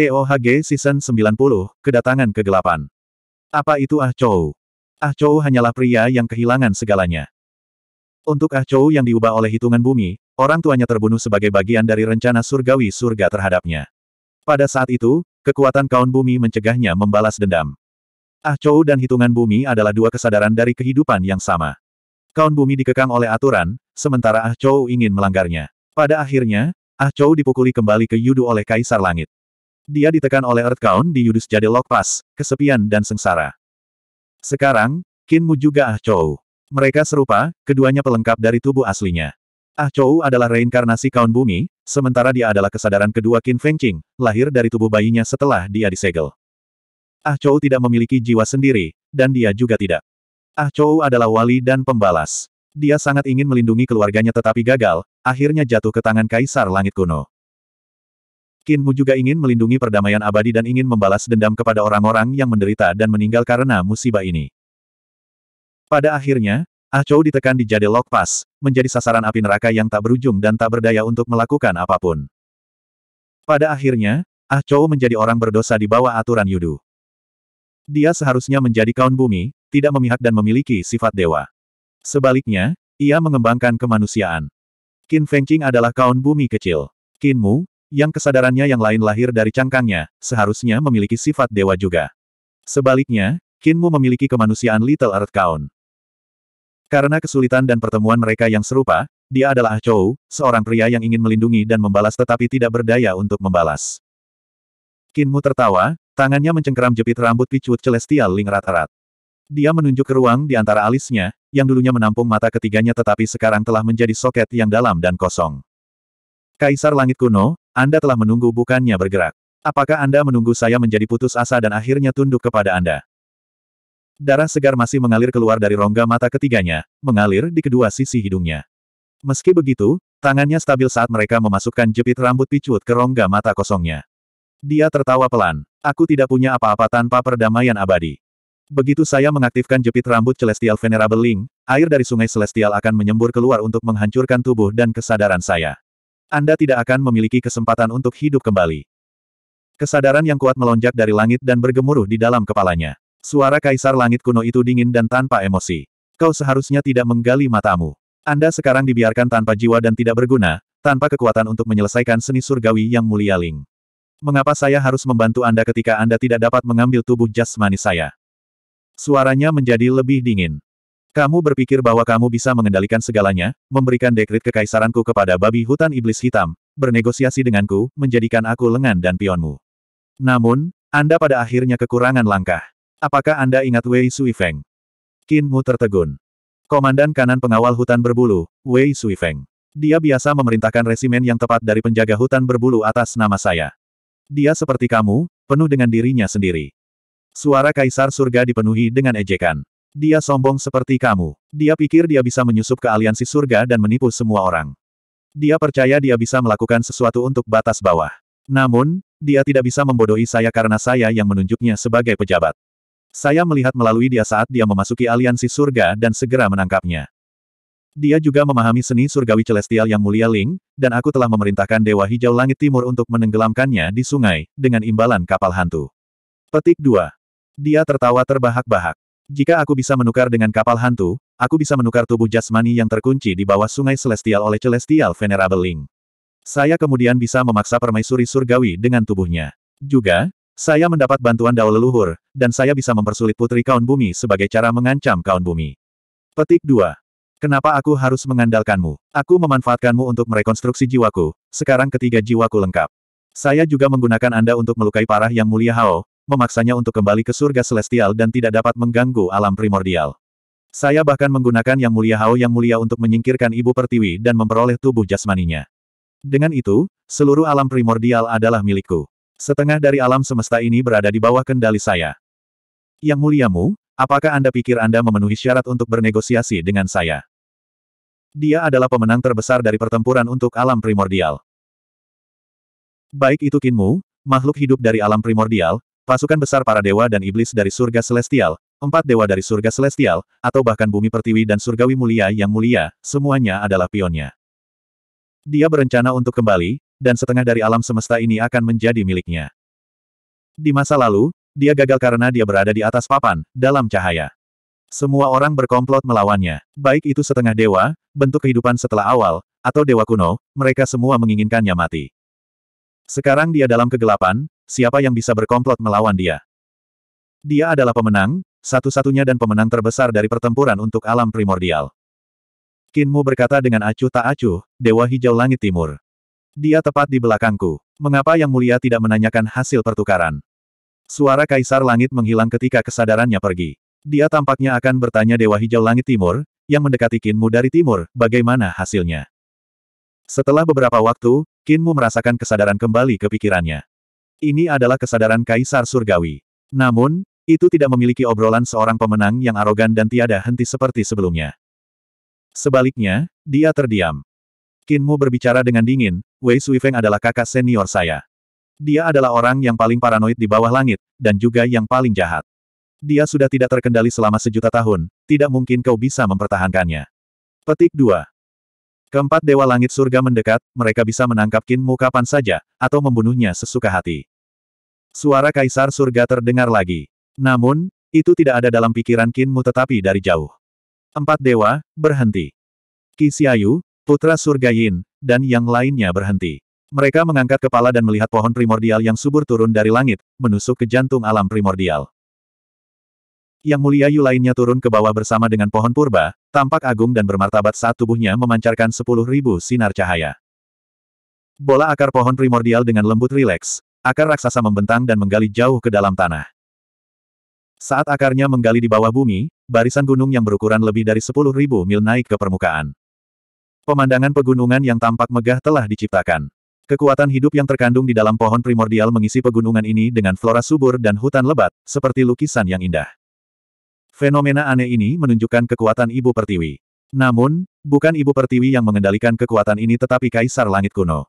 TOHG Season 90, Kedatangan Kegelapan. Apa itu Ah Chou? Ah Chou hanyalah pria yang kehilangan segalanya. Untuk Ah Chou yang diubah oleh hitungan bumi, orang tuanya terbunuh sebagai bagian dari rencana surgawi surga terhadapnya. Pada saat itu, kekuatan kaun bumi mencegahnya membalas dendam. Ah Chou dan hitungan bumi adalah dua kesadaran dari kehidupan yang sama. Kaun bumi dikekang oleh aturan, sementara Ah Chou ingin melanggarnya. Pada akhirnya, Ah Chou dipukuli kembali ke Yudu oleh Kaisar Langit. Dia ditekan oleh Earth Count di Yudus jadi Pass, kesepian dan sengsara. Sekarang, Kinmu juga Ah Chou. Mereka serupa, keduanya pelengkap dari tubuh aslinya. Ah Chou adalah reinkarnasi Kaun Bumi, sementara dia adalah kesadaran kedua Qin Feng Qing, lahir dari tubuh bayinya setelah dia disegel. Ah Chou tidak memiliki jiwa sendiri, dan dia juga tidak. Ah Chou adalah wali dan pembalas. Dia sangat ingin melindungi keluarganya tetapi gagal, akhirnya jatuh ke tangan Kaisar Langit Kuno. Kinmu juga ingin melindungi perdamaian abadi dan ingin membalas dendam kepada orang-orang yang menderita dan meninggal karena musibah ini. Pada akhirnya, Ah Chou ditekan di Lok pas, menjadi sasaran api neraka yang tak berujung dan tak berdaya untuk melakukan apapun. Pada akhirnya, Ah Chou menjadi orang berdosa di bawah aturan Yudu. Dia seharusnya menjadi kaun bumi, tidak memihak dan memiliki sifat dewa. Sebaliknya, ia mengembangkan kemanusiaan. Qin Fengqing adalah kaun bumi kecil. Qin Mu, yang kesadarannya yang lain lahir dari cangkangnya, seharusnya memiliki sifat dewa juga. Sebaliknya, Kinmu memiliki kemanusiaan Little Earth Kaun. Karena kesulitan dan pertemuan mereka yang serupa, dia adalah Ah Chou, seorang pria yang ingin melindungi dan membalas tetapi tidak berdaya untuk membalas. Kinmu tertawa, tangannya mencengkeram jepit rambut picut celestial Ling rat-rat. Dia menunjuk ke ruang di antara alisnya, yang dulunya menampung mata ketiganya tetapi sekarang telah menjadi soket yang dalam dan kosong. Kaisar Langit Kuno, Anda telah menunggu bukannya bergerak. Apakah Anda menunggu saya menjadi putus asa dan akhirnya tunduk kepada Anda? Darah segar masih mengalir keluar dari rongga mata ketiganya, mengalir di kedua sisi hidungnya. Meski begitu, tangannya stabil saat mereka memasukkan jepit rambut picut ke rongga mata kosongnya. Dia tertawa pelan. Aku tidak punya apa-apa tanpa perdamaian abadi. Begitu saya mengaktifkan jepit rambut Celestial Venerable Link, air dari sungai Celestial akan menyembur keluar untuk menghancurkan tubuh dan kesadaran saya. Anda tidak akan memiliki kesempatan untuk hidup kembali. Kesadaran yang kuat melonjak dari langit dan bergemuruh di dalam kepalanya. Suara kaisar langit kuno itu dingin dan tanpa emosi. Kau seharusnya tidak menggali matamu. Anda sekarang dibiarkan tanpa jiwa dan tidak berguna, tanpa kekuatan untuk menyelesaikan seni surgawi yang mulia Ling. Mengapa saya harus membantu Anda ketika Anda tidak dapat mengambil tubuh jasmani saya? Suaranya menjadi lebih dingin. Kamu berpikir bahwa kamu bisa mengendalikan segalanya, memberikan dekrit kekaisaranku kepada babi hutan iblis hitam, bernegosiasi denganku, menjadikan aku lengan dan pionmu. Namun, Anda pada akhirnya kekurangan langkah. Apakah Anda ingat Wei Suifeng? Mu tertegun. Komandan kanan pengawal hutan berbulu, Wei Suifeng. Dia biasa memerintahkan resimen yang tepat dari penjaga hutan berbulu atas nama saya. Dia seperti kamu, penuh dengan dirinya sendiri. Suara kaisar surga dipenuhi dengan ejekan. Dia sombong seperti kamu. Dia pikir dia bisa menyusup ke aliansi surga dan menipu semua orang. Dia percaya dia bisa melakukan sesuatu untuk batas bawah. Namun, dia tidak bisa membodohi saya karena saya yang menunjuknya sebagai pejabat. Saya melihat melalui dia saat dia memasuki aliansi surga dan segera menangkapnya. Dia juga memahami seni surgawi celestial yang mulia Ling, dan aku telah memerintahkan Dewa Hijau Langit Timur untuk menenggelamkannya di sungai, dengan imbalan kapal hantu. Petik 2. Dia tertawa terbahak-bahak. Jika aku bisa menukar dengan kapal hantu, aku bisa menukar tubuh jasmani yang terkunci di bawah sungai Celestial oleh Celestial Venerable Ling. Saya kemudian bisa memaksa permaisuri surgawi dengan tubuhnya. Juga, saya mendapat bantuan dao leluhur, dan saya bisa mempersulit putri kaun bumi sebagai cara mengancam kaun bumi. Petik 2. Kenapa aku harus mengandalkanmu? Aku memanfaatkanmu untuk merekonstruksi jiwaku, sekarang ketiga jiwaku lengkap. Saya juga menggunakan Anda untuk melukai parah yang mulia Hao, memaksanya untuk kembali ke surga celestial dan tidak dapat mengganggu alam primordial. Saya bahkan menggunakan Yang Mulia Hao Yang Mulia untuk menyingkirkan Ibu Pertiwi dan memperoleh tubuh jasmaninya. Dengan itu, seluruh alam primordial adalah milikku. Setengah dari alam semesta ini berada di bawah kendali saya. Yang Muliamu, apakah Anda pikir Anda memenuhi syarat untuk bernegosiasi dengan saya? Dia adalah pemenang terbesar dari pertempuran untuk alam primordial. Baik itu Kinmu, makhluk hidup dari alam primordial, Pasukan besar para dewa dan iblis dari surga celestial, empat dewa dari surga celestial, atau bahkan bumi pertiwi dan surgawi mulia yang mulia, semuanya adalah pionnya. Dia berencana untuk kembali, dan setengah dari alam semesta ini akan menjadi miliknya. Di masa lalu, dia gagal karena dia berada di atas papan, dalam cahaya. Semua orang berkomplot melawannya. Baik itu setengah dewa, bentuk kehidupan setelah awal, atau dewa kuno, mereka semua menginginkannya mati. Sekarang dia dalam kegelapan, siapa yang bisa berkomplot melawan dia? Dia adalah pemenang, satu-satunya dan pemenang terbesar dari pertempuran untuk alam primordial. Kinmu berkata dengan acuh tak acuh, Dewa Hijau Langit Timur. Dia tepat di belakangku. Mengapa Yang Mulia tidak menanyakan hasil pertukaran? Suara Kaisar Langit menghilang ketika kesadarannya pergi. Dia tampaknya akan bertanya Dewa Hijau Langit Timur, yang mendekati Kinmu dari timur, bagaimana hasilnya? Setelah beberapa waktu, Kinmu merasakan kesadaran kembali ke pikirannya. Ini adalah kesadaran Kaisar Surgawi. Namun, itu tidak memiliki obrolan seorang pemenang yang arogan dan tiada henti seperti sebelumnya. Sebaliknya, dia terdiam. Kinmu berbicara dengan dingin, Wei Suifeng adalah kakak senior saya. Dia adalah orang yang paling paranoid di bawah langit, dan juga yang paling jahat. Dia sudah tidak terkendali selama sejuta tahun, tidak mungkin kau bisa mempertahankannya. Petik 2. Keempat dewa langit surga mendekat, mereka bisa menangkap Kinmu kapan saja, atau membunuhnya sesuka hati. Suara kaisar surga terdengar lagi. Namun, itu tidak ada dalam pikiran Kinmu tetapi dari jauh. Empat dewa, berhenti. Kisiayu, putra surga Yin, dan yang lainnya berhenti. Mereka mengangkat kepala dan melihat pohon primordial yang subur turun dari langit, menusuk ke jantung alam primordial. Yang mulia Yu lainnya turun ke bawah bersama dengan pohon purba, tampak agung dan bermartabat saat tubuhnya memancarkan sepuluh ribu sinar cahaya. Bola akar pohon primordial dengan lembut rileks, akar raksasa membentang dan menggali jauh ke dalam tanah. Saat akarnya menggali di bawah bumi, barisan gunung yang berukuran lebih dari sepuluh ribu mil naik ke permukaan. Pemandangan pegunungan yang tampak megah telah diciptakan. Kekuatan hidup yang terkandung di dalam pohon primordial mengisi pegunungan ini dengan flora subur dan hutan lebat, seperti lukisan yang indah. Fenomena aneh ini menunjukkan kekuatan Ibu Pertiwi. Namun, bukan Ibu Pertiwi yang mengendalikan kekuatan ini tetapi Kaisar Langit Kuno.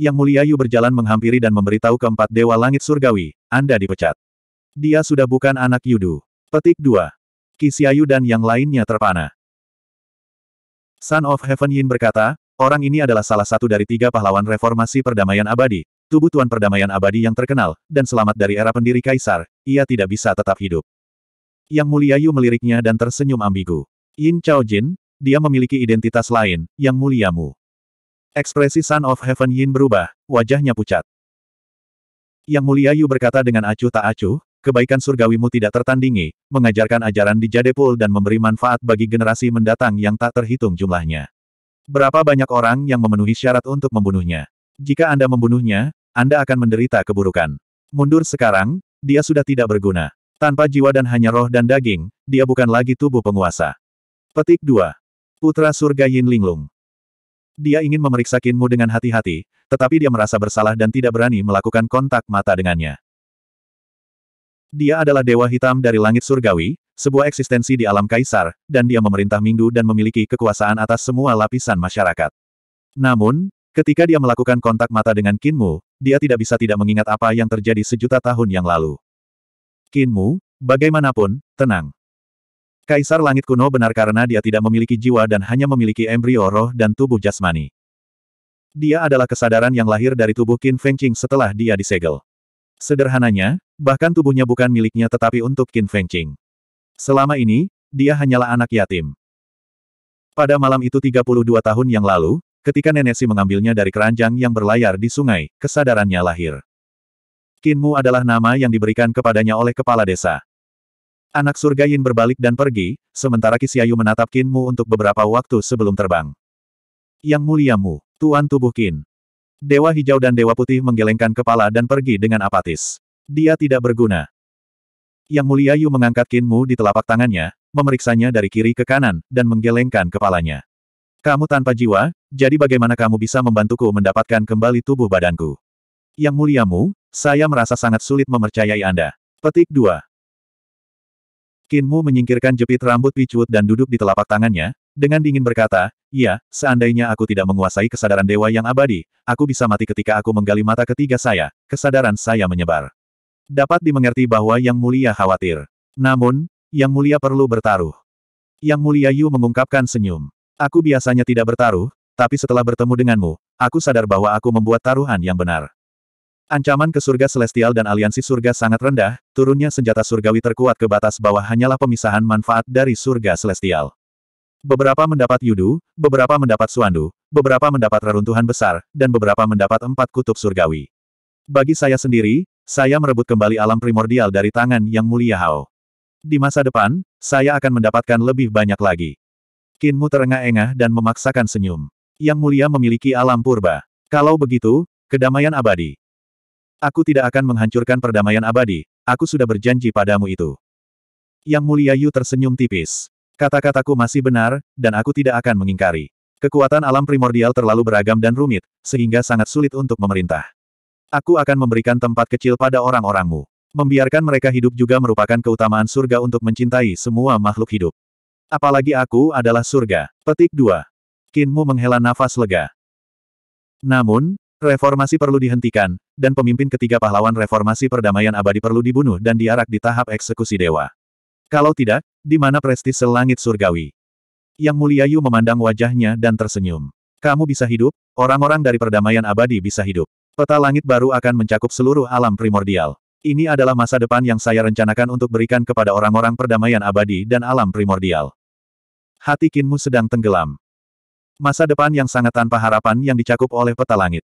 Yang Mulia Yu berjalan menghampiri dan memberitahu keempat Dewa Langit Surgawi, Anda dipecat. Dia sudah bukan anak Yudu. Petik 2. Kisiayu dan yang lainnya terpana. Son of Heaven Yin berkata, Orang ini adalah salah satu dari tiga pahlawan reformasi perdamaian abadi, tubuh Tuan Perdamaian Abadi yang terkenal, dan selamat dari era pendiri Kaisar, ia tidak bisa tetap hidup. Yang mulia Yu meliriknya dan tersenyum ambigu. Yin Chao Jin, dia memiliki identitas lain, yang muliamu. Ekspresi Son of Heaven Yin berubah, wajahnya pucat. Yang mulia Yu berkata dengan acuh tak acuh, kebaikan surgawimu tidak tertandingi, mengajarkan ajaran di Jadepul dan memberi manfaat bagi generasi mendatang yang tak terhitung jumlahnya. Berapa banyak orang yang memenuhi syarat untuk membunuhnya? Jika Anda membunuhnya, Anda akan menderita keburukan. Mundur sekarang, dia sudah tidak berguna. Tanpa jiwa dan hanya roh dan daging, dia bukan lagi tubuh penguasa. Petik 2. Putra Surga Yin Linglung. Dia ingin memeriksa Kinmu dengan hati-hati, tetapi dia merasa bersalah dan tidak berani melakukan kontak mata dengannya. Dia adalah dewa hitam dari langit surgawi, sebuah eksistensi di alam kaisar, dan dia memerintah minggu dan memiliki kekuasaan atas semua lapisan masyarakat. Namun, ketika dia melakukan kontak mata dengan Kinmu, dia tidak bisa tidak mengingat apa yang terjadi sejuta tahun yang lalu. Kinmu, bagaimanapun, tenang. Kaisar Langit Kuno benar karena dia tidak memiliki jiwa dan hanya memiliki embrio roh dan tubuh jasmani. Dia adalah kesadaran yang lahir dari tubuh Qin Fengqing setelah dia disegel. Sederhananya, bahkan tubuhnya bukan miliknya tetapi untuk Qin Fengqing. Selama ini, dia hanyalah anak yatim. Pada malam itu 32 tahun yang lalu, ketika Nenesi mengambilnya dari keranjang yang berlayar di sungai, kesadarannya lahir. Kinmu adalah nama yang diberikan kepadanya oleh kepala desa. Anak surga Yin berbalik dan pergi, sementara Kisiayu menatap Kinmu untuk beberapa waktu sebelum terbang. Yang muliamu, Tuan Tubuh Kin. Dewa Hijau dan Dewa Putih menggelengkan kepala dan pergi dengan apatis. Dia tidak berguna. Yang mulia Yu mengangkat Kinmu di telapak tangannya, memeriksanya dari kiri ke kanan, dan menggelengkan kepalanya. Kamu tanpa jiwa, jadi bagaimana kamu bisa membantuku mendapatkan kembali tubuh badanku? Yang muliamu, saya merasa sangat sulit mempercayai Anda. Petik 2. Kinmu menyingkirkan jepit rambut picut dan duduk di telapak tangannya, dengan dingin berkata, "Ya, seandainya aku tidak menguasai kesadaran dewa yang abadi, aku bisa mati ketika aku menggali mata ketiga saya, kesadaran saya menyebar. Dapat dimengerti bahwa Yang Mulia khawatir. Namun, Yang Mulia perlu bertaruh. Yang Mulia Yu mengungkapkan senyum. Aku biasanya tidak bertaruh, tapi setelah bertemu denganmu, aku sadar bahwa aku membuat taruhan yang benar. Ancaman ke surga celestial dan aliansi surga sangat rendah, turunnya senjata surgawi terkuat ke batas bawah hanyalah pemisahan manfaat dari surga celestial. Beberapa mendapat Yudu, beberapa mendapat Suandu, beberapa mendapat reruntuhan besar, dan beberapa mendapat empat kutub surgawi. Bagi saya sendiri, saya merebut kembali alam primordial dari tangan Yang Mulia Hao. Di masa depan, saya akan mendapatkan lebih banyak lagi. Kinmu terengah-engah dan memaksakan senyum. Yang Mulia memiliki alam purba. Kalau begitu, kedamaian abadi. Aku tidak akan menghancurkan perdamaian abadi, aku sudah berjanji padamu itu. Yang mulia Yu tersenyum tipis. Kata-kataku masih benar, dan aku tidak akan mengingkari. Kekuatan alam primordial terlalu beragam dan rumit, sehingga sangat sulit untuk memerintah. Aku akan memberikan tempat kecil pada orang-orangmu. Membiarkan mereka hidup juga merupakan keutamaan surga untuk mencintai semua makhluk hidup. Apalagi aku adalah surga. Petik 2. Kinmu menghela nafas lega. Namun, Reformasi perlu dihentikan, dan pemimpin ketiga pahlawan reformasi perdamaian abadi perlu dibunuh dan diarak di tahap eksekusi dewa. Kalau tidak, di mana prestis langit surgawi? Yang mulia Yu memandang wajahnya dan tersenyum. Kamu bisa hidup, orang-orang dari perdamaian abadi bisa hidup. Peta langit baru akan mencakup seluruh alam primordial. Ini adalah masa depan yang saya rencanakan untuk berikan kepada orang-orang perdamaian abadi dan alam primordial. Hati Kinmu sedang tenggelam. Masa depan yang sangat tanpa harapan yang dicakup oleh peta langit.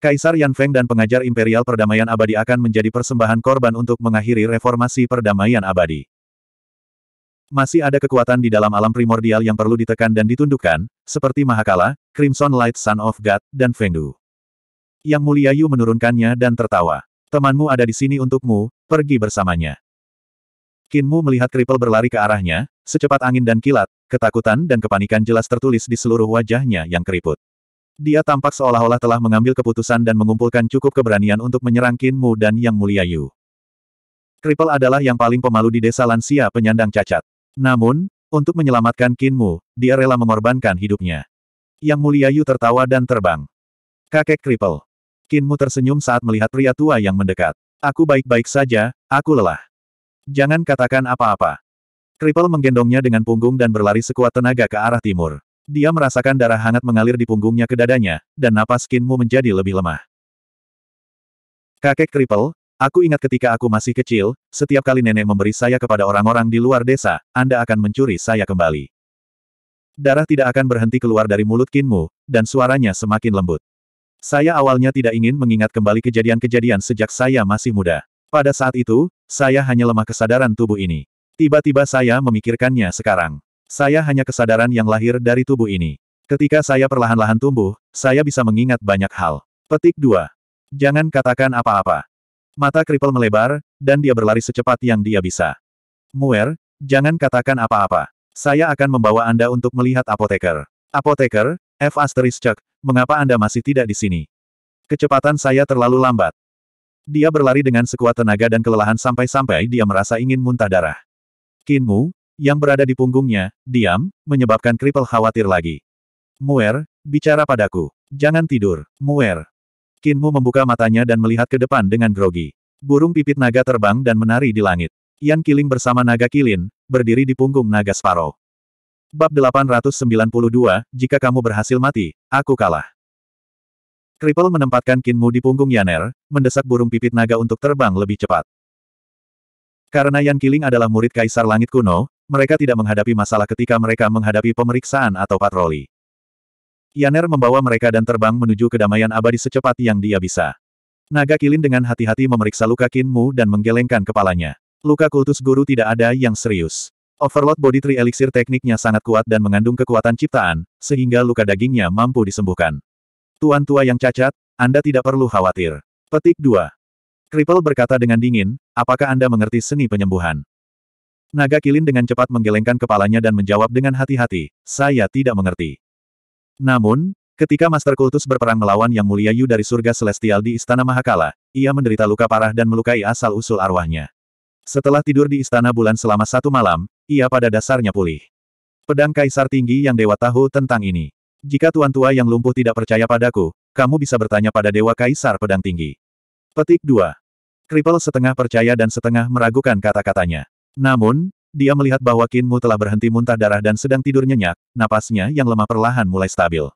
Kaisar Yan Feng dan pengajar Imperial Perdamaian Abadi akan menjadi persembahan korban untuk mengakhiri reformasi perdamaian abadi. Masih ada kekuatan di dalam alam primordial yang perlu ditekan dan ditundukkan, seperti Mahakala, Crimson Light Son of God, dan Fengdu. Yang mulia Yu menurunkannya dan tertawa. Temanmu ada di sini untukmu, pergi bersamanya. Kinmu melihat Kripel berlari ke arahnya, secepat angin dan kilat, ketakutan dan kepanikan jelas tertulis di seluruh wajahnya yang keriput. Dia tampak seolah-olah telah mengambil keputusan dan mengumpulkan cukup keberanian untuk menyerang Qin Mu dan Yang Mulia Yu. Kripel adalah yang paling pemalu di desa lansia penyandang cacat. Namun, untuk menyelamatkan Qin Mu, dia rela mengorbankan hidupnya. Yang Mulia Yu tertawa dan terbang. Kakek Kripel. Qin Mu tersenyum saat melihat pria tua yang mendekat. Aku baik-baik saja, aku lelah. Jangan katakan apa-apa. Kripel menggendongnya dengan punggung dan berlari sekuat tenaga ke arah timur. Dia merasakan darah hangat mengalir di punggungnya ke dadanya, dan napas Kinmu menjadi lebih lemah. Kakek Kripel, aku ingat ketika aku masih kecil, setiap kali nenek memberi saya kepada orang-orang di luar desa, Anda akan mencuri saya kembali. Darah tidak akan berhenti keluar dari mulut Kinmu, dan suaranya semakin lembut. Saya awalnya tidak ingin mengingat kembali kejadian-kejadian sejak saya masih muda. Pada saat itu, saya hanya lemah kesadaran tubuh ini. Tiba-tiba saya memikirkannya sekarang. Saya hanya kesadaran yang lahir dari tubuh ini. Ketika saya perlahan-lahan tumbuh, saya bisa mengingat banyak hal. Petik 2. Jangan katakan apa-apa. Mata kripel melebar, dan dia berlari secepat yang dia bisa. Muer, jangan katakan apa-apa. Saya akan membawa Anda untuk melihat apoteker. Apoteker, F asterisk cek, mengapa Anda masih tidak di sini? Kecepatan saya terlalu lambat. Dia berlari dengan sekuat tenaga dan kelelahan sampai-sampai dia merasa ingin muntah darah. Kinmu, yang berada di punggungnya, diam, menyebabkan Kripel khawatir lagi. Muer, bicara padaku. Jangan tidur, Muer. Kinmu membuka matanya dan melihat ke depan dengan grogi. Burung pipit naga terbang dan menari di langit. Yan Kiling bersama naga Kilin, berdiri di punggung naga Sparrow. Bab 892, jika kamu berhasil mati, aku kalah. Kripel menempatkan Kinmu di punggung Yaner, mendesak burung pipit naga untuk terbang lebih cepat. Karena Yan Kiling adalah murid Kaisar Langit Kuno, mereka tidak menghadapi masalah ketika mereka menghadapi pemeriksaan atau patroli. Yaner membawa mereka dan terbang menuju kedamaian abadi secepat yang dia bisa. Naga Kilin dengan hati-hati memeriksa luka Kinmu dan menggelengkan kepalanya. Luka kultus guru tidak ada yang serius. Overload body tree elixir tekniknya sangat kuat dan mengandung kekuatan ciptaan, sehingga luka dagingnya mampu disembuhkan. Tuan tua yang cacat, Anda tidak perlu khawatir. Petik 2. Cripple berkata dengan dingin, apakah Anda mengerti seni penyembuhan? Naga Kilin dengan cepat menggelengkan kepalanya dan menjawab dengan hati-hati, saya tidak mengerti. Namun, ketika Master Kultus berperang melawan Yang Mulia Yu dari surga Celestial di Istana Mahakala, ia menderita luka parah dan melukai asal-usul arwahnya. Setelah tidur di Istana Bulan selama satu malam, ia pada dasarnya pulih. Pedang Kaisar Tinggi yang Dewa tahu tentang ini. Jika Tuan Tua yang lumpuh tidak percaya padaku, kamu bisa bertanya pada Dewa Kaisar Pedang Tinggi. Petik 2. Kripel setengah percaya dan setengah meragukan kata-katanya. Namun, dia melihat bahwa Kinmu telah berhenti muntah darah dan sedang tidur nyenyak, napasnya yang lemah perlahan mulai stabil.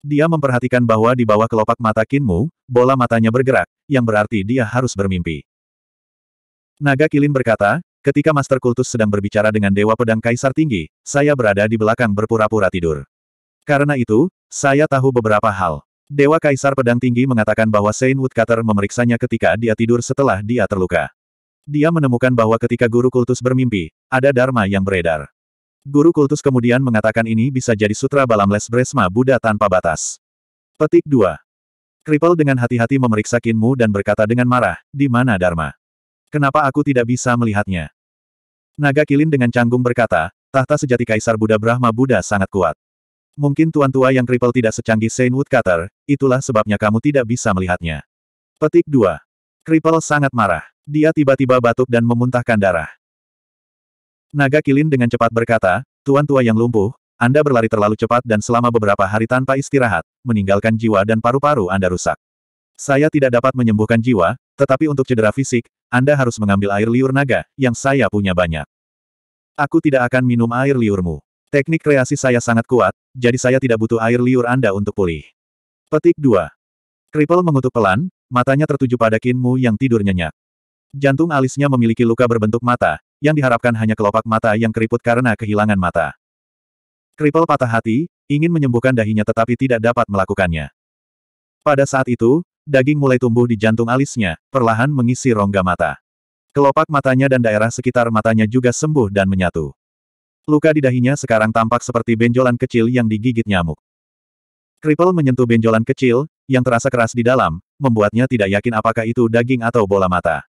Dia memperhatikan bahwa di bawah kelopak mata Kinmu, bola matanya bergerak, yang berarti dia harus bermimpi. Naga Kilin berkata, ketika Master Kultus sedang berbicara dengan Dewa Pedang Kaisar Tinggi, saya berada di belakang berpura-pura tidur. Karena itu, saya tahu beberapa hal. Dewa Kaisar Pedang Tinggi mengatakan bahwa Saint Woodcutter memeriksanya ketika dia tidur setelah dia terluka. Dia menemukan bahwa ketika guru kultus bermimpi, ada dharma yang beredar. Guru kultus kemudian mengatakan ini bisa jadi sutra balamles Bresma Buddha tanpa batas. Petik 2. Kripal dengan hati-hati memeriksa Kinmu dan berkata dengan marah, di mana Dharma? Kenapa aku tidak bisa melihatnya? Naga Kilin dengan canggung berkata, tahta sejati Kaisar Buddha Brahma Buddha sangat kuat. Mungkin tuan tua yang kripal tidak secanggih Saint Woodcutter, itulah sebabnya kamu tidak bisa melihatnya. Petik 2. Kripal sangat marah. Dia tiba-tiba batuk dan memuntahkan darah. Naga Kilin dengan cepat berkata, Tuan tua yang lumpuh, Anda berlari terlalu cepat dan selama beberapa hari tanpa istirahat, meninggalkan jiwa dan paru-paru Anda rusak. Saya tidak dapat menyembuhkan jiwa, tetapi untuk cedera fisik, Anda harus mengambil air liur naga, yang saya punya banyak. Aku tidak akan minum air liurmu. Teknik kreasi saya sangat kuat, jadi saya tidak butuh air liur Anda untuk pulih. Petik 2. Kripel mengutuk pelan, matanya tertuju pada Kinmu yang tidur nyenyak. Jantung alisnya memiliki luka berbentuk mata, yang diharapkan hanya kelopak mata yang keriput karena kehilangan mata. Kripel patah hati, ingin menyembuhkan dahinya tetapi tidak dapat melakukannya. Pada saat itu, daging mulai tumbuh di jantung alisnya, perlahan mengisi rongga mata. Kelopak matanya dan daerah sekitar matanya juga sembuh dan menyatu. Luka di dahinya sekarang tampak seperti benjolan kecil yang digigit nyamuk. Kripel menyentuh benjolan kecil, yang terasa keras di dalam, membuatnya tidak yakin apakah itu daging atau bola mata.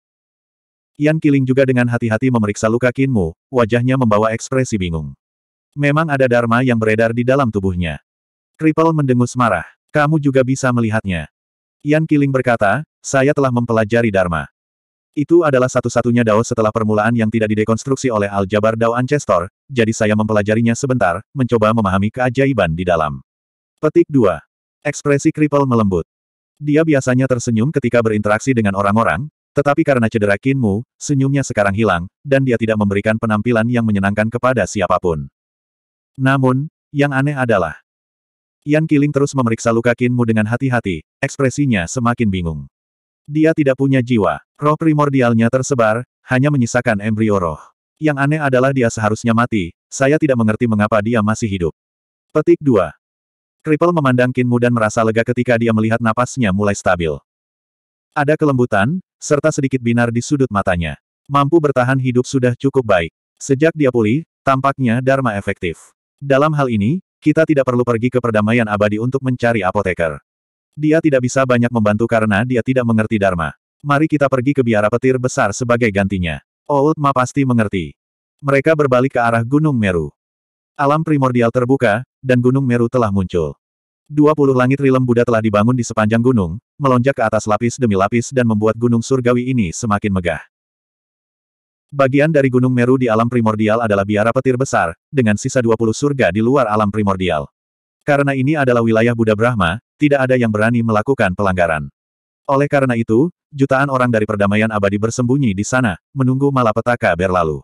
Yan Kiling juga dengan hati-hati memeriksa luka Kinmu, wajahnya membawa ekspresi bingung. Memang ada dharma yang beredar di dalam tubuhnya. Kripal mendengus marah. Kamu juga bisa melihatnya. Yan Kiling berkata, saya telah mempelajari dharma. Itu adalah satu-satunya dao setelah permulaan yang tidak didekonstruksi oleh Aljabar Dao Ancestor, jadi saya mempelajarinya sebentar, mencoba memahami keajaiban di dalam. Petik 2. Ekspresi Kripal melembut. Dia biasanya tersenyum ketika berinteraksi dengan orang-orang, tetapi karena cedera Kinmu, senyumnya sekarang hilang, dan dia tidak memberikan penampilan yang menyenangkan kepada siapapun. Namun, yang aneh adalah, Yan Kiling terus memeriksa luka Kinmu dengan hati-hati, ekspresinya semakin bingung. Dia tidak punya jiwa, roh primordialnya tersebar, hanya menyisakan embrio roh. Yang aneh adalah dia seharusnya mati, saya tidak mengerti mengapa dia masih hidup. Petik 2. Kripel memandang Kinmu dan merasa lega ketika dia melihat napasnya mulai stabil. Ada kelembutan, serta sedikit binar di sudut matanya. Mampu bertahan hidup sudah cukup baik. Sejak dia pulih, tampaknya Dharma efektif. Dalam hal ini, kita tidak perlu pergi ke perdamaian abadi untuk mencari apoteker. Dia tidak bisa banyak membantu karena dia tidak mengerti Dharma. Mari kita pergi ke biara petir besar sebagai gantinya. Old oh, Ma pasti mengerti. Mereka berbalik ke arah Gunung Meru. Alam primordial terbuka, dan Gunung Meru telah muncul puluh langit rilem Buddha telah dibangun di sepanjang gunung, melonjak ke atas lapis demi lapis dan membuat gunung surgawi ini semakin megah. Bagian dari Gunung Meru di alam primordial adalah biara petir besar, dengan sisa 20 surga di luar alam primordial. Karena ini adalah wilayah Buddha Brahma, tidak ada yang berani melakukan pelanggaran. Oleh karena itu, jutaan orang dari perdamaian abadi bersembunyi di sana, menunggu malapetaka berlalu.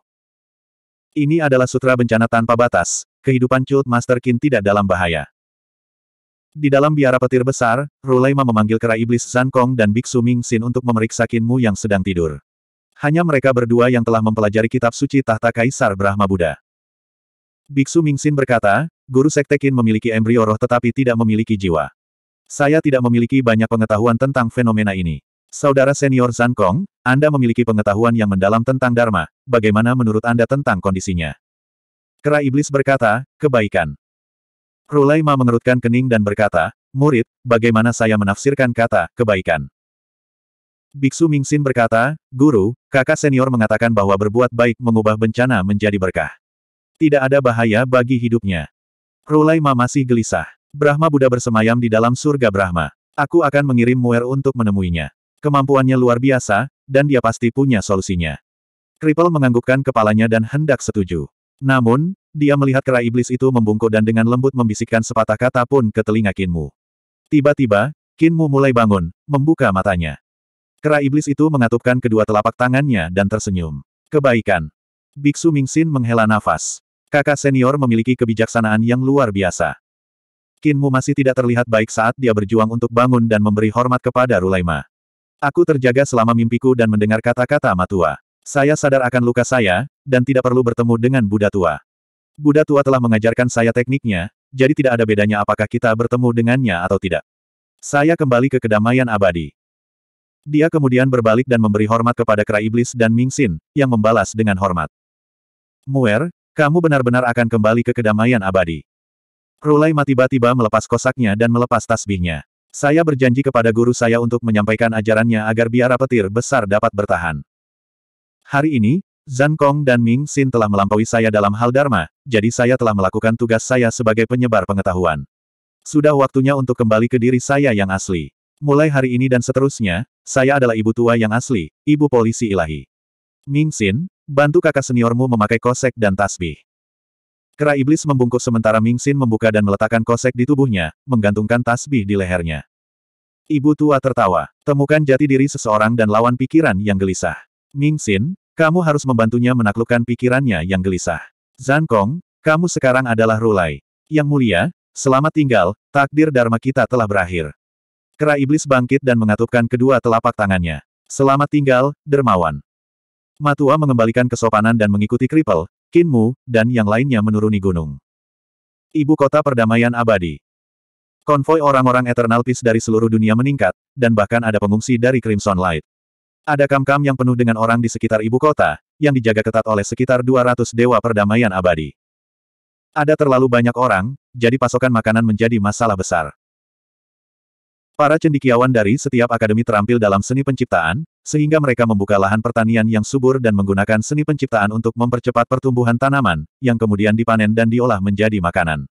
Ini adalah sutra bencana tanpa batas, kehidupan Cult Master Kin tidak dalam bahaya. Di dalam biara petir besar, Rulaima memanggil kera iblis Zankong dan Biksu Ming Mingxin untuk memeriksa Kinmu yang sedang tidur. Hanya mereka berdua yang telah mempelajari kitab suci tahta Kaisar Brahma Buddha. Biksu Ming Mingxin berkata, Guru Sekte Qin memiliki embrio roh tetapi tidak memiliki jiwa. Saya tidak memiliki banyak pengetahuan tentang fenomena ini. Saudara senior Zankong, Anda memiliki pengetahuan yang mendalam tentang Dharma, bagaimana menurut Anda tentang kondisinya? Kera Iblis berkata, kebaikan. Rulaima mengerutkan kening dan berkata, Murid, bagaimana saya menafsirkan kata, kebaikan? Biksu Mingxin berkata, Guru, kakak senior mengatakan bahwa berbuat baik mengubah bencana menjadi berkah. Tidak ada bahaya bagi hidupnya. Rulaima masih gelisah. Brahma Buddha bersemayam di dalam surga Brahma. Aku akan mengirim Muer untuk menemuinya. Kemampuannya luar biasa, dan dia pasti punya solusinya. Kripel menganggukkan kepalanya dan hendak setuju. Namun, dia melihat kera iblis itu membungkuk dan dengan lembut membisikkan sepatah kata pun ke telinga Kinmu. Tiba-tiba, Kinmu mulai bangun, membuka matanya. Kera iblis itu mengatupkan kedua telapak tangannya dan tersenyum. Kebaikan. Biksu Mingxin menghela nafas. Kakak senior memiliki kebijaksanaan yang luar biasa. Kinmu masih tidak terlihat baik saat dia berjuang untuk bangun dan memberi hormat kepada Rulaima. Aku terjaga selama mimpiku dan mendengar kata-kata matua. Saya sadar akan luka saya, dan tidak perlu bertemu dengan Buddha tua. Buddha tua telah mengajarkan saya tekniknya, jadi tidak ada bedanya apakah kita bertemu dengannya atau tidak. Saya kembali ke kedamaian abadi. Dia kemudian berbalik dan memberi hormat kepada Kera Iblis dan Ming Mingxin, yang membalas dengan hormat. Muer, kamu benar-benar akan kembali ke kedamaian abadi. Rulai tiba-tiba melepas kosaknya dan melepas tasbihnya. Saya berjanji kepada guru saya untuk menyampaikan ajarannya agar biara petir besar dapat bertahan. Hari ini, Zan Kong dan Ming Xin telah melampaui saya dalam hal Dharma, jadi saya telah melakukan tugas saya sebagai penyebar pengetahuan. Sudah waktunya untuk kembali ke diri saya yang asli. Mulai hari ini dan seterusnya, saya adalah ibu tua yang asli, ibu polisi ilahi. Ming Xin, bantu kakak seniormu memakai kosek dan tasbih. Kera iblis membungkuk sementara Ming Xin membuka dan meletakkan kosek di tubuhnya, menggantungkan tasbih di lehernya. Ibu tua tertawa, temukan jati diri seseorang dan lawan pikiran yang gelisah. Ming Xin, kamu harus membantunya menaklukkan pikirannya yang gelisah. Zan Kong, kamu sekarang adalah Rulai. Yang mulia, selamat tinggal, takdir Dharma kita telah berakhir. Kera iblis bangkit dan mengatupkan kedua telapak tangannya. Selamat tinggal, dermawan. Matua mengembalikan kesopanan dan mengikuti Kripel, Kinmu, dan yang lainnya menuruni gunung. Ibu kota perdamaian abadi. Konvoi orang-orang Eternal Peace dari seluruh dunia meningkat, dan bahkan ada pengungsi dari Crimson Light. Ada kam-kam yang penuh dengan orang di sekitar ibu kota, yang dijaga ketat oleh sekitar 200 dewa perdamaian abadi. Ada terlalu banyak orang, jadi pasokan makanan menjadi masalah besar. Para cendikiawan dari setiap akademi terampil dalam seni penciptaan, sehingga mereka membuka lahan pertanian yang subur dan menggunakan seni penciptaan untuk mempercepat pertumbuhan tanaman, yang kemudian dipanen dan diolah menjadi makanan.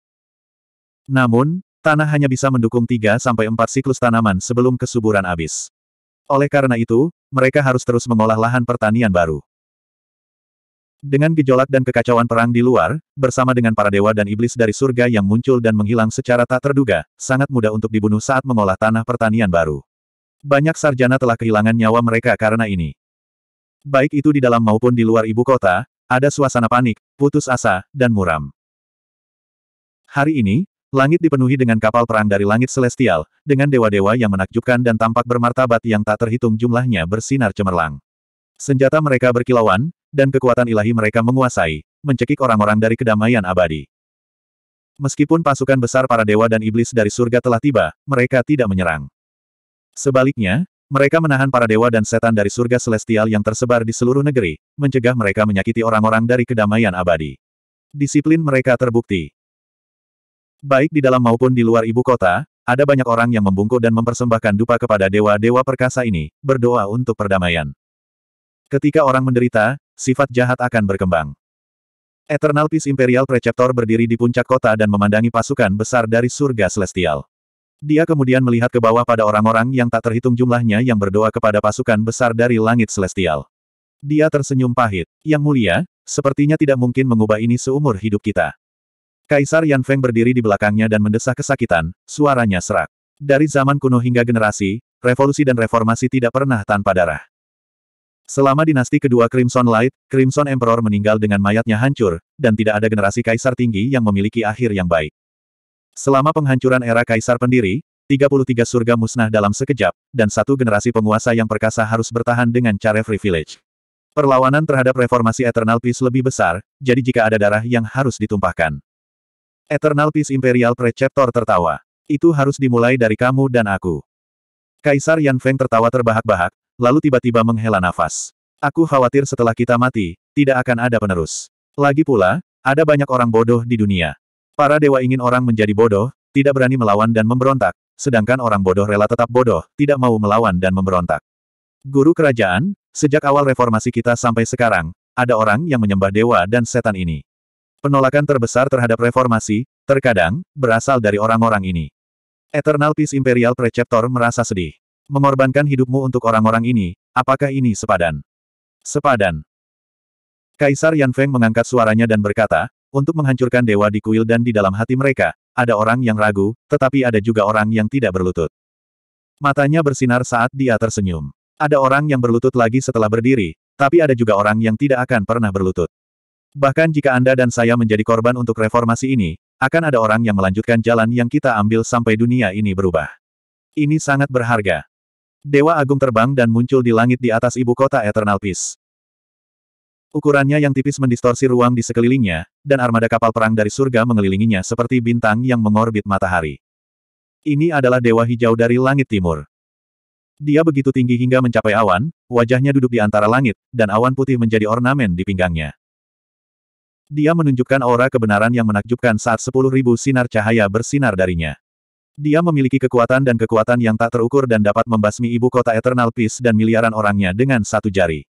Namun, tanah hanya bisa mendukung 3-4 siklus tanaman sebelum kesuburan habis. Oleh karena itu, mereka harus terus mengolah lahan pertanian baru. Dengan gejolak dan kekacauan perang di luar, bersama dengan para dewa dan iblis dari surga yang muncul dan menghilang secara tak terduga, sangat mudah untuk dibunuh saat mengolah tanah pertanian baru. Banyak sarjana telah kehilangan nyawa mereka karena ini. Baik itu di dalam maupun di luar ibu kota, ada suasana panik, putus asa, dan muram. Hari ini, Langit dipenuhi dengan kapal perang dari langit celestial, dengan dewa-dewa yang menakjubkan dan tampak bermartabat yang tak terhitung jumlahnya bersinar cemerlang. Senjata mereka berkilauan, dan kekuatan ilahi mereka menguasai, mencekik orang-orang dari kedamaian abadi. Meskipun pasukan besar para dewa dan iblis dari surga telah tiba, mereka tidak menyerang. Sebaliknya, mereka menahan para dewa dan setan dari surga celestial yang tersebar di seluruh negeri, mencegah mereka menyakiti orang-orang dari kedamaian abadi. Disiplin mereka terbukti. Baik di dalam maupun di luar ibu kota, ada banyak orang yang membungkuk dan mempersembahkan dupa kepada dewa-dewa perkasa ini, berdoa untuk perdamaian. Ketika orang menderita, sifat jahat akan berkembang. Eternal Peace Imperial Preceptor berdiri di puncak kota dan memandangi pasukan besar dari surga celestial. Dia kemudian melihat ke bawah pada orang-orang yang tak terhitung jumlahnya yang berdoa kepada pasukan besar dari langit celestial. Dia tersenyum pahit. Yang mulia, sepertinya tidak mungkin mengubah ini seumur hidup kita. Kaisar Yan Feng berdiri di belakangnya dan mendesah kesakitan, suaranya serak. Dari zaman kuno hingga generasi, revolusi dan reformasi tidak pernah tanpa darah. Selama dinasti kedua Crimson Light, Crimson Emperor meninggal dengan mayatnya hancur, dan tidak ada generasi kaisar tinggi yang memiliki akhir yang baik. Selama penghancuran era kaisar pendiri, 33 surga musnah dalam sekejap, dan satu generasi penguasa yang perkasa harus bertahan dengan cara privilege. Perlawanan terhadap reformasi Eternal Peace lebih besar, jadi jika ada darah yang harus ditumpahkan. Eternal Peace Imperial Preceptor tertawa. Itu harus dimulai dari kamu dan aku. Kaisar Yan Feng tertawa terbahak-bahak, lalu tiba-tiba menghela nafas. Aku khawatir setelah kita mati, tidak akan ada penerus. Lagi pula, ada banyak orang bodoh di dunia. Para dewa ingin orang menjadi bodoh, tidak berani melawan dan memberontak, sedangkan orang bodoh rela tetap bodoh, tidak mau melawan dan memberontak. Guru kerajaan, sejak awal reformasi kita sampai sekarang, ada orang yang menyembah dewa dan setan ini. Penolakan terbesar terhadap reformasi, terkadang, berasal dari orang-orang ini. Eternal Peace Imperial Preceptor merasa sedih. Mengorbankan hidupmu untuk orang-orang ini, apakah ini sepadan? Sepadan. Kaisar Yan Feng mengangkat suaranya dan berkata, untuk menghancurkan dewa di kuil dan di dalam hati mereka, ada orang yang ragu, tetapi ada juga orang yang tidak berlutut. Matanya bersinar saat dia tersenyum. Ada orang yang berlutut lagi setelah berdiri, tapi ada juga orang yang tidak akan pernah berlutut. Bahkan jika Anda dan saya menjadi korban untuk reformasi ini, akan ada orang yang melanjutkan jalan yang kita ambil sampai dunia ini berubah. Ini sangat berharga. Dewa Agung terbang dan muncul di langit di atas ibu kota Eternal Peace. Ukurannya yang tipis mendistorsi ruang di sekelilingnya, dan armada kapal perang dari surga mengelilinginya seperti bintang yang mengorbit matahari. Ini adalah dewa hijau dari langit timur. Dia begitu tinggi hingga mencapai awan, wajahnya duduk di antara langit, dan awan putih menjadi ornamen di pinggangnya. Dia menunjukkan aura kebenaran yang menakjubkan saat sepuluh ribu sinar cahaya bersinar darinya. Dia memiliki kekuatan dan kekuatan yang tak terukur dan dapat membasmi ibu kota Eternal Peace dan miliaran orangnya dengan satu jari.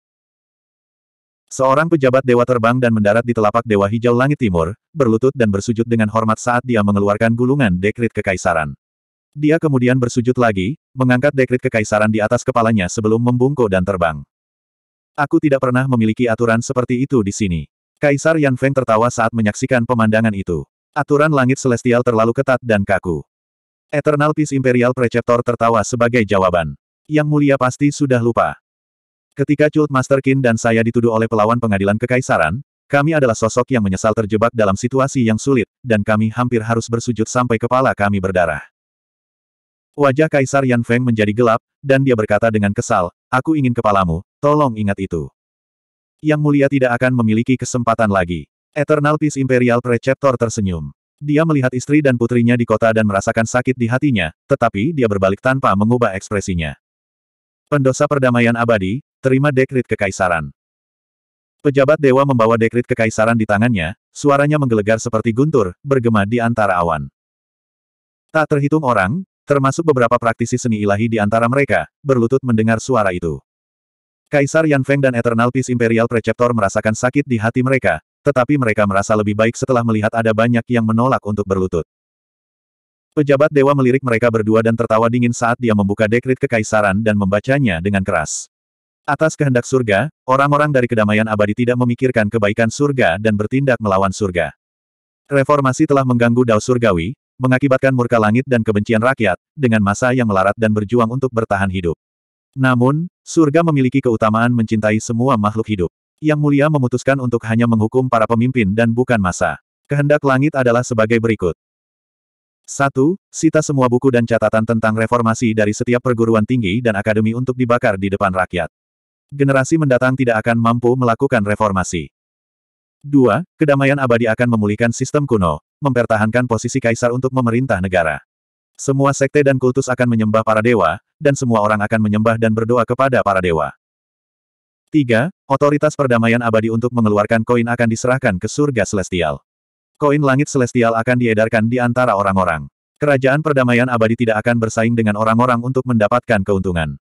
Seorang pejabat dewa terbang dan mendarat di telapak dewa hijau langit timur, berlutut dan bersujud dengan hormat saat dia mengeluarkan gulungan dekrit kekaisaran. Dia kemudian bersujud lagi, mengangkat dekrit kekaisaran di atas kepalanya sebelum membungkuk dan terbang. Aku tidak pernah memiliki aturan seperti itu di sini. Kaisar Yan Feng tertawa saat menyaksikan pemandangan itu. Aturan langit celestial terlalu ketat dan kaku. Eternal Peace Imperial Preceptor tertawa sebagai jawaban. Yang mulia pasti sudah lupa. Ketika Cult Master Qin dan saya dituduh oleh pelawan pengadilan kekaisaran, kami adalah sosok yang menyesal terjebak dalam situasi yang sulit, dan kami hampir harus bersujud sampai kepala kami berdarah. Wajah Kaisar Yan Feng menjadi gelap, dan dia berkata dengan kesal, Aku ingin kepalamu, tolong ingat itu. Yang Mulia tidak akan memiliki kesempatan lagi. Eternal Peace Imperial Preceptor tersenyum. Dia melihat istri dan putrinya di kota dan merasakan sakit di hatinya, tetapi dia berbalik tanpa mengubah ekspresinya. Pendosa perdamaian abadi, terima dekrit kekaisaran. Pejabat dewa membawa dekrit kekaisaran di tangannya, suaranya menggelegar seperti guntur, bergema di antara awan. Tak terhitung orang, termasuk beberapa praktisi seni ilahi di antara mereka, berlutut mendengar suara itu. Kaisar Yan Feng dan Eternal Peace Imperial Preceptor merasakan sakit di hati mereka, tetapi mereka merasa lebih baik setelah melihat ada banyak yang menolak untuk berlutut. Pejabat dewa melirik mereka berdua dan tertawa dingin saat dia membuka dekrit kekaisaran dan membacanya dengan keras. Atas kehendak surga, orang-orang dari kedamaian abadi tidak memikirkan kebaikan surga dan bertindak melawan surga. Reformasi telah mengganggu dao surgawi, mengakibatkan murka langit dan kebencian rakyat, dengan masa yang melarat dan berjuang untuk bertahan hidup. Namun, surga memiliki keutamaan mencintai semua makhluk hidup. Yang mulia memutuskan untuk hanya menghukum para pemimpin dan bukan masa. Kehendak langit adalah sebagai berikut. 1. Sita semua buku dan catatan tentang reformasi dari setiap perguruan tinggi dan akademi untuk dibakar di depan rakyat. Generasi mendatang tidak akan mampu melakukan reformasi. 2. Kedamaian abadi akan memulihkan sistem kuno, mempertahankan posisi kaisar untuk memerintah negara. Semua sekte dan kultus akan menyembah para dewa, dan semua orang akan menyembah dan berdoa kepada para dewa. 3. Otoritas perdamaian abadi untuk mengeluarkan koin akan diserahkan ke surga celestial. Koin langit celestial akan diedarkan di antara orang-orang. Kerajaan perdamaian abadi tidak akan bersaing dengan orang-orang untuk mendapatkan keuntungan.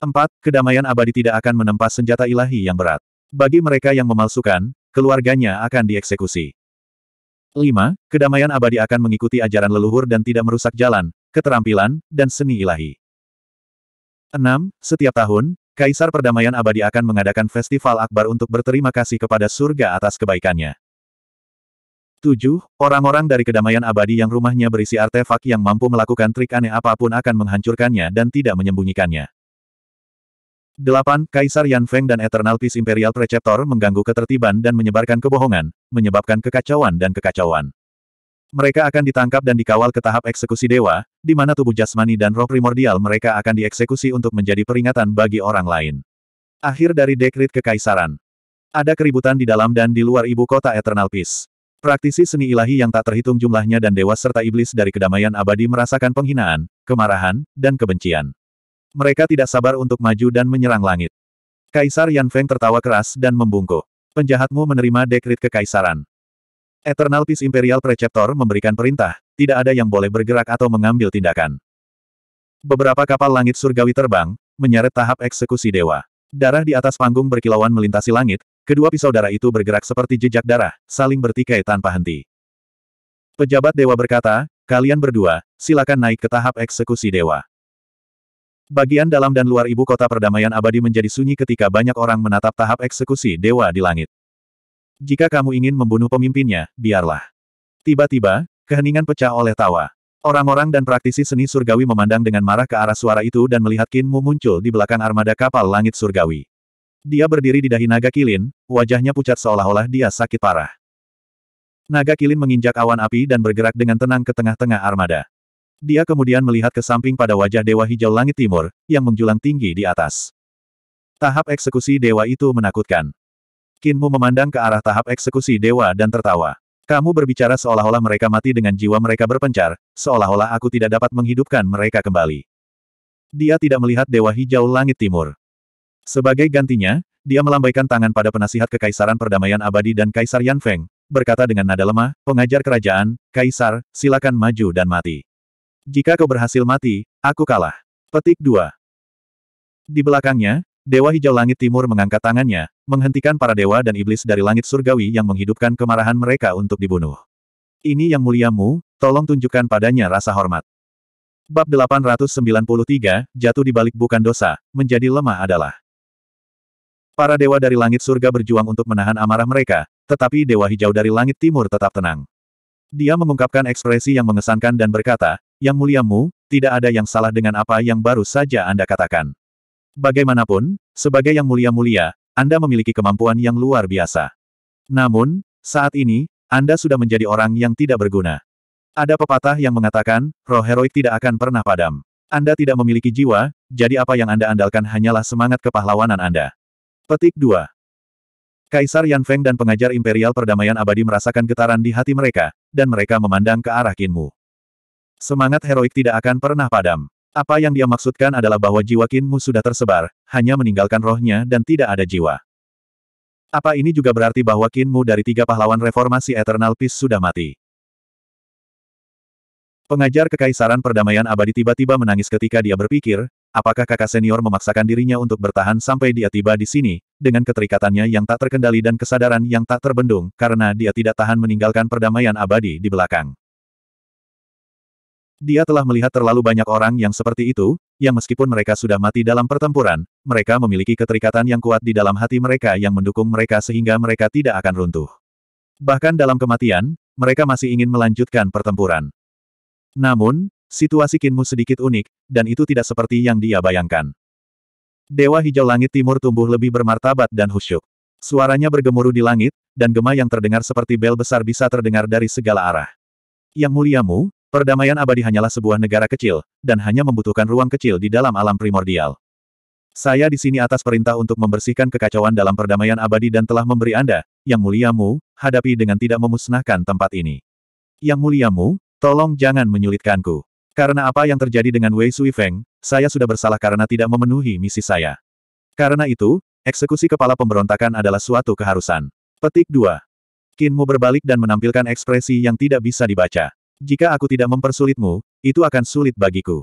4. Kedamaian abadi tidak akan menempa senjata ilahi yang berat. Bagi mereka yang memalsukan, keluarganya akan dieksekusi. 5. Kedamaian abadi akan mengikuti ajaran leluhur dan tidak merusak jalan, keterampilan, dan seni ilahi. 6. Setiap tahun, Kaisar Perdamaian Abadi akan mengadakan festival akbar untuk berterima kasih kepada surga atas kebaikannya. 7. Orang-orang dari kedamaian abadi yang rumahnya berisi artefak yang mampu melakukan trik aneh apapun akan menghancurkannya dan tidak menyembunyikannya. 8. Kaisar Yan Feng dan Eternal Peace Imperial Preceptor mengganggu ketertiban dan menyebarkan kebohongan, menyebabkan kekacauan dan kekacauan. Mereka akan ditangkap dan dikawal ke tahap eksekusi dewa, di mana tubuh jasmani dan roh primordial mereka akan dieksekusi untuk menjadi peringatan bagi orang lain. Akhir dari dekrit kekaisaran. Ada keributan di dalam dan di luar ibu kota Eternal Peace. Praktisi seni ilahi yang tak terhitung jumlahnya dan dewa serta iblis dari kedamaian abadi merasakan penghinaan, kemarahan, dan kebencian. Mereka tidak sabar untuk maju dan menyerang langit. Kaisar Yan Feng tertawa keras dan membungkuk. Penjahatmu menerima dekrit kekaisaran. Eternal Peace Imperial Preceptor memberikan perintah, tidak ada yang boleh bergerak atau mengambil tindakan. Beberapa kapal langit surgawi terbang, menyeret tahap eksekusi dewa. Darah di atas panggung berkilauan melintasi langit, kedua pisau darah itu bergerak seperti jejak darah, saling bertikai tanpa henti. Pejabat dewa berkata, kalian berdua, silakan naik ke tahap eksekusi dewa. Bagian dalam dan luar ibu kota perdamaian abadi menjadi sunyi ketika banyak orang menatap tahap eksekusi dewa di langit. Jika kamu ingin membunuh pemimpinnya, biarlah. Tiba-tiba, keheningan pecah oleh tawa. Orang-orang dan praktisi seni surgawi memandang dengan marah ke arah suara itu dan melihat Kinmu muncul di belakang armada kapal langit surgawi. Dia berdiri di dahi naga kilin, wajahnya pucat seolah-olah dia sakit parah. Naga kilin menginjak awan api dan bergerak dengan tenang ke tengah-tengah armada. Dia kemudian melihat ke samping pada wajah Dewa Hijau Langit Timur, yang menjulang tinggi di atas. Tahap eksekusi Dewa itu menakutkan. Kinmu memandang ke arah tahap eksekusi Dewa dan tertawa. Kamu berbicara seolah-olah mereka mati dengan jiwa mereka berpencar, seolah-olah aku tidak dapat menghidupkan mereka kembali. Dia tidak melihat Dewa Hijau Langit Timur. Sebagai gantinya, dia melambaikan tangan pada penasihat Kekaisaran Perdamaian Abadi dan Kaisar Yan Feng, berkata dengan nada lemah, pengajar kerajaan, Kaisar, silakan maju dan mati. Jika kau berhasil mati, aku kalah. Petik 2. Di belakangnya, Dewa Hijau Langit Timur mengangkat tangannya, menghentikan para dewa dan iblis dari langit surgawi yang menghidupkan kemarahan mereka untuk dibunuh. Ini yang muliamu, tolong tunjukkan padanya rasa hormat. Bab 893, jatuh di balik bukan dosa, menjadi lemah adalah. Para dewa dari langit surga berjuang untuk menahan amarah mereka, tetapi dewa hijau dari langit timur tetap tenang. Dia mengungkapkan ekspresi yang mengesankan dan berkata, yang Mulia Mu, tidak ada yang salah dengan apa yang baru saja Anda katakan. Bagaimanapun, sebagai yang mulia-mulia, Anda memiliki kemampuan yang luar biasa. Namun, saat ini, Anda sudah menjadi orang yang tidak berguna. Ada pepatah yang mengatakan, roh heroik tidak akan pernah padam. Anda tidak memiliki jiwa, jadi apa yang Anda andalkan hanyalah semangat kepahlawanan Anda. Petik 2. Kaisar Yan Feng dan pengajar imperial perdamaian abadi merasakan getaran di hati mereka, dan mereka memandang ke arah Kinmu. Semangat heroik tidak akan pernah padam. Apa yang dia maksudkan adalah bahwa jiwa Kinmu sudah tersebar, hanya meninggalkan rohnya dan tidak ada jiwa. Apa ini juga berarti bahwa Kinmu dari tiga pahlawan reformasi Eternal Peace sudah mati? Pengajar Kekaisaran Perdamaian Abadi tiba-tiba menangis ketika dia berpikir, apakah kakak senior memaksakan dirinya untuk bertahan sampai dia tiba di sini, dengan keterikatannya yang tak terkendali dan kesadaran yang tak terbendung, karena dia tidak tahan meninggalkan perdamaian abadi di belakang. Dia telah melihat terlalu banyak orang yang seperti itu, yang meskipun mereka sudah mati dalam pertempuran, mereka memiliki keterikatan yang kuat di dalam hati mereka yang mendukung mereka sehingga mereka tidak akan runtuh. Bahkan dalam kematian, mereka masih ingin melanjutkan pertempuran. Namun, situasi Kinmu sedikit unik, dan itu tidak seperti yang dia bayangkan. Dewa Hijau Langit Timur tumbuh lebih bermartabat dan husyuk. Suaranya bergemuruh di langit, dan gema yang terdengar seperti bel besar bisa terdengar dari segala arah. Yang muliamu, Perdamaian abadi hanyalah sebuah negara kecil, dan hanya membutuhkan ruang kecil di dalam alam primordial. Saya di sini atas perintah untuk membersihkan kekacauan dalam perdamaian abadi dan telah memberi Anda, Yang Muliamu, hadapi dengan tidak memusnahkan tempat ini. Yang Muliamu, tolong jangan menyulitkanku. Karena apa yang terjadi dengan Wei Sui Feng, saya sudah bersalah karena tidak memenuhi misi saya. Karena itu, eksekusi kepala pemberontakan adalah suatu keharusan. Petik 2. Kinmu berbalik dan menampilkan ekspresi yang tidak bisa dibaca. Jika aku tidak mempersulitmu, itu akan sulit bagiku.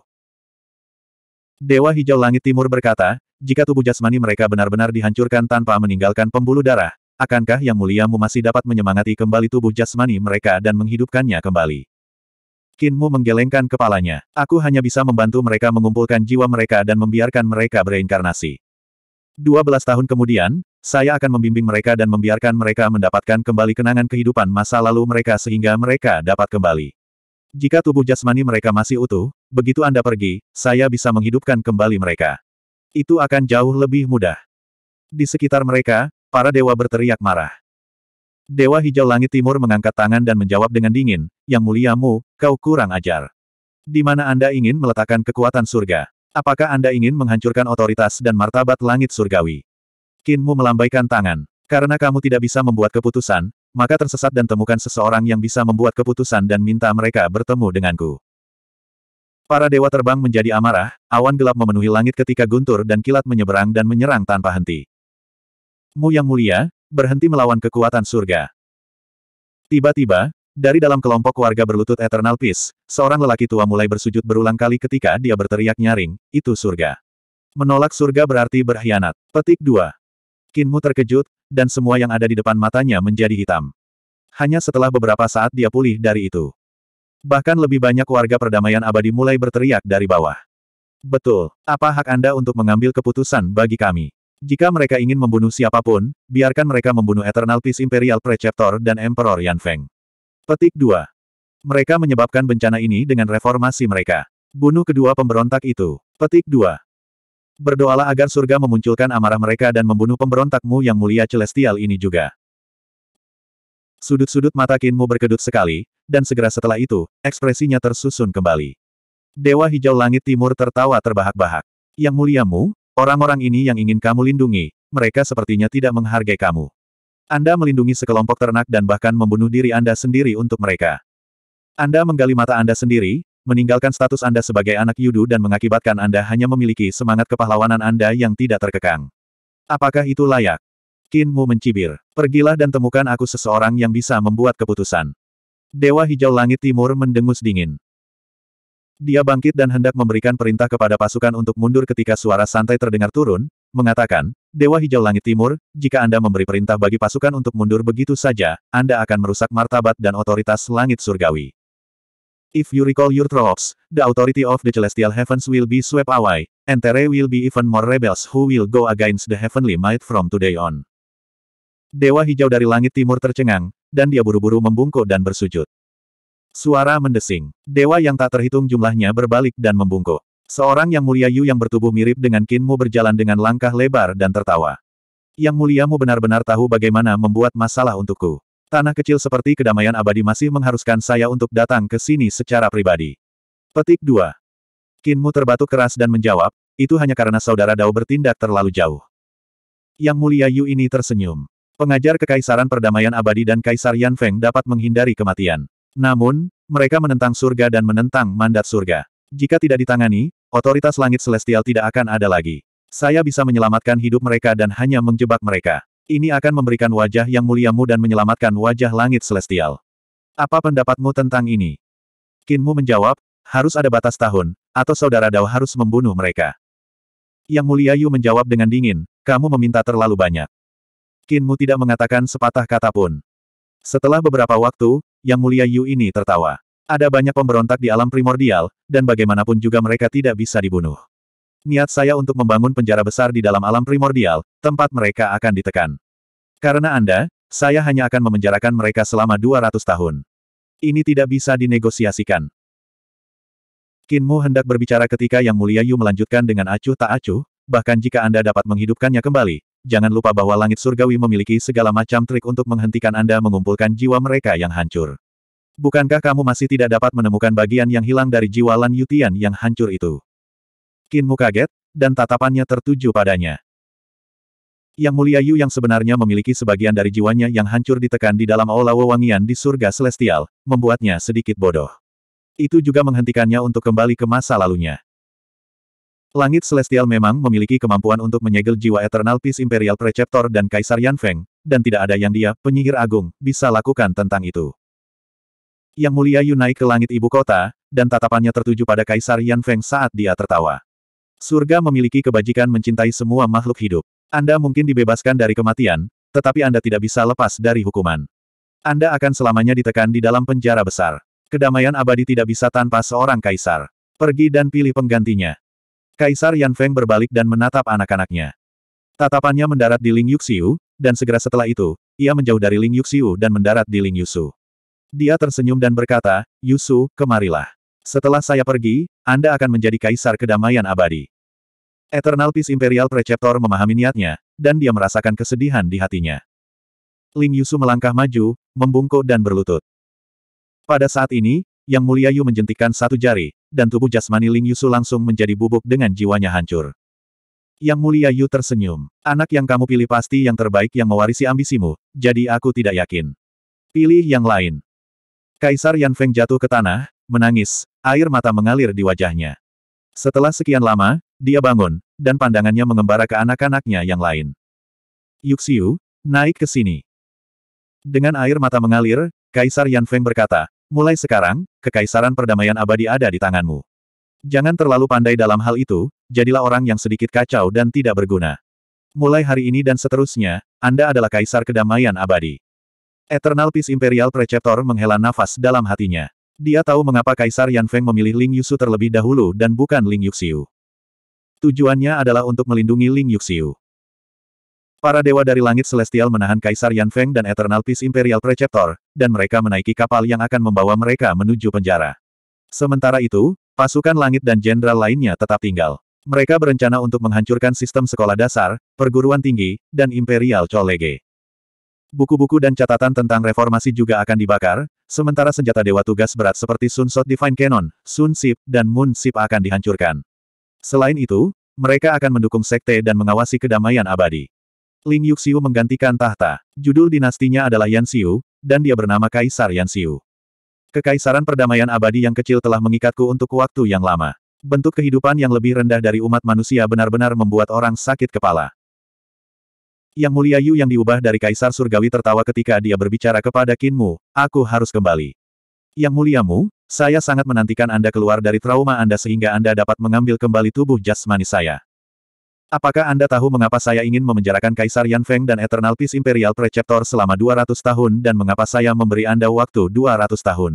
Dewa Hijau Langit Timur berkata, jika tubuh jasmani mereka benar-benar dihancurkan tanpa meninggalkan pembuluh darah, akankah Yang Muliamu masih dapat menyemangati kembali tubuh jasmani mereka dan menghidupkannya kembali? Kinmu menggelengkan kepalanya. Aku hanya bisa membantu mereka mengumpulkan jiwa mereka dan membiarkan mereka bereinkarnasi. 12 tahun kemudian, saya akan membimbing mereka dan membiarkan mereka mendapatkan kembali kenangan kehidupan masa lalu mereka sehingga mereka dapat kembali. Jika tubuh jasmani mereka masih utuh, begitu Anda pergi, saya bisa menghidupkan kembali mereka. Itu akan jauh lebih mudah. Di sekitar mereka, para dewa berteriak marah. Dewa Hijau Langit Timur mengangkat tangan dan menjawab dengan dingin, Yang muliamu, kau kurang ajar. Di mana Anda ingin meletakkan kekuatan surga? Apakah Anda ingin menghancurkan otoritas dan martabat langit surgawi? Kinmu melambaikan tangan. Karena kamu tidak bisa membuat keputusan, maka tersesat dan temukan seseorang yang bisa membuat keputusan dan minta mereka bertemu denganku. Para dewa terbang menjadi amarah, awan gelap memenuhi langit ketika guntur dan kilat menyeberang dan menyerang tanpa henti. Mu yang mulia, berhenti melawan kekuatan surga. Tiba-tiba, dari dalam kelompok warga berlutut Eternal Peace, seorang lelaki tua mulai bersujud berulang kali ketika dia berteriak nyaring, itu surga. Menolak surga berarti berkhianat. Petik 2. Kinmu terkejut, dan semua yang ada di depan matanya menjadi hitam. Hanya setelah beberapa saat dia pulih dari itu. Bahkan lebih banyak warga perdamaian abadi mulai berteriak dari bawah. Betul, apa hak Anda untuk mengambil keputusan bagi kami? Jika mereka ingin membunuh siapapun, biarkan mereka membunuh Eternal Peace Imperial Preceptor dan Emperor Yan Feng. Petik 2. Mereka menyebabkan bencana ini dengan reformasi mereka. Bunuh kedua pemberontak itu. Petik 2. Berdoalah agar surga memunculkan amarah mereka dan membunuh pemberontakmu yang mulia celestial ini juga. Sudut-sudut mata Kinmu berkedut sekali, dan segera setelah itu, ekspresinya tersusun kembali. Dewa Hijau Langit Timur tertawa terbahak-bahak. Yang muliamu, orang-orang ini yang ingin kamu lindungi, mereka sepertinya tidak menghargai kamu. Anda melindungi sekelompok ternak dan bahkan membunuh diri Anda sendiri untuk mereka. Anda menggali mata Anda sendiri, meninggalkan status Anda sebagai anak Yudu dan mengakibatkan Anda hanya memiliki semangat kepahlawanan Anda yang tidak terkekang. Apakah itu layak? Kinmu mencibir. Pergilah dan temukan aku seseorang yang bisa membuat keputusan. Dewa Hijau Langit Timur mendengus dingin. Dia bangkit dan hendak memberikan perintah kepada pasukan untuk mundur ketika suara santai terdengar turun, mengatakan, Dewa Hijau Langit Timur, jika Anda memberi perintah bagi pasukan untuk mundur begitu saja, Anda akan merusak martabat dan otoritas langit surgawi. If you recall your tropes, the authority of the celestial heavens will be swept away, and there will be even more rebels who will go against the heavenly might from today on. Dewa hijau dari langit timur tercengang, dan dia buru-buru membungkuk dan bersujud. Suara mendesing. Dewa yang tak terhitung jumlahnya berbalik dan membungkuk. Seorang yang mulia Yu yang bertubuh mirip dengan Kinmu berjalan dengan langkah lebar dan tertawa. Yang Mulia Mu benar-benar tahu bagaimana membuat masalah untukku. Tanah kecil seperti kedamaian abadi masih mengharuskan saya untuk datang ke sini secara pribadi. Petik 2. Kinmu terbatuk keras dan menjawab, itu hanya karena saudara Dao bertindak terlalu jauh. Yang mulia Yu ini tersenyum. Pengajar kekaisaran perdamaian abadi dan Kaisar Yan Feng dapat menghindari kematian. Namun, mereka menentang surga dan menentang mandat surga. Jika tidak ditangani, otoritas langit celestial tidak akan ada lagi. Saya bisa menyelamatkan hidup mereka dan hanya menjebak mereka. Ini akan memberikan wajah yang muliamu dan menyelamatkan wajah langit celestial. Apa pendapatmu tentang ini? Kinmu menjawab, harus ada batas tahun, atau saudara Dao harus membunuh mereka. Yang mulia Yu menjawab dengan dingin, kamu meminta terlalu banyak. Kinmu tidak mengatakan sepatah kata pun. Setelah beberapa waktu, Yang mulia Yu ini tertawa. Ada banyak pemberontak di alam primordial, dan bagaimanapun juga mereka tidak bisa dibunuh. Niat saya untuk membangun penjara besar di dalam alam primordial, tempat mereka akan ditekan. Karena Anda, saya hanya akan memenjarakan mereka selama 200 tahun. Ini tidak bisa dinegosiasikan. Kinmu hendak berbicara ketika Yang Mulia Yu melanjutkan dengan acuh tak acuh, bahkan jika Anda dapat menghidupkannya kembali, jangan lupa bahwa langit surgawi memiliki segala macam trik untuk menghentikan Anda mengumpulkan jiwa mereka yang hancur. Bukankah kamu masih tidak dapat menemukan bagian yang hilang dari jiwa Lan Yutian yang hancur itu? Kinmu kaget, dan tatapannya tertuju padanya. Yang mulia Yu yang sebenarnya memiliki sebagian dari jiwanya yang hancur ditekan di dalam aula wewangian di surga celestial, membuatnya sedikit bodoh. Itu juga menghentikannya untuk kembali ke masa lalunya. Langit Celestial memang memiliki kemampuan untuk menyegel jiwa Eternal Peace Imperial Preceptor dan Kaisar Yan Feng, dan tidak ada yang dia, penyihir agung, bisa lakukan tentang itu. Yang mulia Yu naik ke langit ibu kota, dan tatapannya tertuju pada Kaisar Yan Feng saat dia tertawa. Surga memiliki kebajikan mencintai semua makhluk hidup. Anda mungkin dibebaskan dari kematian, tetapi Anda tidak bisa lepas dari hukuman. Anda akan selamanya ditekan di dalam penjara besar. Kedamaian abadi tidak bisa tanpa seorang kaisar. Pergi dan pilih penggantinya. Kaisar Yan Feng berbalik dan menatap anak-anaknya. Tatapannya mendarat di Ling Yuxiu, dan segera setelah itu, ia menjauh dari Ling Yuxiu dan mendarat di Ling Yusu. Dia tersenyum dan berkata, Yusu, kemarilah. Setelah saya pergi, Anda akan menjadi kaisar kedamaian abadi. Eternal Peace Imperial Preceptor memahami niatnya, dan dia merasakan kesedihan di hatinya. Ling Yusu melangkah maju, membungkuk dan berlutut. Pada saat ini, Yang Mulia Yu menjentikkan satu jari, dan tubuh jasmani Ling Yusu langsung menjadi bubuk dengan jiwanya hancur. Yang Mulia Yu tersenyum. Anak yang kamu pilih pasti yang terbaik yang mewarisi ambisimu, jadi aku tidak yakin. Pilih yang lain. Kaisar Yan Feng jatuh ke tanah, menangis, Air mata mengalir di wajahnya. Setelah sekian lama, dia bangun, dan pandangannya mengembara ke anak-anaknya yang lain. Yuxiu, naik ke sini. Dengan air mata mengalir, Kaisar Yan Feng berkata, mulai sekarang, kekaisaran perdamaian abadi ada di tanganmu. Jangan terlalu pandai dalam hal itu, jadilah orang yang sedikit kacau dan tidak berguna. Mulai hari ini dan seterusnya, Anda adalah Kaisar Kedamaian Abadi. Eternal Peace Imperial Preceptor menghela nafas dalam hatinya. Dia tahu mengapa Kaisar Yan Feng memilih Ling Yusu terlebih dahulu dan bukan Ling Yuxiu. Tujuannya adalah untuk melindungi Ling Yuxiu. Para dewa dari langit celestial menahan Kaisar Yan Feng dan Eternal Peace Imperial Preceptor, dan mereka menaiki kapal yang akan membawa mereka menuju penjara. Sementara itu, pasukan langit dan jenderal lainnya tetap tinggal. Mereka berencana untuk menghancurkan sistem sekolah dasar, perguruan tinggi, dan Imperial Cholege. Buku-buku dan catatan tentang reformasi juga akan dibakar, sementara senjata dewa tugas berat seperti Sun Shot Divine Cannon, Sun Ship, dan Moon Ship akan dihancurkan. Selain itu, mereka akan mendukung sekte dan mengawasi kedamaian abadi. Ling Yuxiu menggantikan tahta. Judul dinastinya adalah Yan Xiu, dan dia bernama Kaisar Yan Xiu. Kekaisaran perdamaian abadi yang kecil telah mengikatku untuk waktu yang lama. Bentuk kehidupan yang lebih rendah dari umat manusia benar-benar membuat orang sakit kepala. Yang mulia Yu yang diubah dari Kaisar Surgawi tertawa ketika dia berbicara kepada Kinmu, aku harus kembali. Yang muliamu, saya sangat menantikan Anda keluar dari trauma Anda sehingga Anda dapat mengambil kembali tubuh jasmani saya. Apakah Anda tahu mengapa saya ingin memenjarakan Kaisar Yan Feng dan Eternal Peace Imperial Preceptor selama 200 tahun dan mengapa saya memberi Anda waktu 200 tahun?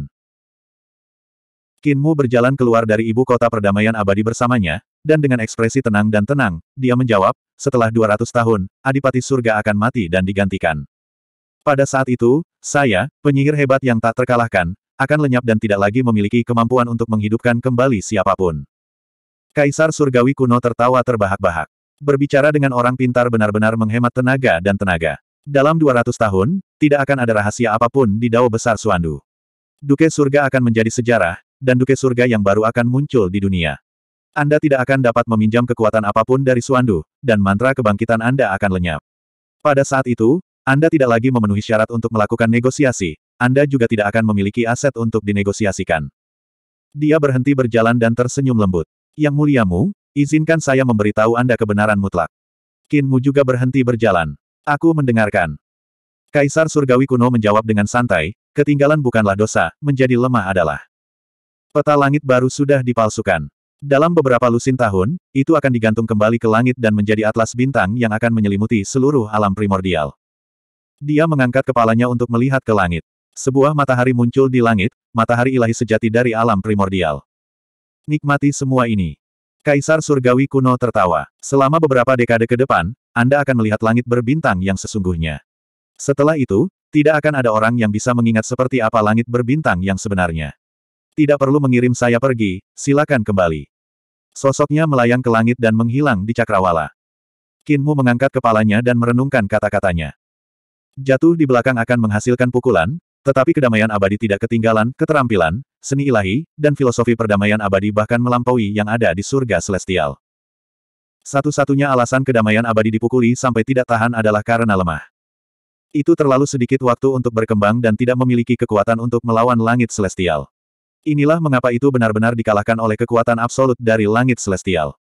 Kinmu berjalan keluar dari ibu kota perdamaian abadi bersamanya, dan dengan ekspresi tenang dan tenang, dia menjawab, setelah 200 tahun, Adipati Surga akan mati dan digantikan. Pada saat itu, saya, penyihir hebat yang tak terkalahkan, akan lenyap dan tidak lagi memiliki kemampuan untuk menghidupkan kembali siapapun. Kaisar Surgawi kuno tertawa terbahak-bahak. Berbicara dengan orang pintar benar-benar menghemat tenaga dan tenaga. Dalam 200 tahun, tidak akan ada rahasia apapun di Dao Besar Suandu. Duke Surga akan menjadi sejarah, dan Duke Surga yang baru akan muncul di dunia. Anda tidak akan dapat meminjam kekuatan apapun dari Suandu, dan mantra kebangkitan Anda akan lenyap. Pada saat itu, Anda tidak lagi memenuhi syarat untuk melakukan negosiasi, Anda juga tidak akan memiliki aset untuk dinegosiasikan. Dia berhenti berjalan dan tersenyum lembut. Yang muliamu, izinkan saya memberitahu Anda kebenaran mutlak. Kinmu juga berhenti berjalan. Aku mendengarkan. Kaisar Surgawi kuno menjawab dengan santai, ketinggalan bukanlah dosa, menjadi lemah adalah. Peta langit baru sudah dipalsukan. Dalam beberapa lusin tahun, itu akan digantung kembali ke langit dan menjadi atlas bintang yang akan menyelimuti seluruh alam primordial. Dia mengangkat kepalanya untuk melihat ke langit. Sebuah matahari muncul di langit, matahari ilahi sejati dari alam primordial. Nikmati semua ini. Kaisar Surgawi kuno tertawa. Selama beberapa dekade ke depan, Anda akan melihat langit berbintang yang sesungguhnya. Setelah itu, tidak akan ada orang yang bisa mengingat seperti apa langit berbintang yang sebenarnya. Tidak perlu mengirim saya pergi, silakan kembali. Sosoknya melayang ke langit dan menghilang di cakrawala. Kinmu mengangkat kepalanya dan merenungkan kata-katanya. Jatuh di belakang akan menghasilkan pukulan, tetapi kedamaian abadi tidak ketinggalan, keterampilan, seni ilahi, dan filosofi perdamaian abadi bahkan melampaui yang ada di surga celestial. Satu-satunya alasan kedamaian abadi dipukuli sampai tidak tahan adalah karena lemah. Itu terlalu sedikit waktu untuk berkembang dan tidak memiliki kekuatan untuk melawan langit celestial. Inilah mengapa itu benar-benar dikalahkan oleh kekuatan absolut dari langit celestial.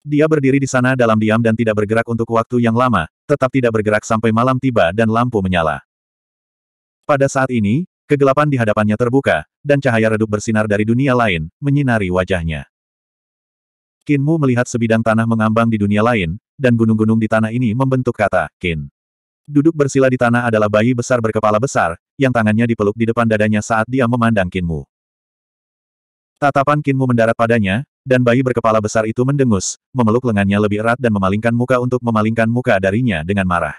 Dia berdiri di sana dalam diam dan tidak bergerak untuk waktu yang lama, tetap tidak bergerak sampai malam tiba dan lampu menyala. Pada saat ini, kegelapan di hadapannya terbuka, dan cahaya redup bersinar dari dunia lain, menyinari wajahnya. Kinmu melihat sebidang tanah mengambang di dunia lain, dan gunung-gunung di tanah ini membentuk kata, Kin. Duduk bersila di tanah adalah bayi besar berkepala besar, yang tangannya dipeluk di depan dadanya saat dia memandang Kinmu. Tatapan Kinmu mendarat padanya, dan bayi berkepala besar itu mendengus, memeluk lengannya lebih erat dan memalingkan muka untuk memalingkan muka darinya dengan marah.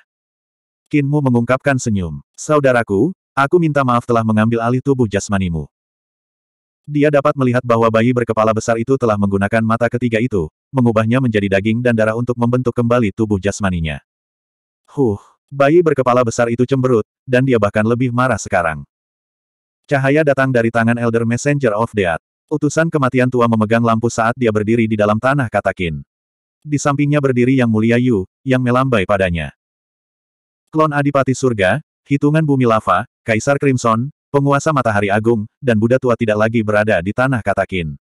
Kinmu mengungkapkan senyum. Saudaraku, aku minta maaf telah mengambil alih tubuh jasmanimu. Dia dapat melihat bahwa bayi berkepala besar itu telah menggunakan mata ketiga itu, mengubahnya menjadi daging dan darah untuk membentuk kembali tubuh jasmaninya. Huh, bayi berkepala besar itu cemberut, dan dia bahkan lebih marah sekarang. Cahaya datang dari tangan Elder Messenger of Death. Utusan kematian tua memegang lampu saat dia berdiri di dalam tanah katakin. Di sampingnya berdiri Yang Mulia Yu, yang melambai padanya. Klon Adipati Surga, Hitungan Bumi Lava, Kaisar Crimson, Penguasa Matahari Agung, dan Buddha Tua tidak lagi berada di tanah katakin.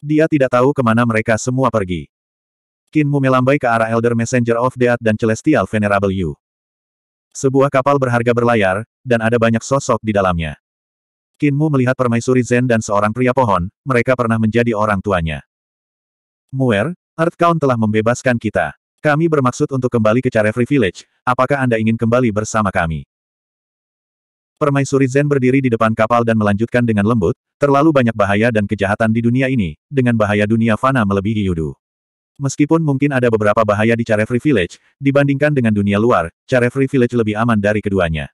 Dia tidak tahu kemana mereka semua pergi. Kinmu melambai ke arah Elder Messenger of Death dan Celestial Venerable Yu. Sebuah kapal berharga berlayar, dan ada banyak sosok di dalamnya. Kinmu melihat permaisuri Zen dan seorang pria pohon, mereka pernah menjadi orang tuanya. Muer, Earth Count telah membebaskan kita. Kami bermaksud untuk kembali ke Carefree Village, apakah Anda ingin kembali bersama kami? Permaisuri Zen berdiri di depan kapal dan melanjutkan dengan lembut, terlalu banyak bahaya dan kejahatan di dunia ini, dengan bahaya dunia fana melebihi Yudu. Meskipun mungkin ada beberapa bahaya di Carefree Village, dibandingkan dengan dunia luar, Carefree Village lebih aman dari keduanya.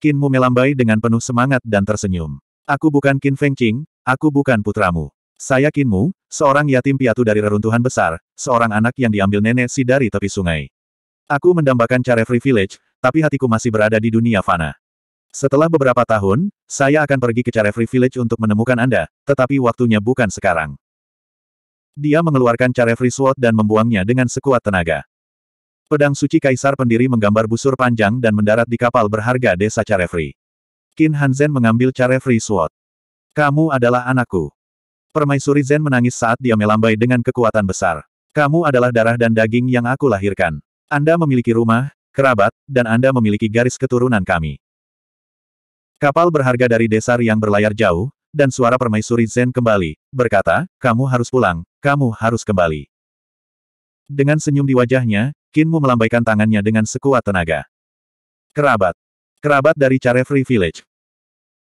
Qin Mu melambai dengan penuh semangat dan tersenyum. Aku bukan Qin Feng Qing, aku bukan putramu. Saya Qin Mu, seorang yatim piatu dari reruntuhan besar, seorang anak yang diambil nenek si dari tepi sungai. Aku mendambakan Free Village, tapi hatiku masih berada di dunia fana. Setelah beberapa tahun, saya akan pergi ke Free Village untuk menemukan Anda, tetapi waktunya bukan sekarang. Dia mengeluarkan Free Sword dan membuangnya dengan sekuat tenaga. Pedang suci kaisar pendiri menggambar busur panjang dan mendarat di kapal berharga desa Carefree. Qin Hanzen mengambil Carefree Sword. Kamu adalah anakku. Permaisuri Zen menangis saat dia melambai dengan kekuatan besar. Kamu adalah darah dan daging yang aku lahirkan. Anda memiliki rumah, kerabat, dan Anda memiliki garis keturunan kami. Kapal berharga dari desa yang berlayar jauh, dan suara permaisuri Zen kembali, berkata, kamu harus pulang, kamu harus kembali. Dengan senyum di wajahnya, Kinmu melambaikan tangannya dengan sekuat tenaga. Kerabat. Kerabat dari Carefree Village.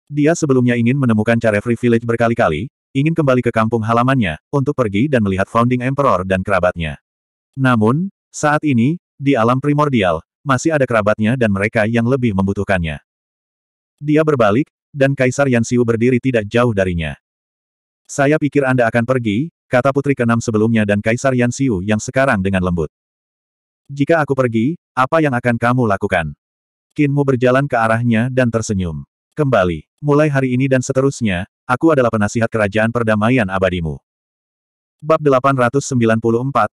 Dia sebelumnya ingin menemukan Carefree Village berkali-kali, ingin kembali ke kampung halamannya, untuk pergi dan melihat Founding Emperor dan kerabatnya. Namun, saat ini, di alam primordial, masih ada kerabatnya dan mereka yang lebih membutuhkannya. Dia berbalik, dan Kaisar Yansiu berdiri tidak jauh darinya. Saya pikir Anda akan pergi, kata putri Kenam sebelumnya dan Kaisar Yansiu yang sekarang dengan lembut. Jika aku pergi, apa yang akan kamu lakukan? Kinmu berjalan ke arahnya dan tersenyum. Kembali, mulai hari ini dan seterusnya, aku adalah penasihat kerajaan perdamaian abadimu. Bab 894,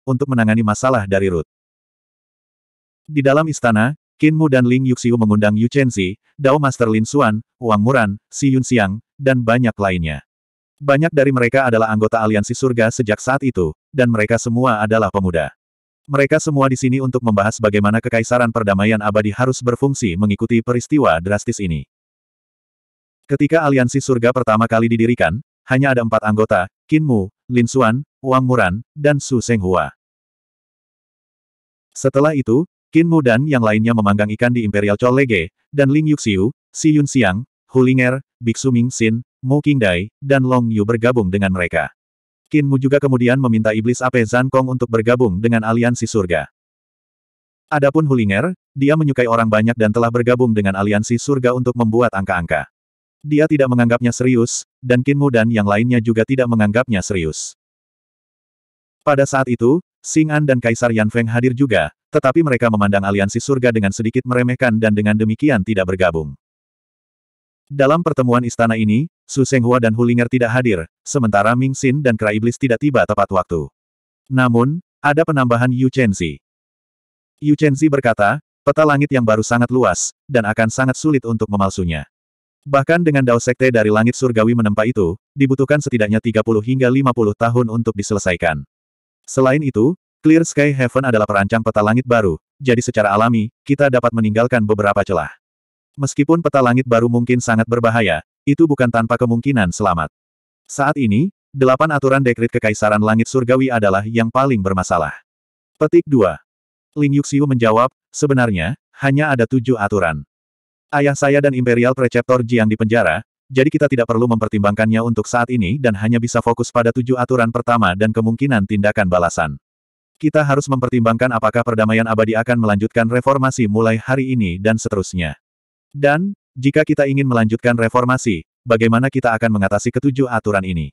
untuk menangani masalah dari Ruth. Di dalam istana, Kinmu dan Ling Yuxiu mengundang Yu Chenzi, Dao Master Lin Xuan, Wang Muran, Si Yun Xiang, dan banyak lainnya. Banyak dari mereka adalah anggota aliansi surga sejak saat itu, dan mereka semua adalah pemuda. Mereka semua di sini untuk membahas bagaimana kekaisaran perdamaian abadi harus berfungsi mengikuti peristiwa drastis ini. Ketika aliansi surga pertama kali didirikan, hanya ada empat anggota, Qin Mu, Lin Xuan, Wang Muran, dan Su Seng Hua. Setelah itu, Qin Mu dan yang lainnya memanggang ikan di Imperial Chol dan Ling Yuxiu, Si Yun Xiang, Hulinger, Biksu Ming Mu Qing Qingdai, dan Long Yu bergabung dengan mereka. Kinmu juga kemudian meminta iblis Ape Zankong untuk bergabung dengan aliansi surga. Adapun Hulinger, dia menyukai orang banyak dan telah bergabung dengan aliansi surga untuk membuat angka-angka. Dia tidak menganggapnya serius, dan Kinmu dan yang lainnya juga tidak menganggapnya serius. Pada saat itu, Xing An dan Kaisar Yan Feng hadir juga, tetapi mereka memandang aliansi surga dengan sedikit meremehkan dan dengan demikian tidak bergabung. Dalam pertemuan istana ini, Su Senghua dan Hulinger tidak hadir, sementara Ming Xin dan Kera Iblis tidak tiba tepat waktu. Namun, ada penambahan Yu Chenzi. Yu Chenzi berkata, peta langit yang baru sangat luas, dan akan sangat sulit untuk memalsunya. Bahkan dengan Dao Sekte dari langit surgawi menempa itu, dibutuhkan setidaknya 30 hingga 50 tahun untuk diselesaikan. Selain itu, Clear Sky Heaven adalah perancang peta langit baru, jadi secara alami, kita dapat meninggalkan beberapa celah. Meskipun peta langit baru mungkin sangat berbahaya, itu bukan tanpa kemungkinan selamat. Saat ini, delapan aturan dekrit kekaisaran langit surgawi adalah yang paling bermasalah. Petik 2. Ling Yuxiu menjawab, sebenarnya, hanya ada tujuh aturan. Ayah saya dan Imperial Preceptor Jiang di penjara, jadi kita tidak perlu mempertimbangkannya untuk saat ini dan hanya bisa fokus pada tujuh aturan pertama dan kemungkinan tindakan balasan. Kita harus mempertimbangkan apakah perdamaian abadi akan melanjutkan reformasi mulai hari ini dan seterusnya. Dan, jika kita ingin melanjutkan reformasi, bagaimana kita akan mengatasi ketujuh aturan ini?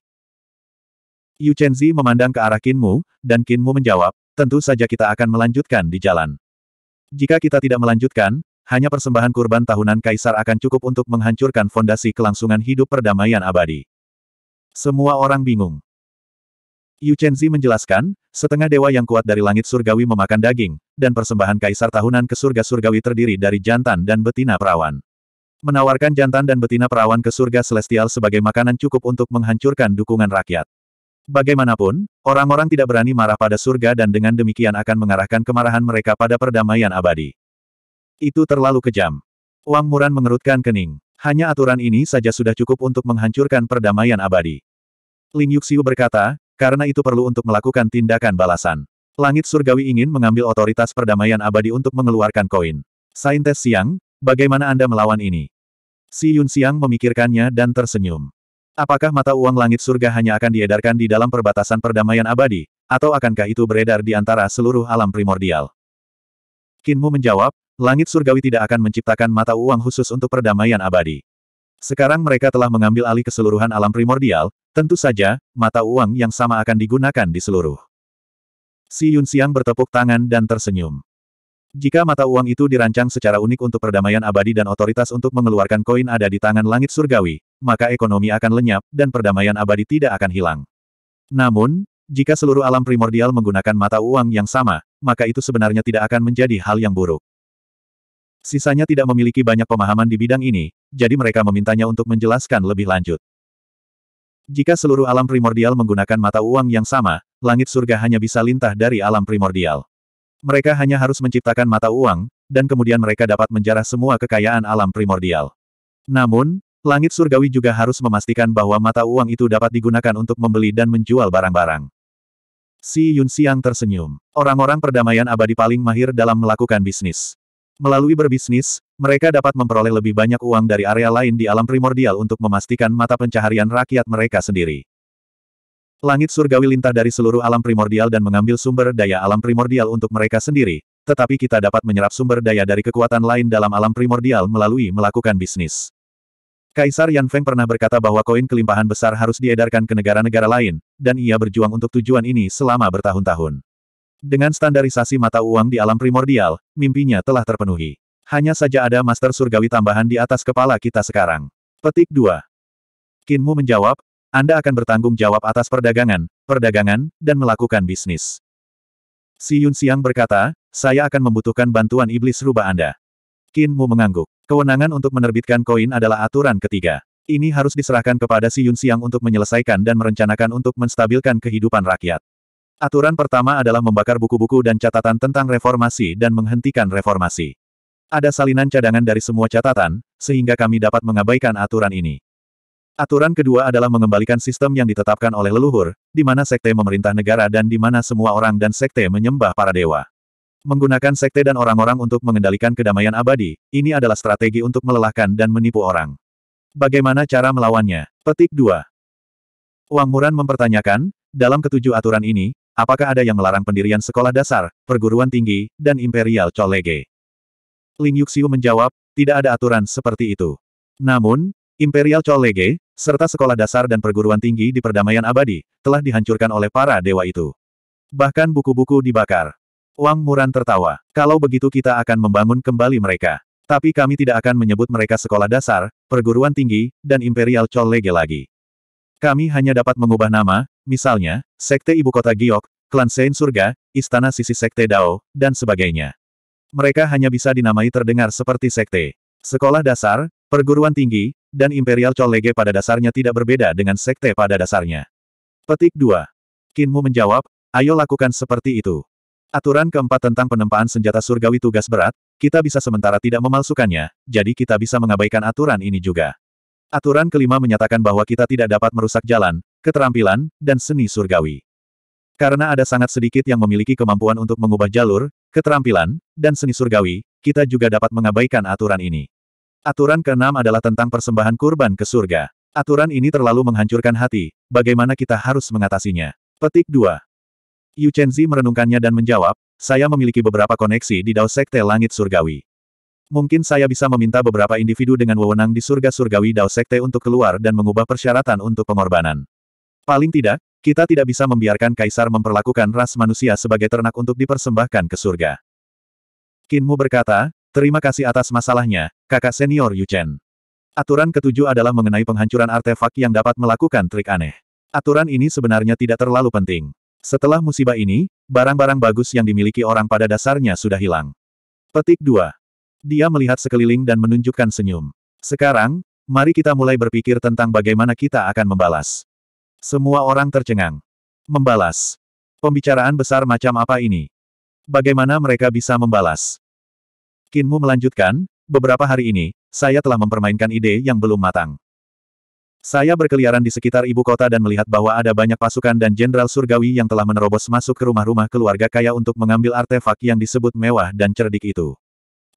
Yu Chenzi memandang ke arah Kinmu, dan Kinmu menjawab, tentu saja kita akan melanjutkan di jalan. Jika kita tidak melanjutkan, hanya persembahan kurban tahunan kaisar akan cukup untuk menghancurkan fondasi kelangsungan hidup perdamaian abadi. Semua orang bingung. Yu Chenzi menjelaskan, setengah dewa yang kuat dari langit surgawi memakan daging, dan persembahan kaisar tahunan ke surga surgawi terdiri dari jantan dan betina perawan menawarkan jantan dan betina perawan ke surga celestial sebagai makanan cukup untuk menghancurkan dukungan rakyat. Bagaimanapun, orang-orang tidak berani marah pada surga dan dengan demikian akan mengarahkan kemarahan mereka pada perdamaian abadi. Itu terlalu kejam. Wang Muran mengerutkan kening. Hanya aturan ini saja sudah cukup untuk menghancurkan perdamaian abadi. Ling Yuxiu berkata, karena itu perlu untuk melakukan tindakan balasan. Langit surgawi ingin mengambil otoritas perdamaian abadi untuk mengeluarkan koin. Saintes Siang, Bagaimana Anda melawan ini? Si Yun Xiang memikirkannya dan tersenyum. Apakah mata uang langit surga hanya akan diedarkan di dalam perbatasan perdamaian abadi, atau akankah itu beredar di antara seluruh alam primordial? Kinmu menjawab, langit surgawi tidak akan menciptakan mata uang khusus untuk perdamaian abadi. Sekarang mereka telah mengambil alih keseluruhan alam primordial, tentu saja, mata uang yang sama akan digunakan di seluruh. Si Yun Xiang bertepuk tangan dan tersenyum. Jika mata uang itu dirancang secara unik untuk perdamaian abadi dan otoritas untuk mengeluarkan koin ada di tangan langit surgawi, maka ekonomi akan lenyap, dan perdamaian abadi tidak akan hilang. Namun, jika seluruh alam primordial menggunakan mata uang yang sama, maka itu sebenarnya tidak akan menjadi hal yang buruk. Sisanya tidak memiliki banyak pemahaman di bidang ini, jadi mereka memintanya untuk menjelaskan lebih lanjut. Jika seluruh alam primordial menggunakan mata uang yang sama, langit surga hanya bisa lintah dari alam primordial. Mereka hanya harus menciptakan mata uang, dan kemudian mereka dapat menjarah semua kekayaan alam primordial. Namun, langit surgawi juga harus memastikan bahwa mata uang itu dapat digunakan untuk membeli dan menjual barang-barang. Si Yun Xiang tersenyum. Orang-orang perdamaian abadi paling mahir dalam melakukan bisnis. Melalui berbisnis, mereka dapat memperoleh lebih banyak uang dari area lain di alam primordial untuk memastikan mata pencaharian rakyat mereka sendiri. Langit surgawi lintah dari seluruh alam primordial dan mengambil sumber daya alam primordial untuk mereka sendiri, tetapi kita dapat menyerap sumber daya dari kekuatan lain dalam alam primordial melalui melakukan bisnis. Kaisar Yan Feng pernah berkata bahwa koin kelimpahan besar harus diedarkan ke negara-negara lain, dan ia berjuang untuk tujuan ini selama bertahun-tahun. Dengan standarisasi mata uang di alam primordial, mimpinya telah terpenuhi. Hanya saja ada master surgawi tambahan di atas kepala kita sekarang. Petik 2. Kinmu menjawab, anda akan bertanggung jawab atas perdagangan, perdagangan, dan melakukan bisnis. Si Yun Siang berkata, saya akan membutuhkan bantuan iblis rubah Anda. Qin Mu mengangguk. Kewenangan untuk menerbitkan koin adalah aturan ketiga. Ini harus diserahkan kepada Si Yun Siang untuk menyelesaikan dan merencanakan untuk menstabilkan kehidupan rakyat. Aturan pertama adalah membakar buku-buku dan catatan tentang reformasi dan menghentikan reformasi. Ada salinan cadangan dari semua catatan, sehingga kami dapat mengabaikan aturan ini. Aturan kedua adalah mengembalikan sistem yang ditetapkan oleh leluhur, di mana sekte memerintah negara dan di mana semua orang dan sekte menyembah para dewa. Menggunakan sekte dan orang-orang untuk mengendalikan kedamaian abadi, ini adalah strategi untuk melelahkan dan menipu orang. Bagaimana cara melawannya? Petik 2. Wang Muran mempertanyakan, dalam ketujuh aturan ini, apakah ada yang melarang pendirian sekolah dasar, perguruan tinggi, dan imperial colege? Ling Yuxiu menjawab, tidak ada aturan seperti itu. Namun, Imperial Cholege, serta sekolah dasar dan perguruan tinggi di perdamaian abadi, telah dihancurkan oleh para dewa itu. Bahkan buku-buku dibakar. Wang Muran tertawa. Kalau begitu kita akan membangun kembali mereka. Tapi kami tidak akan menyebut mereka sekolah dasar, perguruan tinggi, dan Imperial Cholege lagi. Kami hanya dapat mengubah nama, misalnya, Sekte Ibu Kota Giok, Klan Sein Surga, Istana Sisi Sekte Dao, dan sebagainya. Mereka hanya bisa dinamai terdengar seperti sekte. Sekolah dasar, perguruan tinggi, dan Imperial College pada dasarnya tidak berbeda dengan sekte pada dasarnya. Petik 2. Kinmu menjawab, ayo lakukan seperti itu. Aturan keempat tentang penempaan senjata surgawi tugas berat, kita bisa sementara tidak memalsukannya, jadi kita bisa mengabaikan aturan ini juga. Aturan kelima menyatakan bahwa kita tidak dapat merusak jalan, keterampilan, dan seni surgawi. Karena ada sangat sedikit yang memiliki kemampuan untuk mengubah jalur, keterampilan, dan seni surgawi, kita juga dapat mengabaikan aturan ini. Aturan keenam adalah tentang persembahan kurban ke surga. Aturan ini terlalu menghancurkan hati, bagaimana kita harus mengatasinya? Petik 2. Yu Chenzi merenungkannya dan menjawab, saya memiliki beberapa koneksi di Dao Sekte Langit Surgawi. Mungkin saya bisa meminta beberapa individu dengan wewenang di surga surgawi Dao Sekte untuk keluar dan mengubah persyaratan untuk pengorbanan. Paling tidak, kita tidak bisa membiarkan Kaisar memperlakukan ras manusia sebagai ternak untuk dipersembahkan ke surga. Kinmu berkata, Terima kasih atas masalahnya, kakak senior Yu Chen. Aturan ketujuh adalah mengenai penghancuran artefak yang dapat melakukan trik aneh. Aturan ini sebenarnya tidak terlalu penting. Setelah musibah ini, barang-barang bagus yang dimiliki orang pada dasarnya sudah hilang. Petik 2. Dia melihat sekeliling dan menunjukkan senyum. Sekarang, mari kita mulai berpikir tentang bagaimana kita akan membalas. Semua orang tercengang. Membalas. Pembicaraan besar macam apa ini? Bagaimana mereka bisa membalas? Kinmu melanjutkan, beberapa hari ini, saya telah mempermainkan ide yang belum matang. Saya berkeliaran di sekitar ibu kota dan melihat bahwa ada banyak pasukan dan jenderal surgawi yang telah menerobos masuk ke rumah-rumah keluarga kaya untuk mengambil artefak yang disebut mewah dan cerdik itu.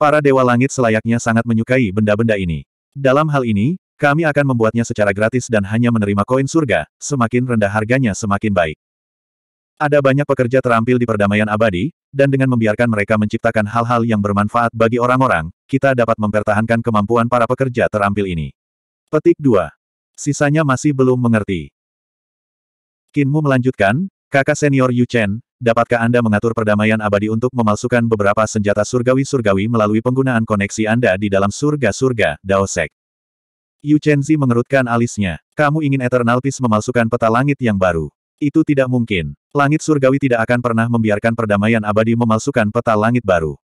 Para dewa langit selayaknya sangat menyukai benda-benda ini. Dalam hal ini, kami akan membuatnya secara gratis dan hanya menerima koin surga, semakin rendah harganya semakin baik. Ada banyak pekerja terampil di perdamaian abadi, dan dengan membiarkan mereka menciptakan hal-hal yang bermanfaat bagi orang-orang, kita dapat mempertahankan kemampuan para pekerja terampil ini. Petik 2. Sisanya masih belum mengerti. Kinmu melanjutkan, kakak senior Yu Chen, dapatkah Anda mengatur perdamaian abadi untuk memalsukan beberapa senjata surgawi-surgawi melalui penggunaan koneksi Anda di dalam surga-surga, Daosek? Yu Chen Chenzi mengerutkan alisnya. Kamu ingin Eternal Peace memalsukan peta langit yang baru. Itu tidak mungkin. Langit surgawi tidak akan pernah membiarkan perdamaian abadi memalsukan peta langit baru.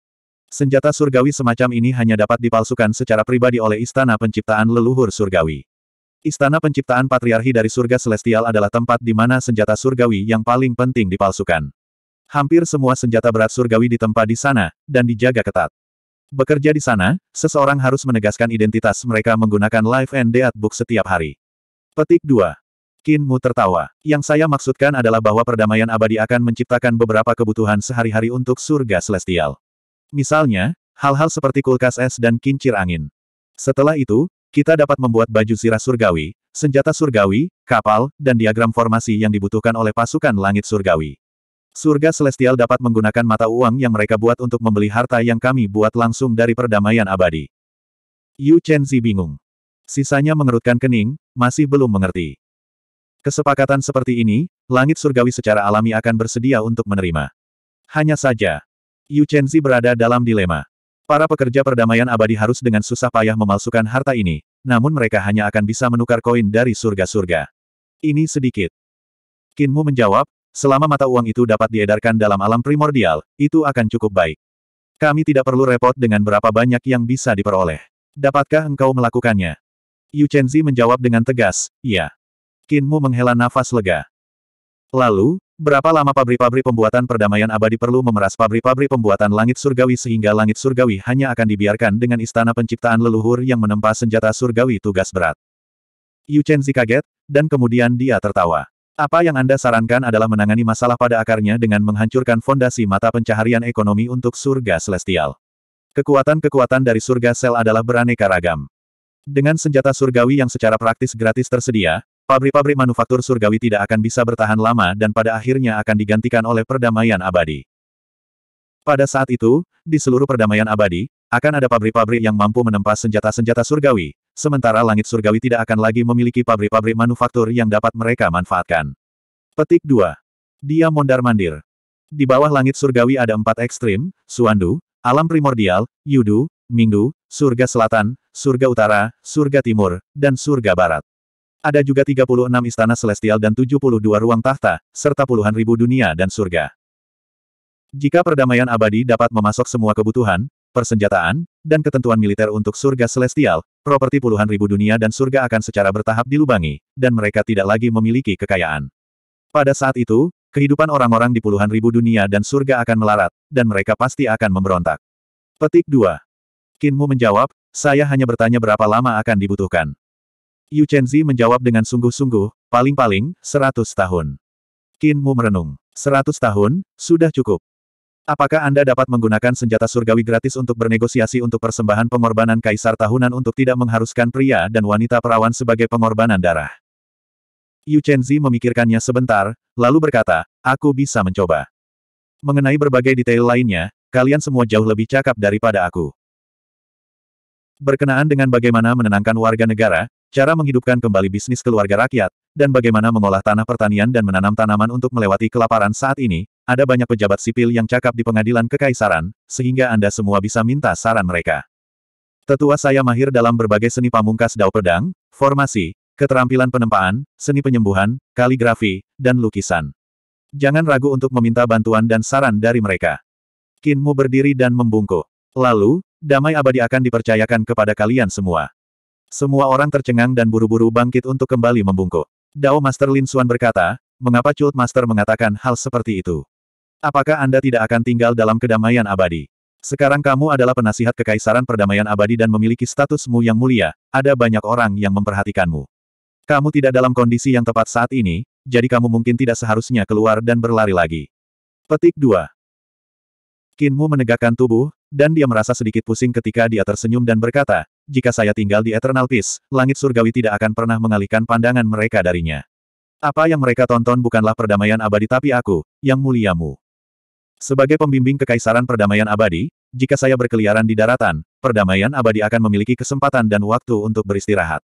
Senjata surgawi semacam ini hanya dapat dipalsukan secara pribadi oleh Istana Penciptaan Leluhur Surgawi. Istana Penciptaan Patriarki dari Surga Celestial adalah tempat di mana senjata surgawi yang paling penting dipalsukan. Hampir semua senjata berat surgawi ditempa di sana, dan dijaga ketat. Bekerja di sana, seseorang harus menegaskan identitas mereka menggunakan live and death book setiap hari. Petik 2. Qin Mu tertawa. Yang saya maksudkan adalah bahwa perdamaian abadi akan menciptakan beberapa kebutuhan sehari-hari untuk surga celestial. Misalnya, hal-hal seperti kulkas es dan kincir angin. Setelah itu, kita dapat membuat baju sirah surgawi, senjata surgawi, kapal, dan diagram formasi yang dibutuhkan oleh pasukan langit surgawi. Surga Celestial dapat menggunakan mata uang yang mereka buat untuk membeli harta yang kami buat langsung dari perdamaian abadi. Yu Chenzi bingung. Sisanya mengerutkan kening, masih belum mengerti. Kesepakatan seperti ini, langit surgawi secara alami akan bersedia untuk menerima. Hanya saja, Yu Chenzi berada dalam dilema. Para pekerja perdamaian abadi harus dengan susah payah memalsukan harta ini, namun mereka hanya akan bisa menukar koin dari surga-surga. Ini sedikit. Kinmu menjawab, selama mata uang itu dapat diedarkan dalam alam primordial, itu akan cukup baik. Kami tidak perlu repot dengan berapa banyak yang bisa diperoleh. Dapatkah engkau melakukannya? Yu Chenzi menjawab dengan tegas, iya. Kinmu menghela nafas lega. Lalu, berapa lama pabrik-pabrik pembuatan perdamaian abadi perlu memeras pabrik-pabrik pembuatan langit surgawi sehingga langit surgawi hanya akan dibiarkan dengan istana penciptaan leluhur yang menempa senjata surgawi tugas berat. Yu Chenzi kaget, dan kemudian dia tertawa. Apa yang Anda sarankan adalah menangani masalah pada akarnya dengan menghancurkan fondasi mata pencaharian ekonomi untuk surga celestial. Kekuatan-kekuatan dari surga sel adalah beraneka ragam. Dengan senjata surgawi yang secara praktis gratis tersedia, Pabrik-pabrik manufaktur surgawi tidak akan bisa bertahan lama dan pada akhirnya akan digantikan oleh perdamaian abadi. Pada saat itu, di seluruh perdamaian abadi, akan ada pabrik-pabrik yang mampu menempa senjata-senjata surgawi, sementara langit surgawi tidak akan lagi memiliki pabrik-pabrik manufaktur yang dapat mereka manfaatkan. Petik 2. Dia mondar-mandir. Di bawah langit surgawi ada empat ekstrim, Suandu, Alam Primordial, Yudu, mingdu, Surga Selatan, Surga Utara, Surga Timur, dan Surga Barat. Ada juga 36 istana celestial dan 72 ruang tahta, serta puluhan ribu dunia dan surga. Jika perdamaian abadi dapat memasok semua kebutuhan, persenjataan, dan ketentuan militer untuk surga celestial, properti puluhan ribu dunia dan surga akan secara bertahap dilubangi, dan mereka tidak lagi memiliki kekayaan. Pada saat itu, kehidupan orang-orang di puluhan ribu dunia dan surga akan melarat, dan mereka pasti akan memberontak. Petik 2. Kinmu menjawab, saya hanya bertanya berapa lama akan dibutuhkan. Yu Chenzi menjawab dengan sungguh-sungguh, paling-paling, seratus tahun. Qin Mu merenung. Seratus tahun, sudah cukup. Apakah Anda dapat menggunakan senjata surgawi gratis untuk bernegosiasi untuk persembahan pengorbanan kaisar tahunan untuk tidak mengharuskan pria dan wanita perawan sebagai pengorbanan darah? Yu Chenzi memikirkannya sebentar, lalu berkata, aku bisa mencoba. Mengenai berbagai detail lainnya, kalian semua jauh lebih cakap daripada aku. Berkenaan dengan bagaimana menenangkan warga negara, cara menghidupkan kembali bisnis keluarga rakyat, dan bagaimana mengolah tanah pertanian dan menanam tanaman untuk melewati kelaparan saat ini, ada banyak pejabat sipil yang cakap di pengadilan kekaisaran, sehingga Anda semua bisa minta saran mereka. Tetua saya mahir dalam berbagai seni pamungkas dao pedang, formasi, keterampilan penempaan, seni penyembuhan, kaligrafi, dan lukisan. Jangan ragu untuk meminta bantuan dan saran dari mereka. Kinmu berdiri dan membungkuk. Lalu, damai abadi akan dipercayakan kepada kalian semua. Semua orang tercengang dan buru-buru bangkit untuk kembali membungkuk. Dao Master Lin Xuan berkata, mengapa Cult Master mengatakan hal seperti itu? Apakah Anda tidak akan tinggal dalam kedamaian abadi? Sekarang kamu adalah penasihat kekaisaran perdamaian abadi dan memiliki statusmu yang mulia, ada banyak orang yang memperhatikanmu. Kamu tidak dalam kondisi yang tepat saat ini, jadi kamu mungkin tidak seharusnya keluar dan berlari lagi. Petik 2. Kinmu menegakkan tubuh, dan dia merasa sedikit pusing ketika dia tersenyum dan berkata, jika saya tinggal di Eternal Peace, langit surgawi tidak akan pernah mengalihkan pandangan mereka darinya. Apa yang mereka tonton bukanlah perdamaian abadi tapi aku, yang muliamu. Sebagai pembimbing kekaisaran perdamaian abadi, jika saya berkeliaran di daratan, perdamaian abadi akan memiliki kesempatan dan waktu untuk beristirahat.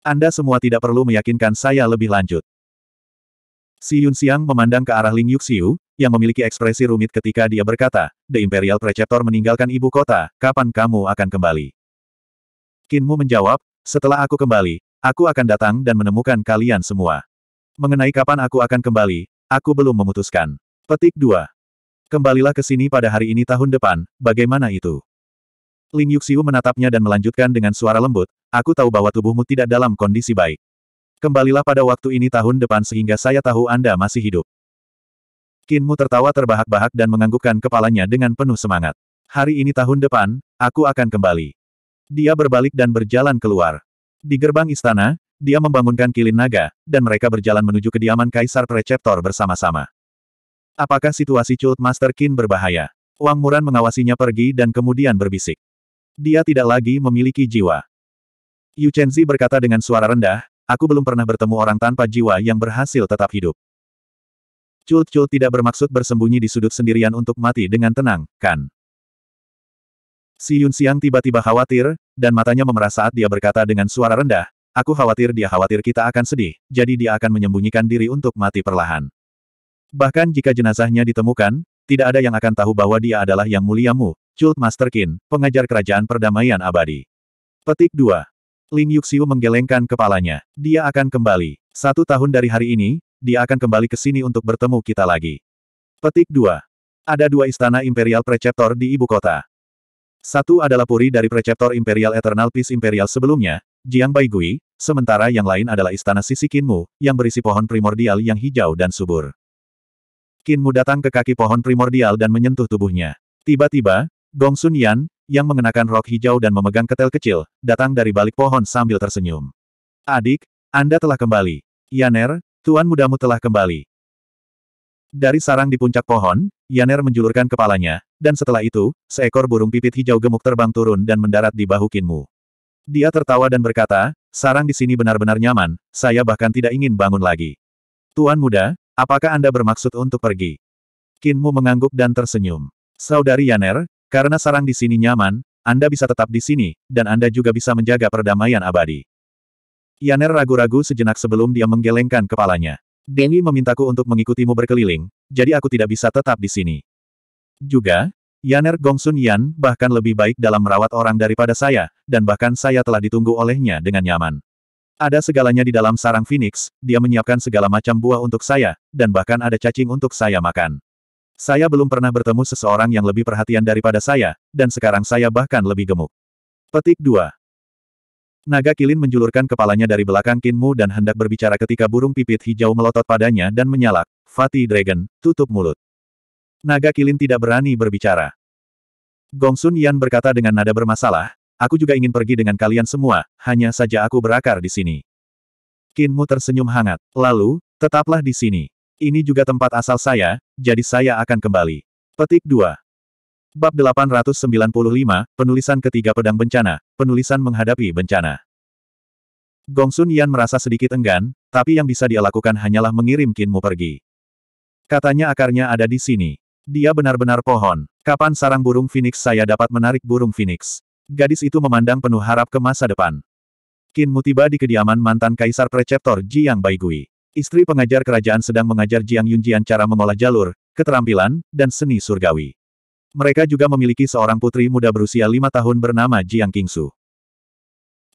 Anda semua tidak perlu meyakinkan saya lebih lanjut. Si Yun Xiang memandang ke arah Ling Yuxiu, yang memiliki ekspresi rumit ketika dia berkata, The Imperial Preceptor meninggalkan ibu kota, kapan kamu akan kembali? Kinmu menjawab, setelah aku kembali, aku akan datang dan menemukan kalian semua. Mengenai kapan aku akan kembali, aku belum memutuskan. Petik 2. Kembalilah ke sini pada hari ini tahun depan, bagaimana itu? Ling Yuxiu menatapnya dan melanjutkan dengan suara lembut, aku tahu bahwa tubuhmu tidak dalam kondisi baik. Kembalilah pada waktu ini tahun depan sehingga saya tahu Anda masih hidup. Kinmu tertawa terbahak-bahak dan menganggukkan kepalanya dengan penuh semangat. Hari ini tahun depan, aku akan kembali. Dia berbalik dan berjalan keluar. Di gerbang istana, dia membangunkan kilin naga, dan mereka berjalan menuju kediaman Kaisar Preceptor bersama-sama. Apakah situasi Cult Master Qin berbahaya? Wang Muran mengawasinya pergi dan kemudian berbisik. Dia tidak lagi memiliki jiwa. Yu Chenzi berkata dengan suara rendah, aku belum pernah bertemu orang tanpa jiwa yang berhasil tetap hidup. Cult Cult tidak bermaksud bersembunyi di sudut sendirian untuk mati dengan tenang, kan? Si Yun Xiang tiba-tiba khawatir, dan matanya memerah saat dia berkata dengan suara rendah, Aku khawatir dia khawatir kita akan sedih, jadi dia akan menyembunyikan diri untuk mati perlahan. Bahkan jika jenazahnya ditemukan, tidak ada yang akan tahu bahwa dia adalah yang muliamu, Cult Master Qin, pengajar kerajaan perdamaian abadi. Petik 2. Ling Yuxiu menggelengkan kepalanya. Dia akan kembali. Satu tahun dari hari ini, dia akan kembali ke sini untuk bertemu kita lagi. Petik 2. Ada dua istana imperial preceptor di ibu kota. Satu adalah puri dari Preceptor Imperial Eternal Peace Imperial sebelumnya, Jiang Bai Gui, sementara yang lain adalah istana sisi Kinmu, yang berisi pohon primordial yang hijau dan subur. Kinmu datang ke kaki pohon primordial dan menyentuh tubuhnya. Tiba-tiba, Gong Sun Yan, yang mengenakan rok hijau dan memegang ketel kecil, datang dari balik pohon sambil tersenyum. Adik, Anda telah kembali. Yaner, Tuan mudamu telah kembali. Dari sarang di puncak pohon, Yaner menjulurkan kepalanya, dan setelah itu, seekor burung pipit hijau gemuk terbang turun dan mendarat di bahu Kinmu. Dia tertawa dan berkata, sarang di sini benar-benar nyaman, saya bahkan tidak ingin bangun lagi. Tuan muda, apakah Anda bermaksud untuk pergi? Kinmu mengangguk dan tersenyum. Saudari Yaner, karena sarang di sini nyaman, Anda bisa tetap di sini, dan Anda juga bisa menjaga perdamaian abadi. Yaner ragu-ragu sejenak sebelum dia menggelengkan kepalanya. Dengi memintaku untuk mengikutimu berkeliling, jadi aku tidak bisa tetap di sini. Juga, Yaner Gongsun Yan bahkan lebih baik dalam merawat orang daripada saya, dan bahkan saya telah ditunggu olehnya dengan nyaman. Ada segalanya di dalam sarang Phoenix, dia menyiapkan segala macam buah untuk saya, dan bahkan ada cacing untuk saya makan. Saya belum pernah bertemu seseorang yang lebih perhatian daripada saya, dan sekarang saya bahkan lebih gemuk. Petik 2. Naga kilin menjulurkan kepalanya dari belakang Kinmu dan hendak berbicara ketika burung pipit hijau melotot padanya dan menyalak. Fati Dragon, tutup mulut. Naga kilin tidak berani berbicara. Gongsun Yan berkata dengan nada bermasalah, aku juga ingin pergi dengan kalian semua, hanya saja aku berakar di sini. Kinmu tersenyum hangat. Lalu, tetaplah di sini. Ini juga tempat asal saya, jadi saya akan kembali. Petik 2. Bab 895, Penulisan Ketiga Pedang Bencana, Penulisan Menghadapi Bencana. gong sun Yan merasa sedikit enggan, tapi yang bisa dia lakukan hanyalah mengirim mu pergi. Katanya akarnya ada di sini. Dia benar-benar pohon. Kapan sarang burung Phoenix saya dapat menarik burung Phoenix? Gadis itu memandang penuh harap ke masa depan. mu tiba di kediaman mantan kaisar preceptor Jiang Baigui. Istri pengajar kerajaan sedang mengajar Jiang Yunjian cara mengolah jalur, keterampilan, dan seni surgawi. Mereka juga memiliki seorang putri muda berusia lima tahun bernama Jiang Kingsu.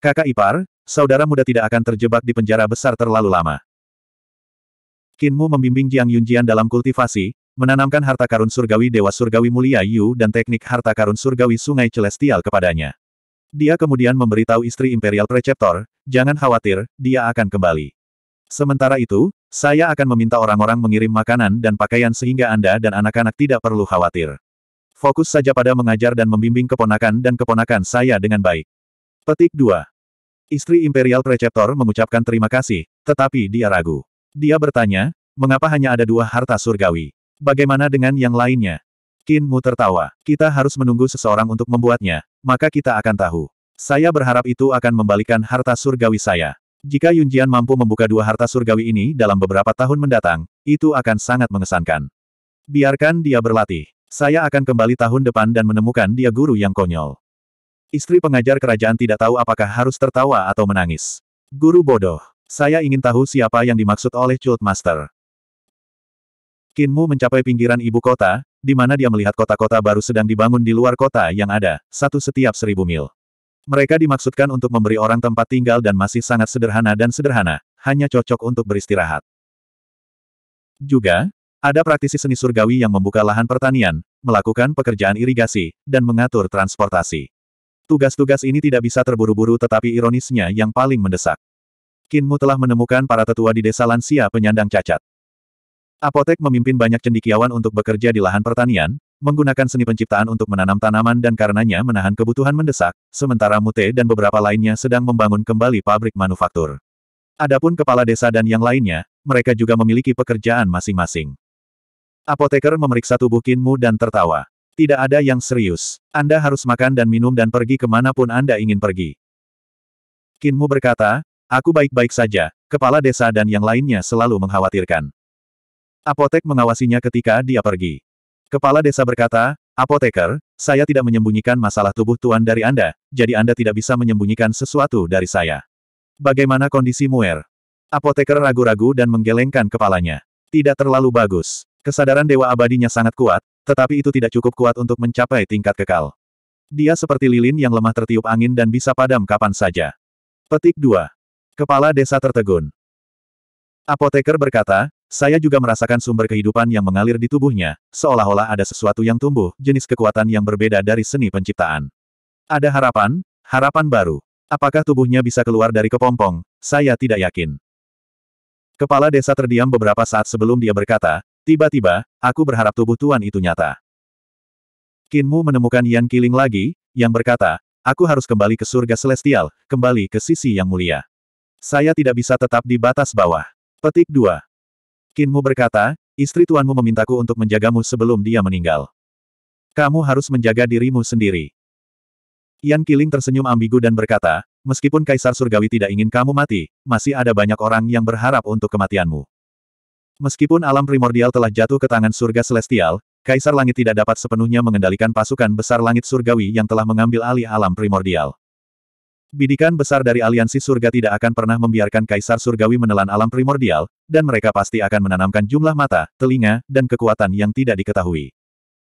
Kakak ipar, saudara muda tidak akan terjebak di penjara besar terlalu lama. Kinmu membimbing Jiang Yunjian dalam kultivasi, menanamkan harta karun surgawi Dewa Surgawi Mulia Yu dan teknik harta karun surgawi Sungai Celestial kepadanya. Dia kemudian memberitahu istri Imperial Preceptor, jangan khawatir, dia akan kembali. Sementara itu, saya akan meminta orang-orang mengirim makanan dan pakaian sehingga Anda dan anak-anak tidak perlu khawatir. Fokus saja pada mengajar dan membimbing keponakan dan keponakan saya dengan baik. Petik 2. Istri Imperial Preceptor mengucapkan terima kasih, tetapi dia ragu. Dia bertanya, mengapa hanya ada dua harta surgawi? Bagaimana dengan yang lainnya? Qin Mu tertawa. Kita harus menunggu seseorang untuk membuatnya, maka kita akan tahu. Saya berharap itu akan membalikan harta surgawi saya. Jika Yunjian mampu membuka dua harta surgawi ini dalam beberapa tahun mendatang, itu akan sangat mengesankan. Biarkan dia berlatih. Saya akan kembali tahun depan dan menemukan dia guru yang konyol. Istri pengajar kerajaan tidak tahu apakah harus tertawa atau menangis. Guru bodoh. Saya ingin tahu siapa yang dimaksud oleh Chult Master. Kinmu mencapai pinggiran ibu kota, di mana dia melihat kota-kota baru sedang dibangun di luar kota yang ada, satu setiap seribu mil. Mereka dimaksudkan untuk memberi orang tempat tinggal dan masih sangat sederhana dan sederhana, hanya cocok untuk beristirahat. Juga, ada praktisi seni surgawi yang membuka lahan pertanian, melakukan pekerjaan irigasi, dan mengatur transportasi. Tugas-tugas ini tidak bisa terburu-buru tetapi ironisnya yang paling mendesak. Kinmu telah menemukan para tetua di desa lansia penyandang cacat. Apotek memimpin banyak cendikiawan untuk bekerja di lahan pertanian, menggunakan seni penciptaan untuk menanam tanaman dan karenanya menahan kebutuhan mendesak, sementara Mute dan beberapa lainnya sedang membangun kembali pabrik manufaktur. Adapun kepala desa dan yang lainnya, mereka juga memiliki pekerjaan masing-masing. Apoteker memeriksa tubuh Kinmu dan tertawa. Tidak ada yang serius. Anda harus makan dan minum dan pergi kemanapun Anda ingin pergi. Kinmu berkata, aku baik-baik saja, kepala desa dan yang lainnya selalu mengkhawatirkan. Apotek mengawasinya ketika dia pergi. Kepala desa berkata, Apoteker, saya tidak menyembunyikan masalah tubuh Tuan dari Anda, jadi Anda tidak bisa menyembunyikan sesuatu dari saya. Bagaimana kondisi Muer? Apoteker ragu-ragu dan menggelengkan kepalanya. Tidak terlalu bagus. Kesadaran dewa abadinya sangat kuat, tetapi itu tidak cukup kuat untuk mencapai tingkat kekal. Dia seperti lilin yang lemah tertiup angin dan bisa padam kapan saja. Petik 2. Kepala desa tertegun. Apoteker berkata, saya juga merasakan sumber kehidupan yang mengalir di tubuhnya, seolah-olah ada sesuatu yang tumbuh, jenis kekuatan yang berbeda dari seni penciptaan. Ada harapan, harapan baru. Apakah tubuhnya bisa keluar dari kepompong? Saya tidak yakin. Kepala desa terdiam beberapa saat sebelum dia berkata, Tiba-tiba, aku berharap tubuh Tuan itu nyata. Kinmu menemukan Yan Kiling lagi, yang berkata, aku harus kembali ke surga celestial, kembali ke sisi yang mulia. Saya tidak bisa tetap di batas bawah. Petik 2. Kinmu berkata, istri tuanmu memintaku untuk menjagamu sebelum dia meninggal. Kamu harus menjaga dirimu sendiri. Yan Kiling tersenyum ambigu dan berkata, meskipun Kaisar Surgawi tidak ingin kamu mati, masih ada banyak orang yang berharap untuk kematianmu. Meskipun alam primordial telah jatuh ke tangan surga celestial, Kaisar Langit tidak dapat sepenuhnya mengendalikan pasukan besar langit surgawi yang telah mengambil alih alam primordial. Bidikan besar dari aliansi surga tidak akan pernah membiarkan Kaisar Surgawi menelan alam primordial, dan mereka pasti akan menanamkan jumlah mata, telinga, dan kekuatan yang tidak diketahui.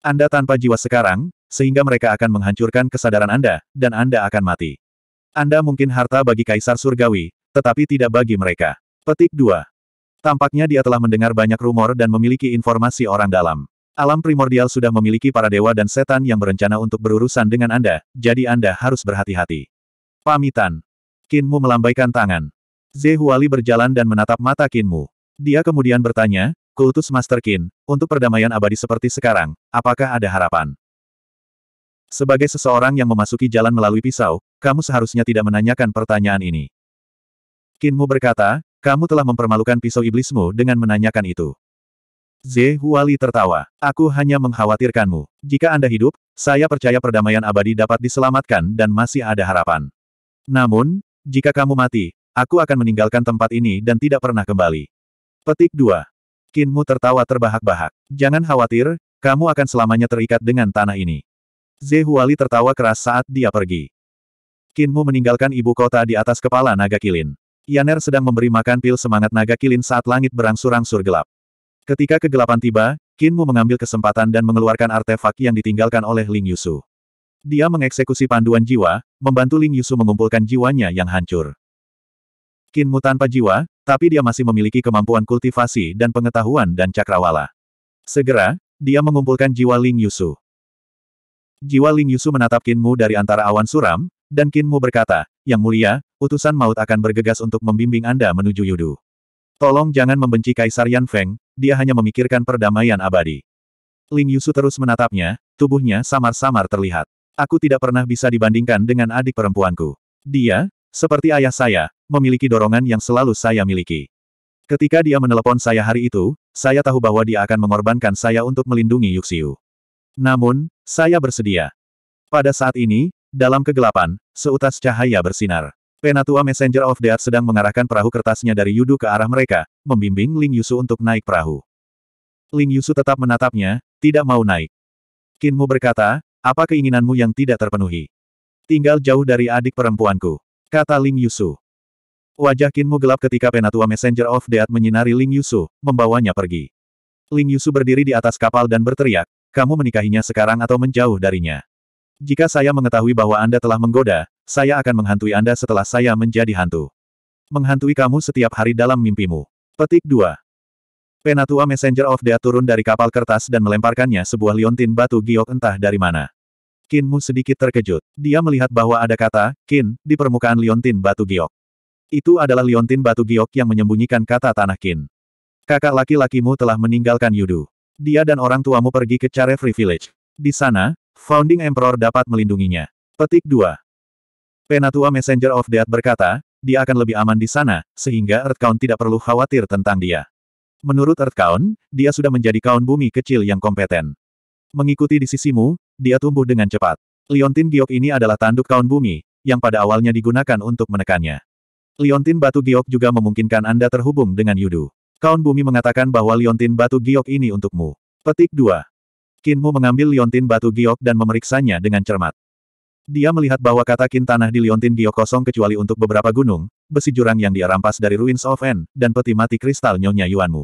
Anda tanpa jiwa sekarang, sehingga mereka akan menghancurkan kesadaran Anda, dan Anda akan mati. Anda mungkin harta bagi Kaisar Surgawi, tetapi tidak bagi mereka. Petik 2. Tampaknya dia telah mendengar banyak rumor dan memiliki informasi orang dalam. Alam primordial sudah memiliki para dewa dan setan yang berencana untuk berurusan dengan Anda, jadi Anda harus berhati-hati. Pamitan. Kinmu melambaikan tangan. Zehuali berjalan dan menatap mata Kinmu. Dia kemudian bertanya, Kultus Master Kin, untuk perdamaian abadi seperti sekarang, apakah ada harapan? Sebagai seseorang yang memasuki jalan melalui pisau, kamu seharusnya tidak menanyakan pertanyaan ini. Kinmu berkata, kamu telah mempermalukan pisau iblismu dengan menanyakan itu. Ze Huali tertawa. Aku hanya mengkhawatirkanmu. Jika Anda hidup, saya percaya perdamaian abadi dapat diselamatkan dan masih ada harapan. Namun, jika kamu mati, aku akan meninggalkan tempat ini dan tidak pernah kembali. Petik 2. Kinmu tertawa terbahak-bahak. Jangan khawatir, kamu akan selamanya terikat dengan tanah ini. Ze Huali tertawa keras saat dia pergi. Kinmu meninggalkan ibu kota di atas kepala naga kilin. Yaner sedang memberi makan pil semangat naga kilin saat langit berangsur-angsur gelap. Ketika kegelapan tiba, Kinmu mengambil kesempatan dan mengeluarkan artefak yang ditinggalkan oleh Ling Yusu. Dia mengeksekusi panduan jiwa, membantu Ling Yusu mengumpulkan jiwanya yang hancur. Kinmu tanpa jiwa, tapi dia masih memiliki kemampuan kultivasi dan pengetahuan dan cakrawala. Segera, dia mengumpulkan jiwa Ling Yusu. Jiwa Ling Yusu menatap Kinmu dari antara awan suram, dan Kinmu berkata, Yang mulia, utusan maut akan bergegas untuk membimbing Anda menuju Yudu. Tolong jangan membenci Kaisar Yan Feng, dia hanya memikirkan perdamaian abadi. Ling Yusu terus menatapnya, tubuhnya samar-samar terlihat. Aku tidak pernah bisa dibandingkan dengan adik perempuanku. Dia, seperti ayah saya, memiliki dorongan yang selalu saya miliki. Ketika dia menelepon saya hari itu, saya tahu bahwa dia akan mengorbankan saya untuk melindungi Yuxiu. Namun, saya bersedia. Pada saat ini, dalam kegelapan, seutas cahaya bersinar. Penatua Messenger of Death sedang mengarahkan perahu kertasnya dari Yudu ke arah mereka, membimbing Ling Yusu untuk naik perahu. Ling Yusu tetap menatapnya, tidak mau naik. Kinmu berkata, apa keinginanmu yang tidak terpenuhi? Tinggal jauh dari adik perempuanku, kata Ling Yusu. Wajah Kinmu gelap ketika Penatua Messenger of Death menyinari Ling Yusu, membawanya pergi. Ling Yusu berdiri di atas kapal dan berteriak, kamu menikahinya sekarang atau menjauh darinya. Jika saya mengetahui bahwa Anda telah menggoda, saya akan menghantui Anda setelah saya menjadi hantu. Menghantui kamu setiap hari dalam mimpimu. Petik 2. Penatua Messenger of Death turun dari kapal kertas dan melemparkannya sebuah liontin batu giok entah dari mana. Kinmu sedikit terkejut. Dia melihat bahwa ada kata, kin di permukaan liontin batu giok. Itu adalah liontin batu giok yang menyembunyikan kata tanah kin. Kakak laki-lakimu telah meninggalkan Yudu. Dia dan orang tuamu pergi ke Charefree Village. Di sana, Founding Emperor dapat melindunginya. Petik 2. Penatua Messenger of Death berkata, dia akan lebih aman di sana, sehingga Earthcount tidak perlu khawatir tentang dia. Menurut Earthcount, dia sudah menjadi kaun bumi kecil yang kompeten. Mengikuti di sisimu, dia tumbuh dengan cepat. Liontin giok ini adalah tanduk kaun bumi, yang pada awalnya digunakan untuk menekannya. Liontin batu giok juga memungkinkan Anda terhubung dengan Yudu. Kaun bumi mengatakan bahwa liontin batu giok ini untukmu. Petik 2. Kinmu mengambil liontin batu giok dan memeriksanya dengan cermat. Dia melihat bahwa kata kin tanah di liontin giok kosong kecuali untuk beberapa gunung, besi jurang yang dia rampas dari Ruins of N, dan peti mati kristal Nyonya Yuanmu.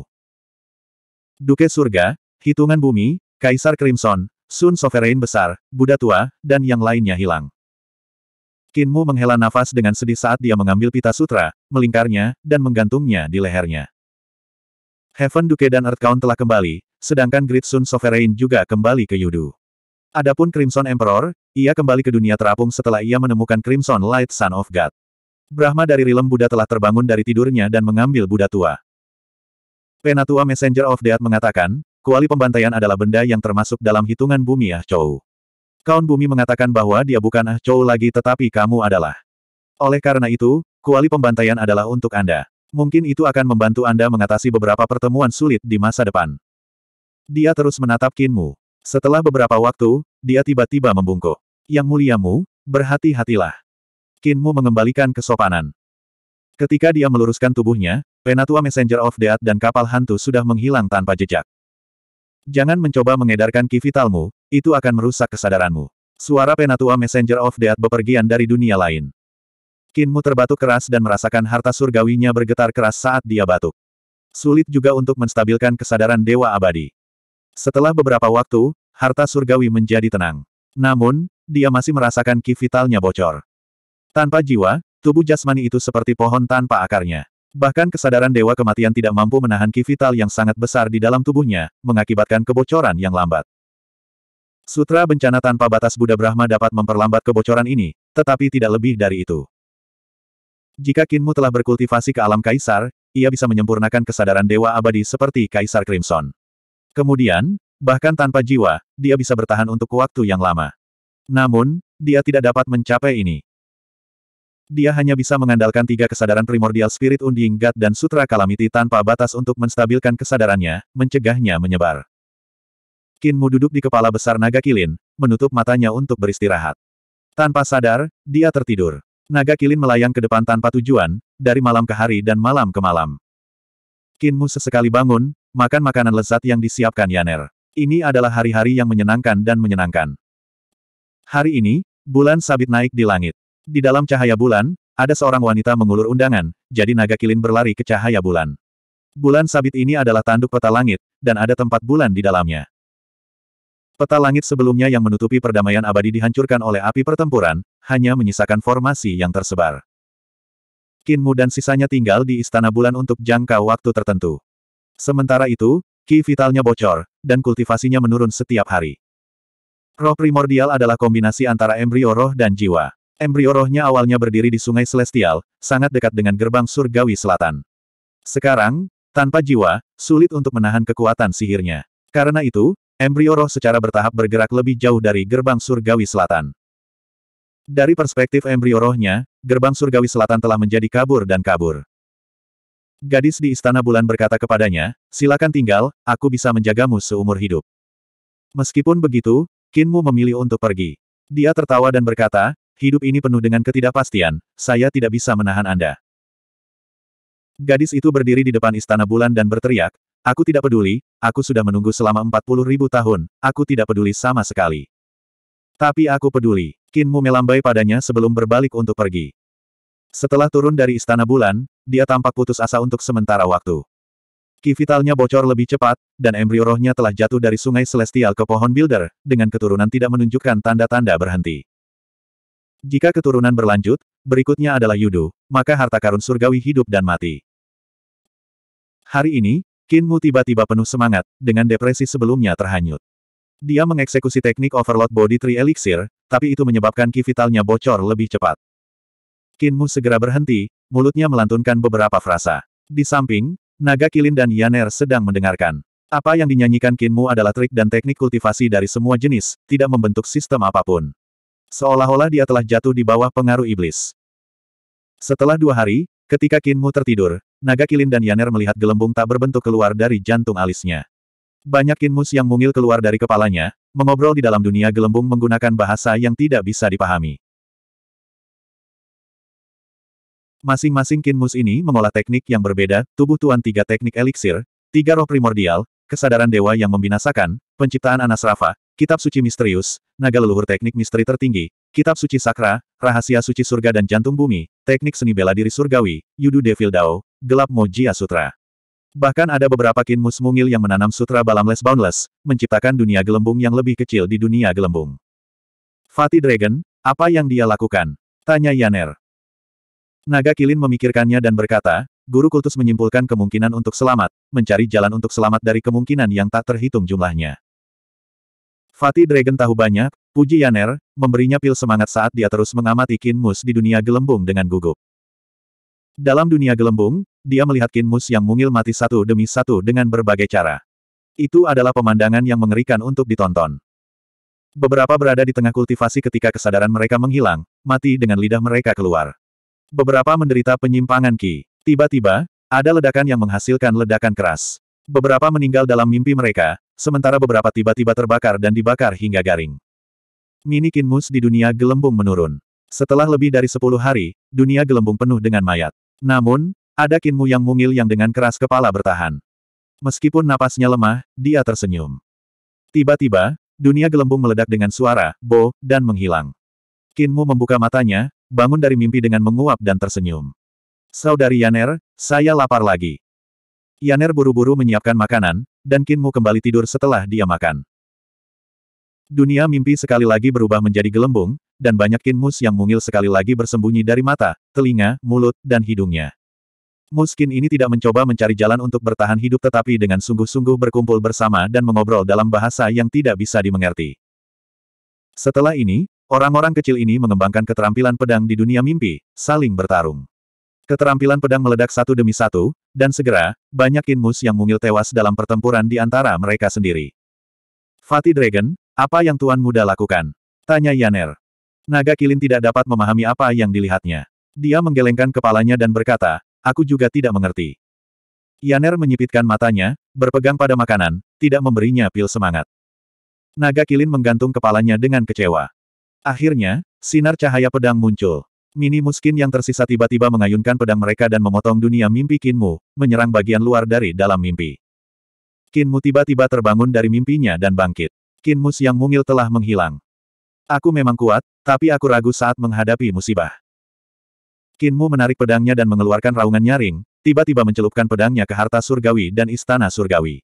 Duke Surga, Hitungan Bumi, Kaisar Crimson, Sun Sovereign Besar, Buddha Tua, dan yang lainnya hilang. Kinmu menghela nafas dengan sedih saat dia mengambil pita sutra, melingkarnya, dan menggantungnya di lehernya. Heaven Duke dan Earth Count telah kembali, sedangkan Great Sun Sovereign juga kembali ke Yudu. Adapun Crimson Emperor, ia kembali ke dunia terapung setelah ia menemukan Crimson Light Son of God. Brahma dari Rilem Buddha telah terbangun dari tidurnya dan mengambil Buddha tua. Penatua Messenger of Death mengatakan, kuali pembantaian adalah benda yang termasuk dalam hitungan bumi Ah Chou. Kaun bumi mengatakan bahwa dia bukan Ah Chou lagi tetapi kamu adalah. Oleh karena itu, kuali pembantaian adalah untuk Anda. Mungkin itu akan membantu Anda mengatasi beberapa pertemuan sulit di masa depan. Dia terus menatap Kinmu. Setelah beberapa waktu, dia tiba-tiba membungkuk. Yang muliamu, berhati-hatilah. Kinmu mengembalikan kesopanan. Ketika dia meluruskan tubuhnya, Penatua Messenger of Death dan kapal hantu sudah menghilang tanpa jejak. Jangan mencoba mengedarkan kivitalmu, itu akan merusak kesadaranmu. Suara Penatua Messenger of Death bepergian dari dunia lain. Kinmu terbatuk keras dan merasakan harta surgawinya bergetar keras saat dia batuk. Sulit juga untuk menstabilkan kesadaran Dewa Abadi. Setelah beberapa waktu, harta surgawi menjadi tenang. Namun, dia masih merasakan ki vitalnya bocor. Tanpa jiwa, tubuh jasmani itu seperti pohon tanpa akarnya. Bahkan kesadaran dewa kematian tidak mampu menahan ki vital yang sangat besar di dalam tubuhnya, mengakibatkan kebocoran yang lambat. Sutra bencana tanpa batas Buddha Brahma dapat memperlambat kebocoran ini, tetapi tidak lebih dari itu. Jika Kinmu telah berkultivasi ke alam kaisar, ia bisa menyempurnakan kesadaran dewa abadi seperti kaisar Crimson. Kemudian, bahkan tanpa jiwa, dia bisa bertahan untuk waktu yang lama. Namun, dia tidak dapat mencapai ini. Dia hanya bisa mengandalkan tiga kesadaran primordial spirit unding God dan Sutra Kalamiti tanpa batas untuk menstabilkan kesadarannya, mencegahnya menyebar. Kinmu duduk di kepala besar naga kilin, menutup matanya untuk beristirahat. Tanpa sadar, dia tertidur. Naga kilin melayang ke depan tanpa tujuan, dari malam ke hari dan malam ke malam. Kinmu sesekali bangun, Makan makanan lezat yang disiapkan Yaner. Ini adalah hari-hari yang menyenangkan dan menyenangkan. Hari ini, bulan sabit naik di langit. Di dalam cahaya bulan, ada seorang wanita mengulur undangan, jadi naga kilin berlari ke cahaya bulan. Bulan sabit ini adalah tanduk peta langit, dan ada tempat bulan di dalamnya. Peta langit sebelumnya yang menutupi perdamaian abadi dihancurkan oleh api pertempuran, hanya menyisakan formasi yang tersebar. Kinmu dan sisanya tinggal di Istana Bulan untuk jangka waktu tertentu. Sementara itu, ki vitalnya bocor, dan kultivasinya menurun setiap hari. Roh primordial adalah kombinasi antara embrio roh dan jiwa. Embrio rohnya awalnya berdiri di sungai Celestial, sangat dekat dengan gerbang surgawi selatan. Sekarang, tanpa jiwa, sulit untuk menahan kekuatan sihirnya. Karena itu, embrio roh secara bertahap bergerak lebih jauh dari gerbang surgawi selatan. Dari perspektif embrio rohnya, gerbang surgawi selatan telah menjadi kabur dan kabur. Gadis di Istana Bulan berkata kepadanya, silakan tinggal, aku bisa menjagamu seumur hidup. Meskipun begitu, Kinmu memilih untuk pergi. Dia tertawa dan berkata, hidup ini penuh dengan ketidakpastian, saya tidak bisa menahan Anda. Gadis itu berdiri di depan Istana Bulan dan berteriak, aku tidak peduli, aku sudah menunggu selama 40 ribu tahun, aku tidak peduli sama sekali. Tapi aku peduli. Kinmu melambai padanya sebelum berbalik untuk pergi. Setelah turun dari Istana Bulan, dia tampak putus asa untuk sementara waktu. Ki bocor lebih cepat, dan embrio rohnya telah jatuh dari sungai celestial ke pohon builder, dengan keturunan tidak menunjukkan tanda-tanda berhenti. Jika keturunan berlanjut, berikutnya adalah Yudu, maka harta karun surgawi hidup dan mati. Hari ini, Kinmu tiba-tiba penuh semangat, dengan depresi sebelumnya terhanyut. Dia mengeksekusi teknik overload body tree elixir, tapi itu menyebabkan ki bocor lebih cepat. Kinmu segera berhenti, mulutnya melantunkan beberapa frasa. Di samping, naga kilin dan Yaner sedang mendengarkan. Apa yang dinyanyikan Kinmu adalah trik dan teknik kultivasi dari semua jenis, tidak membentuk sistem apapun. Seolah-olah dia telah jatuh di bawah pengaruh iblis. Setelah dua hari, ketika Kinmu tertidur, naga kilin dan Yaner melihat gelembung tak berbentuk keluar dari jantung alisnya. Banyak Kinmus yang mungil keluar dari kepalanya, mengobrol di dalam dunia gelembung menggunakan bahasa yang tidak bisa dipahami. Masing-masing kinmus ini mengolah teknik yang berbeda, tubuh Tuan tiga teknik eliksir, tiga roh primordial, kesadaran dewa yang membinasakan, penciptaan anas rafa, kitab suci misterius, naga leluhur teknik misteri tertinggi, kitab suci sakra, rahasia suci surga dan jantung bumi, teknik seni bela diri surgawi, Yudu Devil Dao, gelap Mojia Sutra. Bahkan ada beberapa kinmus mungil yang menanam sutra Balamless Boundless, menciptakan dunia gelembung yang lebih kecil di dunia gelembung. Fatih Dragon, apa yang dia lakukan? Tanya Yaner. Naga Kilin memikirkannya dan berkata, guru kultus menyimpulkan kemungkinan untuk selamat, mencari jalan untuk selamat dari kemungkinan yang tak terhitung jumlahnya. Fatih Dragon tahu banyak, puji Yaner, memberinya pil semangat saat dia terus mengamati Mus di dunia gelembung dengan gugup. Dalam dunia gelembung, dia melihat Kin Mus yang mungil mati satu demi satu dengan berbagai cara. Itu adalah pemandangan yang mengerikan untuk ditonton. Beberapa berada di tengah kultivasi ketika kesadaran mereka menghilang, mati dengan lidah mereka keluar. Beberapa menderita penyimpangan Ki. Tiba-tiba, ada ledakan yang menghasilkan ledakan keras. Beberapa meninggal dalam mimpi mereka, sementara beberapa tiba-tiba terbakar dan dibakar hingga garing. Mini Kinmus di dunia gelembung menurun. Setelah lebih dari sepuluh hari, dunia gelembung penuh dengan mayat. Namun, ada Kinmu yang mungil yang dengan keras kepala bertahan. Meskipun napasnya lemah, dia tersenyum. Tiba-tiba, dunia gelembung meledak dengan suara, bo, dan menghilang. Kinmu membuka matanya, bangun dari mimpi dengan menguap dan tersenyum. Saudari Yaner, saya lapar lagi. Yaner buru-buru menyiapkan makanan, dan Kinmu kembali tidur setelah dia makan. Dunia mimpi sekali lagi berubah menjadi gelembung, dan banyak Kinmus yang mungil sekali lagi bersembunyi dari mata, telinga, mulut, dan hidungnya. Muskin ini tidak mencoba mencari jalan untuk bertahan hidup tetapi dengan sungguh-sungguh berkumpul bersama dan mengobrol dalam bahasa yang tidak bisa dimengerti. Setelah ini, Orang-orang kecil ini mengembangkan keterampilan pedang di dunia mimpi, saling bertarung. Keterampilan pedang meledak satu demi satu, dan segera, banyak Inmus yang mungil tewas dalam pertempuran di antara mereka sendiri. Fatih Dragon, apa yang Tuan Muda lakukan? Tanya Yaner. Naga Kilin tidak dapat memahami apa yang dilihatnya. Dia menggelengkan kepalanya dan berkata, aku juga tidak mengerti. Yaner menyipitkan matanya, berpegang pada makanan, tidak memberinya pil semangat. Naga Kilin menggantung kepalanya dengan kecewa. Akhirnya, sinar cahaya pedang muncul. Mini Muskin yang tersisa tiba-tiba mengayunkan pedang mereka dan memotong dunia mimpi Kinmu, menyerang bagian luar dari dalam mimpi. Kinmu tiba-tiba terbangun dari mimpinya dan bangkit. Kinmus yang mungil telah menghilang. Aku memang kuat, tapi aku ragu saat menghadapi musibah. Kinmu menarik pedangnya dan mengeluarkan raungan nyaring, tiba-tiba mencelupkan pedangnya ke harta surgawi dan istana surgawi.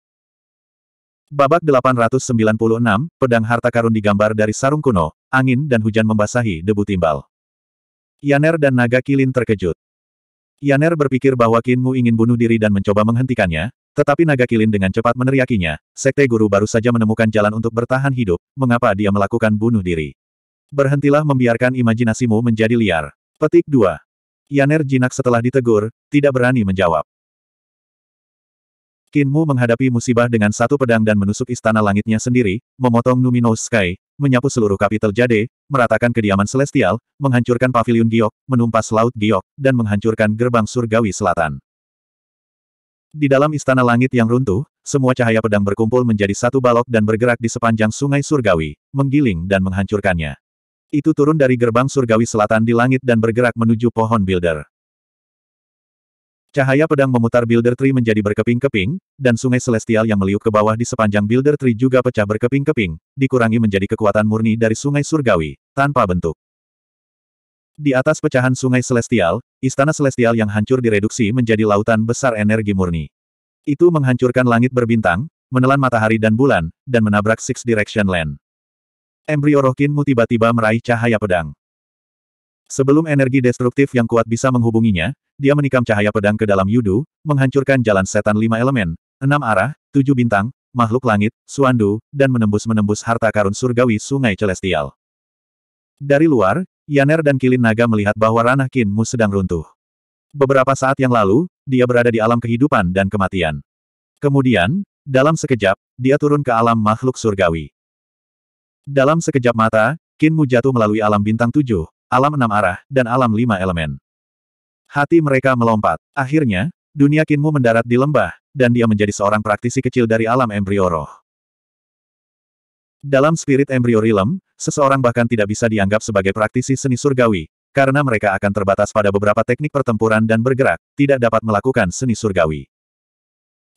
Babak 896, pedang harta karun digambar dari sarung kuno, angin dan hujan membasahi debu timbal. Yaner dan naga kilin terkejut. Yaner berpikir bahwa Kinmu ingin bunuh diri dan mencoba menghentikannya, tetapi naga kilin dengan cepat meneriakinya, sekte guru baru saja menemukan jalan untuk bertahan hidup, mengapa dia melakukan bunuh diri. Berhentilah membiarkan imajinasimu menjadi liar. Petik 2. Yaner jinak setelah ditegur, tidak berani menjawab. Kinmu menghadapi musibah dengan satu pedang dan menusuk istana langitnya sendiri, memotong Numinous Sky, menyapu seluruh kapital Jade, meratakan kediaman Celestial, menghancurkan pavilion Giok, menumpas Laut Giok, dan menghancurkan gerbang surgawi selatan. Di dalam istana langit yang runtuh, semua cahaya pedang berkumpul menjadi satu balok dan bergerak di sepanjang sungai surgawi, menggiling dan menghancurkannya. Itu turun dari gerbang surgawi selatan di langit dan bergerak menuju pohon builder. Cahaya pedang memutar Builder Tree menjadi berkeping-keping, dan sungai celestial yang meliuk ke bawah di sepanjang Builder Tree juga pecah berkeping-keping, dikurangi menjadi kekuatan murni dari sungai surgawi, tanpa bentuk. Di atas pecahan sungai celestial, istana celestial yang hancur direduksi menjadi lautan besar energi murni. Itu menghancurkan langit berbintang, menelan matahari dan bulan, dan menabrak Six Direction Land. Embrio Rohkinmu tiba-tiba meraih cahaya pedang. Sebelum energi destruktif yang kuat bisa menghubunginya, dia menikam cahaya pedang ke dalam Yudu, menghancurkan jalan setan lima elemen, enam arah, tujuh bintang, makhluk langit, suandu, dan menembus-menembus harta karun surgawi sungai celestial. Dari luar, Yaner dan Kilin Naga melihat bahwa ranah Kinmu sedang runtuh. Beberapa saat yang lalu, dia berada di alam kehidupan dan kematian. Kemudian, dalam sekejap, dia turun ke alam makhluk surgawi. Dalam sekejap mata, Kinmu jatuh melalui alam bintang tujuh, alam enam arah, dan alam lima elemen. Hati mereka melompat. Akhirnya, dunia Kinmu mendarat di lembah, dan dia menjadi seorang praktisi kecil dari alam embrio roh. Dalam spirit embrio realm, seseorang bahkan tidak bisa dianggap sebagai praktisi seni surgawi, karena mereka akan terbatas pada beberapa teknik pertempuran dan bergerak, tidak dapat melakukan seni surgawi.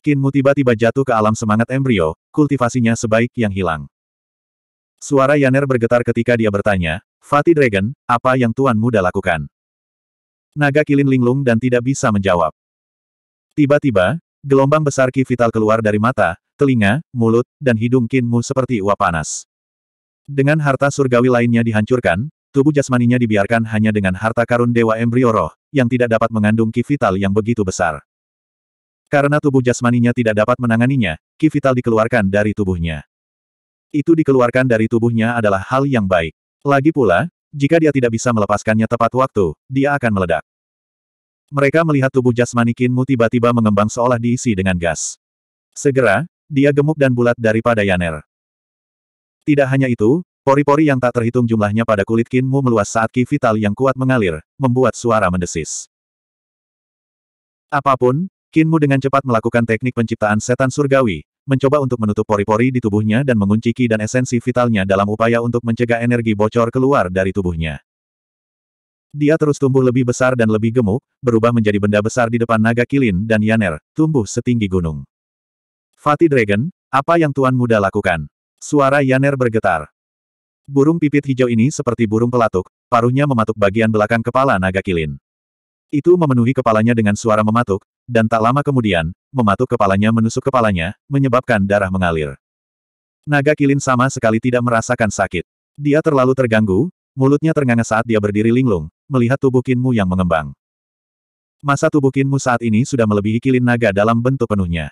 Kinmu tiba-tiba jatuh ke alam semangat embrio, kultivasinya sebaik yang hilang. Suara Yaner bergetar ketika dia bertanya, Fatih Dragon, apa yang Tuan Muda lakukan? Naga kilin linglung dan tidak bisa menjawab. Tiba-tiba, gelombang besar ki vital keluar dari mata, telinga, mulut, dan hidung kinmu seperti uap panas. Dengan harta surgawi lainnya dihancurkan, tubuh jasmaninya dibiarkan hanya dengan harta karun dewa embrio roh, yang tidak dapat mengandung ki vital yang begitu besar. Karena tubuh jasmaninya tidak dapat menanganinya, ki vital dikeluarkan dari tubuhnya. Itu dikeluarkan dari tubuhnya adalah hal yang baik. Lagi pula, jika dia tidak bisa melepaskannya tepat waktu, dia akan meledak. Mereka melihat tubuh jasmani Kinmu tiba-tiba mengembang seolah diisi dengan gas. Segera, dia gemuk dan bulat daripada Yaner. Tidak hanya itu, pori-pori yang tak terhitung jumlahnya pada kulit Kinmu meluas saat ki vital yang kuat mengalir, membuat suara mendesis. Apapun, Kinmu dengan cepat melakukan teknik penciptaan setan surgawi, mencoba untuk menutup pori-pori di tubuhnya dan mengunci ki dan esensi vitalnya dalam upaya untuk mencegah energi bocor keluar dari tubuhnya. Dia terus tumbuh lebih besar dan lebih gemuk, berubah menjadi benda besar di depan naga kilin dan Yaner, tumbuh setinggi gunung. Fatih Dragon, apa yang Tuan Muda lakukan? Suara Yaner bergetar. Burung pipit hijau ini seperti burung pelatuk, paruhnya mematuk bagian belakang kepala naga kilin. Itu memenuhi kepalanya dengan suara mematuk, dan tak lama kemudian, mematuk kepalanya menusuk kepalanya, menyebabkan darah mengalir. Naga Kilin sama sekali tidak merasakan sakit. Dia terlalu terganggu, mulutnya ternganga saat dia berdiri linglung, melihat tubuh Kinmu yang mengembang. Masa tubuh Kinmu saat ini sudah melebihi Kilin naga dalam bentuk penuhnya.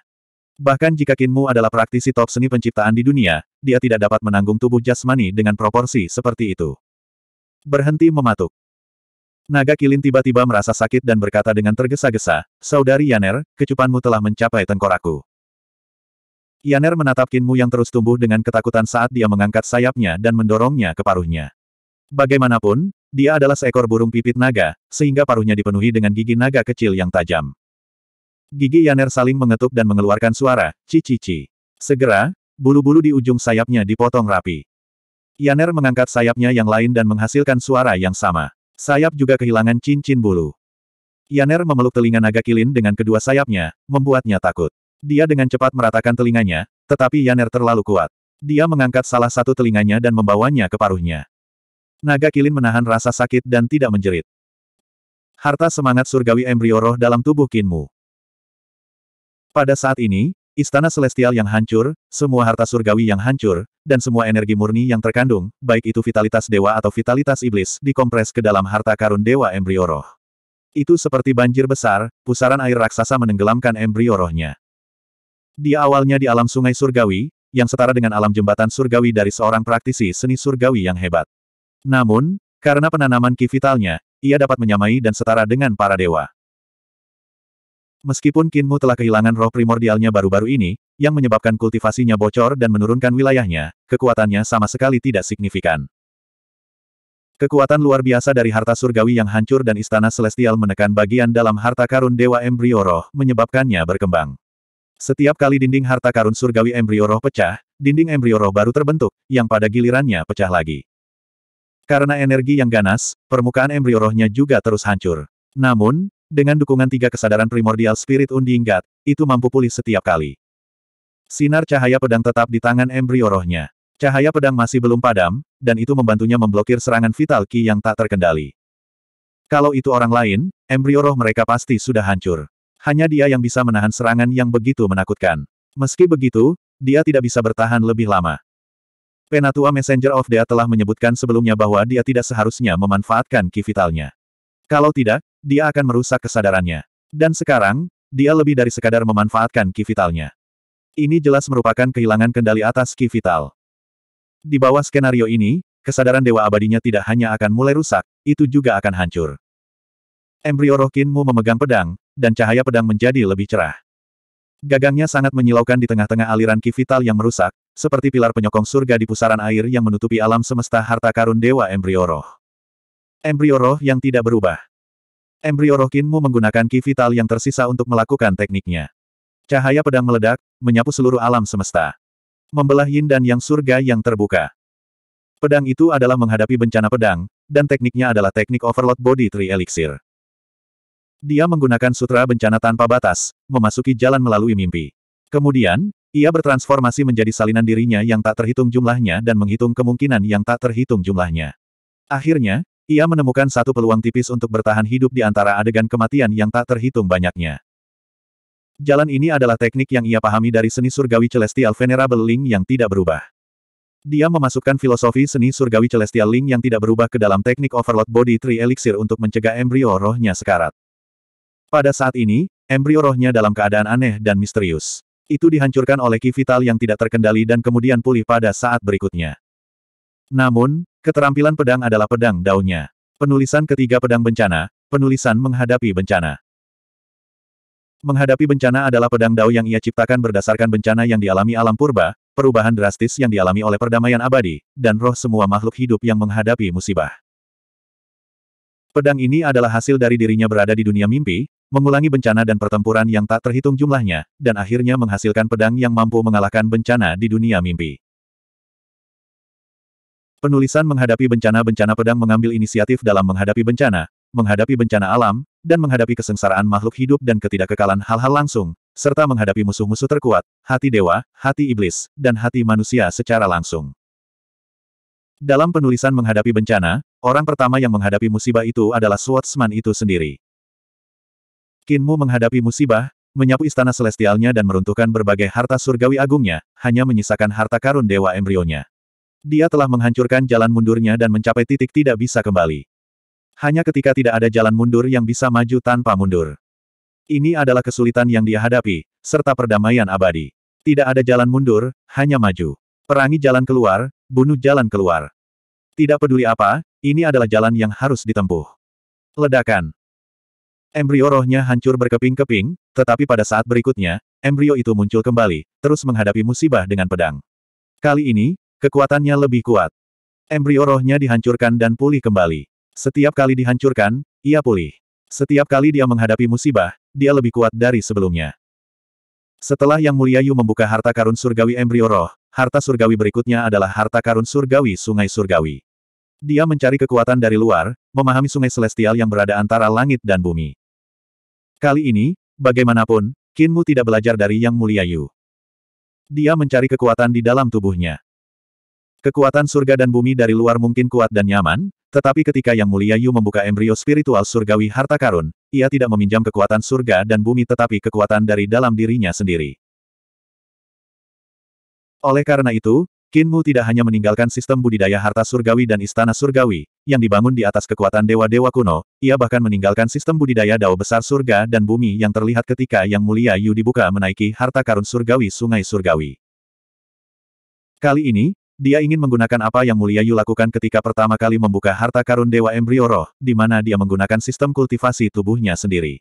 Bahkan jika Kinmu adalah praktisi top seni penciptaan di dunia, dia tidak dapat menanggung tubuh jasmani dengan proporsi seperti itu. Berhenti mematuk. Naga Kilin tiba-tiba merasa sakit dan berkata dengan tergesa-gesa, Saudari Yaner, kecupanmu telah mencapai tengkoraku." Yaner menatap Kinmu yang terus tumbuh dengan ketakutan saat dia mengangkat sayapnya dan mendorongnya ke paruhnya. Bagaimanapun, dia adalah seekor burung pipit naga, sehingga paruhnya dipenuhi dengan gigi naga kecil yang tajam. Gigi Yaner saling mengetuk dan mengeluarkan suara, cici-ci. Segera, bulu-bulu di ujung sayapnya dipotong rapi. Yaner mengangkat sayapnya yang lain dan menghasilkan suara yang sama. Sayap juga kehilangan cincin bulu. Yaner memeluk telinga naga kilin dengan kedua sayapnya, membuatnya takut. Dia dengan cepat meratakan telinganya, tetapi Yaner terlalu kuat. Dia mengangkat salah satu telinganya dan membawanya ke paruhnya. Naga kilin menahan rasa sakit dan tidak menjerit. Harta semangat surgawi embrio dalam tubuh kinmu. Pada saat ini, Istana Celestial yang hancur, semua harta surgawi yang hancur, dan semua energi murni yang terkandung, baik itu vitalitas dewa atau vitalitas iblis, dikompres ke dalam harta karun dewa embrio Roh. Itu seperti banjir besar, pusaran air raksasa menenggelamkan embrio Rohnya. Di awalnya di alam sungai surgawi, yang setara dengan alam jembatan surgawi dari seorang praktisi seni surgawi yang hebat. Namun, karena penanaman ki vitalnya, ia dapat menyamai dan setara dengan para dewa. Meskipun Kinmu telah kehilangan roh primordialnya baru-baru ini, yang menyebabkan kultivasinya bocor dan menurunkan wilayahnya, kekuatannya sama sekali tidak signifikan. Kekuatan luar biasa dari harta surgawi yang hancur dan istana celestial menekan bagian dalam harta karun Dewa Embrio Roh menyebabkannya berkembang. Setiap kali dinding harta karun surgawi Embrio Roh pecah, dinding Embrio Roh baru terbentuk, yang pada gilirannya pecah lagi. Karena energi yang ganas, permukaan Embrio Rohnya juga terus hancur. Namun, dengan dukungan tiga kesadaran primordial spirit Undinggat, itu mampu pulih setiap kali. Sinar cahaya pedang tetap di tangan embrio rohnya. Cahaya pedang masih belum padam, dan itu membantunya memblokir serangan vital ki yang tak terkendali. Kalau itu orang lain, embrio roh mereka pasti sudah hancur. Hanya dia yang bisa menahan serangan yang begitu menakutkan. Meski begitu, dia tidak bisa bertahan lebih lama. Penatua Messenger of Dea telah menyebutkan sebelumnya bahwa dia tidak seharusnya memanfaatkan ki vitalnya. Kalau tidak, dia akan merusak kesadarannya. Dan sekarang, dia lebih dari sekadar memanfaatkan ki vitalnya. Ini jelas merupakan kehilangan kendali atas ki vital. Di bawah skenario ini, kesadaran dewa abadinya tidak hanya akan mulai rusak, itu juga akan hancur. Embrio rohkinmu memegang pedang, dan cahaya pedang menjadi lebih cerah. Gagangnya sangat menyilaukan di tengah-tengah aliran ki vital yang merusak, seperti pilar penyokong surga di pusaran air yang menutupi alam semesta harta karun dewa Embrio roh. Embrio roh yang tidak berubah. Embrio roh Kinmu menggunakan ki vital yang tersisa untuk melakukan tekniknya. Cahaya pedang meledak, menyapu seluruh alam semesta. Membelah yin dan yang surga yang terbuka. Pedang itu adalah menghadapi bencana pedang, dan tekniknya adalah teknik overload body tree elixir. Dia menggunakan sutra bencana tanpa batas, memasuki jalan melalui mimpi. Kemudian, ia bertransformasi menjadi salinan dirinya yang tak terhitung jumlahnya dan menghitung kemungkinan yang tak terhitung jumlahnya. Akhirnya, ia menemukan satu peluang tipis untuk bertahan hidup di antara adegan kematian yang tak terhitung banyaknya. Jalan ini adalah teknik yang ia pahami dari seni surgawi Celestial Venerable Ling yang tidak berubah. Dia memasukkan filosofi seni surgawi Celestial Ling yang tidak berubah ke dalam teknik Overload Body Tree Elixir untuk mencegah embrio rohnya sekarat. Pada saat ini, embrio rohnya dalam keadaan aneh dan misterius. Itu dihancurkan oleh Ki Vital yang tidak terkendali dan kemudian pulih pada saat berikutnya. Namun, keterampilan pedang adalah pedang daunnya. Penulisan ketiga pedang bencana, penulisan menghadapi bencana. Menghadapi bencana adalah pedang dao yang ia ciptakan berdasarkan bencana yang dialami alam purba, perubahan drastis yang dialami oleh perdamaian abadi, dan roh semua makhluk hidup yang menghadapi musibah. Pedang ini adalah hasil dari dirinya berada di dunia mimpi, mengulangi bencana dan pertempuran yang tak terhitung jumlahnya, dan akhirnya menghasilkan pedang yang mampu mengalahkan bencana di dunia mimpi. Penulisan menghadapi bencana-bencana pedang mengambil inisiatif dalam menghadapi bencana, menghadapi bencana alam, dan menghadapi kesengsaraan makhluk hidup dan ketidakkekalan hal-hal langsung, serta menghadapi musuh-musuh terkuat, hati dewa, hati iblis, dan hati manusia secara langsung. Dalam penulisan menghadapi bencana, orang pertama yang menghadapi musibah itu adalah Swordsman itu sendiri. Kinmu menghadapi musibah, menyapu istana celestialnya dan meruntuhkan berbagai harta surgawi agungnya, hanya menyisakan harta karun dewa embrionya dia telah menghancurkan jalan mundurnya dan mencapai titik tidak bisa kembali. Hanya ketika tidak ada jalan mundur yang bisa maju tanpa mundur. Ini adalah kesulitan yang dia hadapi, serta perdamaian abadi. Tidak ada jalan mundur, hanya maju. Perangi jalan keluar, bunuh jalan keluar. Tidak peduli apa, ini adalah jalan yang harus ditempuh. Ledakan. Embrio rohnya hancur berkeping-keping, tetapi pada saat berikutnya, embrio itu muncul kembali, terus menghadapi musibah dengan pedang. Kali ini, Kekuatannya lebih kuat. Embrio rohnya dihancurkan dan pulih kembali. Setiap kali dihancurkan, ia pulih. Setiap kali dia menghadapi musibah, dia lebih kuat dari sebelumnya. Setelah Yang Mulia Yu membuka harta karun surgawi embrio roh, harta surgawi berikutnya adalah harta karun surgawi sungai surgawi. Dia mencari kekuatan dari luar, memahami sungai celestial yang berada antara langit dan bumi. Kali ini, bagaimanapun, Kinmu tidak belajar dari Yang Mulia Yu. Dia mencari kekuatan di dalam tubuhnya. Kekuatan surga dan bumi dari luar mungkin kuat dan nyaman, tetapi ketika Yang Mulia Yu membuka embrio spiritual surgawi harta karun, ia tidak meminjam kekuatan surga dan bumi tetapi kekuatan dari dalam dirinya sendiri. Oleh karena itu, Kinmu tidak hanya meninggalkan sistem budidaya harta surgawi dan istana surgawi, yang dibangun di atas kekuatan dewa-dewa kuno, ia bahkan meninggalkan sistem budidaya dao besar surga dan bumi yang terlihat ketika Yang Mulia Yu dibuka menaiki harta karun surgawi sungai surgawi. Kali ini, dia ingin menggunakan apa yang mulia Yu lakukan ketika pertama kali membuka harta karun Dewa Embrio Roh, di mana dia menggunakan sistem kultivasi tubuhnya sendiri.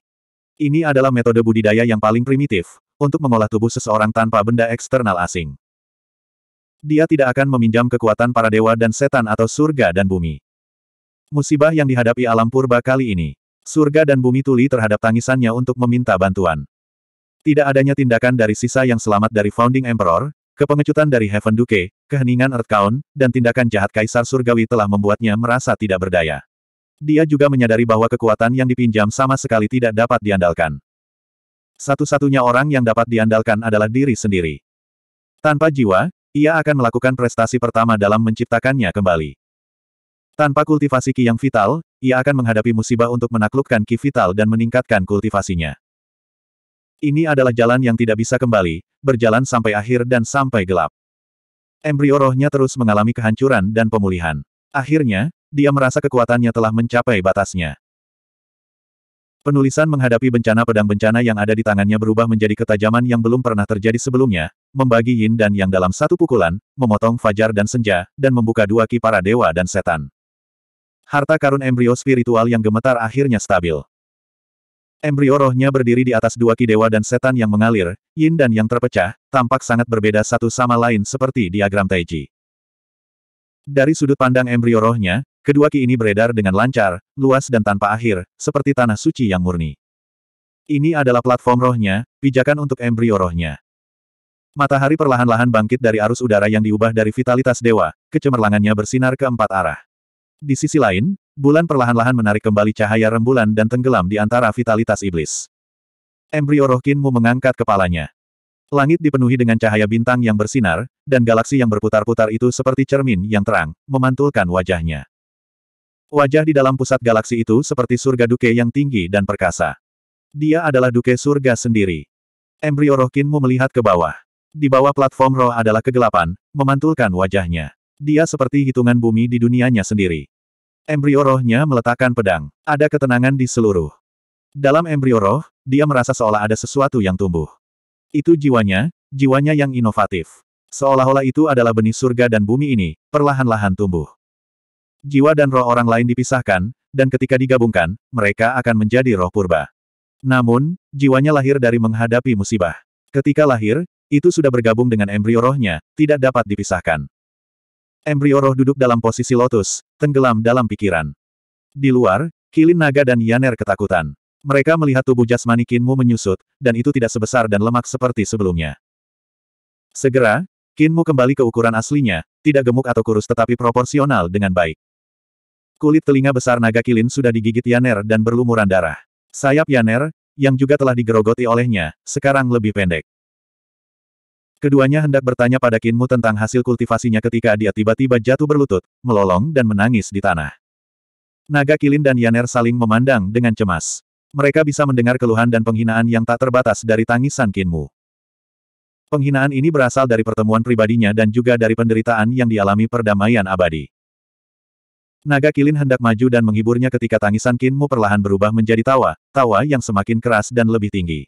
Ini adalah metode budidaya yang paling primitif, untuk mengolah tubuh seseorang tanpa benda eksternal asing. Dia tidak akan meminjam kekuatan para dewa dan setan atau surga dan bumi. Musibah yang dihadapi alam purba kali ini. Surga dan bumi tuli terhadap tangisannya untuk meminta bantuan. Tidak adanya tindakan dari sisa yang selamat dari Founding Emperor, kepengecutan dari Heaven Duke, keheningan Earth Earthkaun, dan tindakan jahat Kaisar Surgawi telah membuatnya merasa tidak berdaya. Dia juga menyadari bahwa kekuatan yang dipinjam sama sekali tidak dapat diandalkan. Satu-satunya orang yang dapat diandalkan adalah diri sendiri. Tanpa jiwa, ia akan melakukan prestasi pertama dalam menciptakannya kembali. Tanpa kultivasi ki yang vital, ia akan menghadapi musibah untuk menaklukkan ki vital dan meningkatkan kultivasinya. Ini adalah jalan yang tidak bisa kembali, berjalan sampai akhir dan sampai gelap. Embrio rohnya terus mengalami kehancuran dan pemulihan. Akhirnya, dia merasa kekuatannya telah mencapai batasnya. Penulisan menghadapi bencana pedang bencana yang ada di tangannya berubah menjadi ketajaman yang belum pernah terjadi sebelumnya, membagi yin dan yang dalam satu pukulan, memotong fajar dan senja, dan membuka dua ki dewa dan setan. Harta karun embrio spiritual yang gemetar akhirnya stabil. Embrio rohnya berdiri di atas dua ki dewa dan setan yang mengalir, yin dan yang terpecah, tampak sangat berbeda satu sama lain seperti diagram Taiji. Dari sudut pandang embrio rohnya, kedua ki ini beredar dengan lancar, luas dan tanpa akhir, seperti tanah suci yang murni. Ini adalah platform rohnya, pijakan untuk embrio rohnya. Matahari perlahan-lahan bangkit dari arus udara yang diubah dari vitalitas dewa, kecemerlangannya bersinar ke empat arah. Di sisi lain, Bulan perlahan-lahan menarik kembali cahaya rembulan dan tenggelam di antara vitalitas iblis. Embrio kinmu mengangkat kepalanya. Langit dipenuhi dengan cahaya bintang yang bersinar, dan galaksi yang berputar-putar itu seperti cermin yang terang, memantulkan wajahnya. Wajah di dalam pusat galaksi itu seperti surga duke yang tinggi dan perkasa. Dia adalah duke surga sendiri. Embrio kinmu melihat ke bawah. Di bawah platform roh adalah kegelapan, memantulkan wajahnya. Dia seperti hitungan bumi di dunianya sendiri. Embrio rohnya meletakkan pedang. Ada ketenangan di seluruh. Dalam embrio roh, dia merasa seolah ada sesuatu yang tumbuh. Itu jiwanya, jiwanya yang inovatif. Seolah-olah itu adalah benih surga dan bumi ini, perlahan-lahan tumbuh. Jiwa dan roh orang lain dipisahkan, dan ketika digabungkan, mereka akan menjadi roh purba. Namun, jiwanya lahir dari menghadapi musibah. Ketika lahir, itu sudah bergabung dengan embrio rohnya, tidak dapat dipisahkan. Embrio roh duduk dalam posisi lotus, tenggelam dalam pikiran. Di luar, Kilin Naga dan Yaner ketakutan. Mereka melihat tubuh jasmani Kinmu menyusut, dan itu tidak sebesar dan lemak seperti sebelumnya. Segera, Kinmu kembali ke ukuran aslinya, tidak gemuk atau kurus tetapi proporsional dengan baik. Kulit telinga besar naga Kilin sudah digigit Yaner dan berlumuran darah. Sayap Yaner, yang juga telah digerogoti olehnya, sekarang lebih pendek. Keduanya hendak bertanya pada Kinmu tentang hasil kultivasinya ketika dia tiba-tiba jatuh berlutut, melolong dan menangis di tanah. Naga Kilin dan Yaner saling memandang dengan cemas. Mereka bisa mendengar keluhan dan penghinaan yang tak terbatas dari tangisan Kinmu. Penghinaan ini berasal dari pertemuan pribadinya dan juga dari penderitaan yang dialami perdamaian abadi. Naga Kilin hendak maju dan menghiburnya ketika tangisan Kinmu perlahan berubah menjadi tawa, tawa yang semakin keras dan lebih tinggi.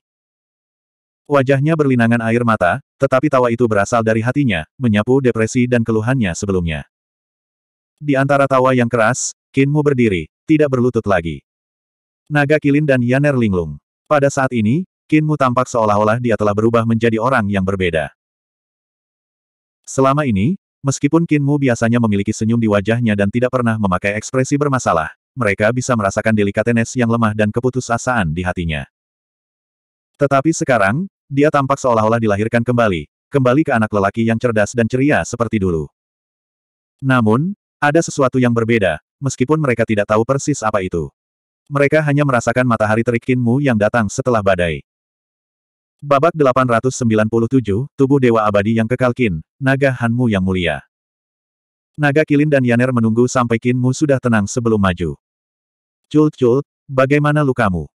Wajahnya berlinangan air mata, tetapi tawa itu berasal dari hatinya, menyapu depresi dan keluhannya sebelumnya. Di antara tawa yang keras, Kinmu berdiri, tidak berlutut lagi. Naga Kilin dan Yaner linglung. Pada saat ini, Kinmu tampak seolah-olah dia telah berubah menjadi orang yang berbeda. Selama ini, meskipun Kinmu biasanya memiliki senyum di wajahnya dan tidak pernah memakai ekspresi bermasalah, mereka bisa merasakan delikatenes yang lemah dan keputusasaan di hatinya. Tetapi sekarang, dia tampak seolah-olah dilahirkan kembali, kembali ke anak lelaki yang cerdas dan ceria seperti dulu. Namun, ada sesuatu yang berbeda, meskipun mereka tidak tahu persis apa itu. Mereka hanya merasakan matahari terik Kinmu yang datang setelah badai. Babak 897, Tubuh Dewa Abadi yang kekal Kin, Naga Hanmu yang mulia. Naga Kilin dan Yaner menunggu sampai Kinmu sudah tenang sebelum maju. Cult-cult, bagaimana lukamu?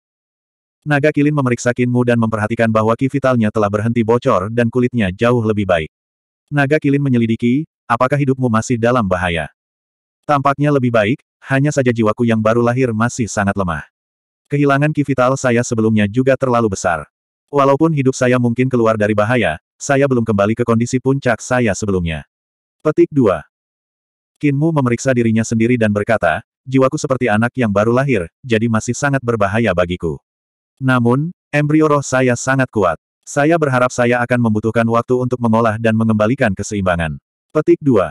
Naga Kilin memeriksa Kinmu dan memperhatikan bahwa ki vitalnya telah berhenti bocor dan kulitnya jauh lebih baik. Naga Kilin menyelidiki, apakah hidupmu masih dalam bahaya? Tampaknya lebih baik, hanya saja jiwaku yang baru lahir masih sangat lemah. Kehilangan ki vital saya sebelumnya juga terlalu besar. Walaupun hidup saya mungkin keluar dari bahaya, saya belum kembali ke kondisi puncak saya sebelumnya. Petik 2. Kinmu memeriksa dirinya sendiri dan berkata, jiwaku seperti anak yang baru lahir, jadi masih sangat berbahaya bagiku. Namun, embrio roh saya sangat kuat. Saya berharap saya akan membutuhkan waktu untuk mengolah dan mengembalikan keseimbangan. Petik 2.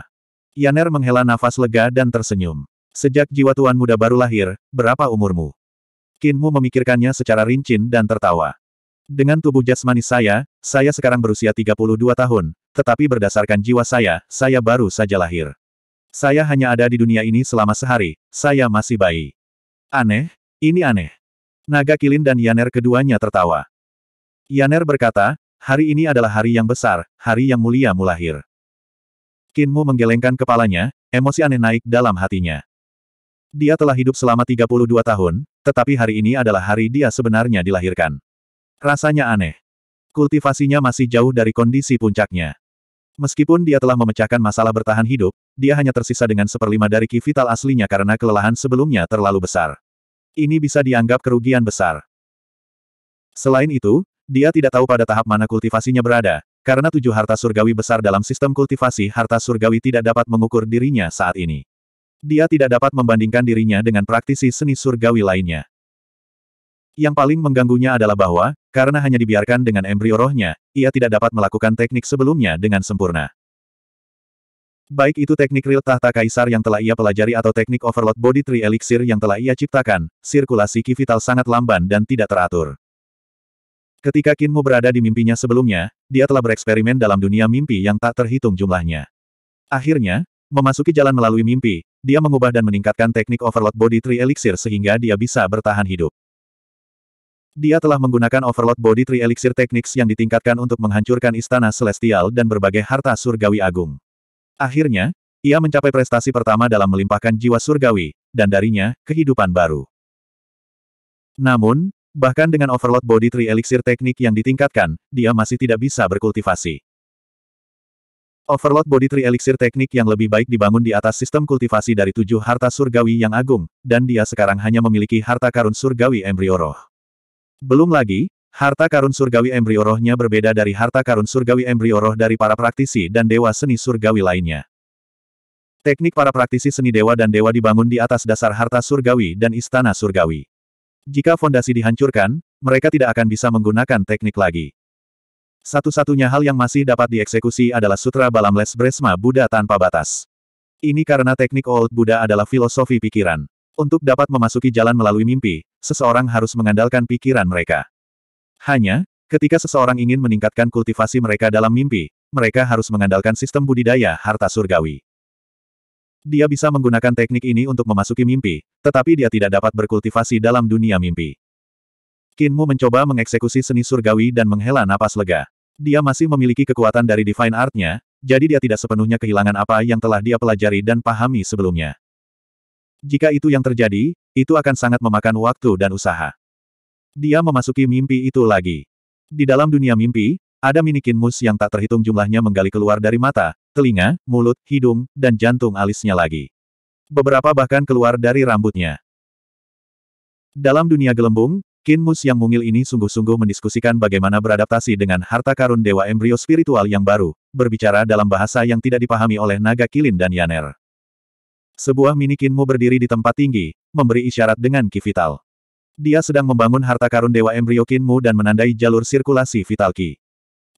Yaner menghela nafas lega dan tersenyum. Sejak jiwa tuan muda baru lahir, berapa umurmu? Kinmu memikirkannya secara rincin dan tertawa. Dengan tubuh jasmani saya, saya sekarang berusia 32 tahun, tetapi berdasarkan jiwa saya, saya baru saja lahir. Saya hanya ada di dunia ini selama sehari, saya masih bayi. Aneh, ini aneh. Naga Kilin dan Yaner keduanya tertawa. Yaner berkata, hari ini adalah hari yang besar, hari yang mulia mulahir. Kinmu menggelengkan kepalanya, emosi aneh naik dalam hatinya. Dia telah hidup selama 32 tahun, tetapi hari ini adalah hari dia sebenarnya dilahirkan. Rasanya aneh. Kultivasinya masih jauh dari kondisi puncaknya. Meskipun dia telah memecahkan masalah bertahan hidup, dia hanya tersisa dengan seperlima dari ki aslinya karena kelelahan sebelumnya terlalu besar. Ini bisa dianggap kerugian besar. Selain itu, dia tidak tahu pada tahap mana kultivasinya berada, karena tujuh harta surgawi besar dalam sistem kultivasi harta surgawi tidak dapat mengukur dirinya saat ini. Dia tidak dapat membandingkan dirinya dengan praktisi seni surgawi lainnya. Yang paling mengganggunya adalah bahwa, karena hanya dibiarkan dengan embrio rohnya, ia tidak dapat melakukan teknik sebelumnya dengan sempurna. Baik itu teknik real tahta kaisar yang telah ia pelajari atau teknik overload body tree elixir yang telah ia ciptakan, sirkulasi ki vital sangat lamban dan tidak teratur. Ketika Kinmo berada di mimpinya sebelumnya, dia telah bereksperimen dalam dunia mimpi yang tak terhitung jumlahnya. Akhirnya, memasuki jalan melalui mimpi, dia mengubah dan meningkatkan teknik overload body tree elixir sehingga dia bisa bertahan hidup. Dia telah menggunakan Overload Body Tree Elixir Techniques yang ditingkatkan untuk menghancurkan istana celestial dan berbagai harta surgawi agung. Akhirnya, ia mencapai prestasi pertama dalam melimpahkan jiwa surgawi, dan darinya, kehidupan baru. Namun, bahkan dengan overload body tree elixir teknik yang ditingkatkan, dia masih tidak bisa berkultivasi. Overload body tree elixir teknik yang lebih baik dibangun di atas sistem kultivasi dari tujuh harta surgawi yang agung, dan dia sekarang hanya memiliki harta karun surgawi embrio Belum lagi, Harta karun surgawi embrio rohnya berbeda dari harta karun surgawi embrio roh dari para praktisi dan dewa seni surgawi lainnya. Teknik para praktisi seni dewa dan dewa dibangun di atas dasar harta surgawi dan istana surgawi. Jika fondasi dihancurkan, mereka tidak akan bisa menggunakan teknik lagi. Satu-satunya hal yang masih dapat dieksekusi adalah Sutra Balamles Bresma Buddha tanpa batas. Ini karena teknik Old Buddha adalah filosofi pikiran. Untuk dapat memasuki jalan melalui mimpi, seseorang harus mengandalkan pikiran mereka. Hanya, ketika seseorang ingin meningkatkan kultivasi mereka dalam mimpi, mereka harus mengandalkan sistem budidaya harta surgawi. Dia bisa menggunakan teknik ini untuk memasuki mimpi, tetapi dia tidak dapat berkultivasi dalam dunia mimpi. Kinmu mencoba mengeksekusi seni surgawi dan menghela napas lega. Dia masih memiliki kekuatan dari Divine Art-nya, jadi dia tidak sepenuhnya kehilangan apa yang telah dia pelajari dan pahami sebelumnya. Jika itu yang terjadi, itu akan sangat memakan waktu dan usaha. Dia memasuki mimpi itu lagi. Di dalam dunia mimpi, ada minikin mus yang tak terhitung jumlahnya menggali keluar dari mata, telinga, mulut, hidung, dan jantung alisnya lagi. Beberapa bahkan keluar dari rambutnya. Dalam dunia gelembung, Kin Mus yang mungil ini sungguh-sungguh mendiskusikan bagaimana beradaptasi dengan harta karun dewa embrio spiritual yang baru, berbicara dalam bahasa yang tidak dipahami oleh naga kilin dan yaner. Sebuah mini Kinmu berdiri di tempat tinggi, memberi isyarat dengan kivital. Dia sedang membangun harta karun Dewa Embryokinmu dan menandai jalur sirkulasi vital ki.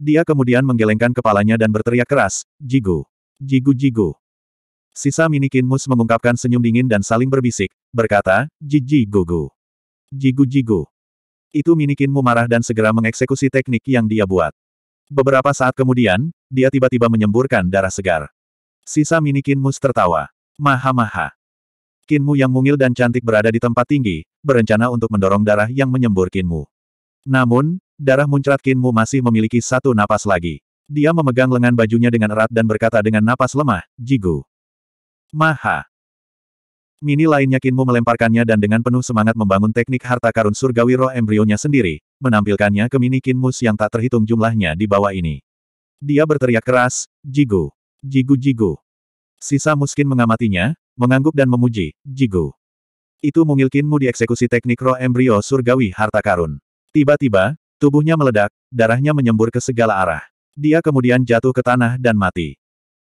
Dia kemudian menggelengkan kepalanya dan berteriak keras, Jigu! Jigu Jigu! Sisa mini Kinmus mengungkapkan senyum dingin dan saling berbisik, berkata, Jiji Gugu! Jigu Jigu! Itu mini Kinmu marah dan segera mengeksekusi teknik yang dia buat. Beberapa saat kemudian, dia tiba-tiba menyemburkan darah segar. Sisa mini Kinmus tertawa. Maha-maha. Kinmu yang mungil dan cantik berada di tempat tinggi, berencana untuk mendorong darah yang menyembur Kinmu. Namun, darah muncrat Kinmu masih memiliki satu napas lagi. Dia memegang lengan bajunya dengan erat dan berkata dengan napas lemah, Jigu. Maha. Mini lainnya Kinmu melemparkannya dan dengan penuh semangat membangun teknik harta karun surgawi roh embrionya sendiri, menampilkannya ke mini Kinmus yang tak terhitung jumlahnya di bawah ini. Dia berteriak keras, Jigu, Jigu Jigu. Sisa Muskin mengamatinya, Mengangguk dan memuji, Jigu. Itu mungilkinmu dieksekusi teknik roh embrio surgawi harta karun. Tiba-tiba, tubuhnya meledak, darahnya menyembur ke segala arah. Dia kemudian jatuh ke tanah dan mati.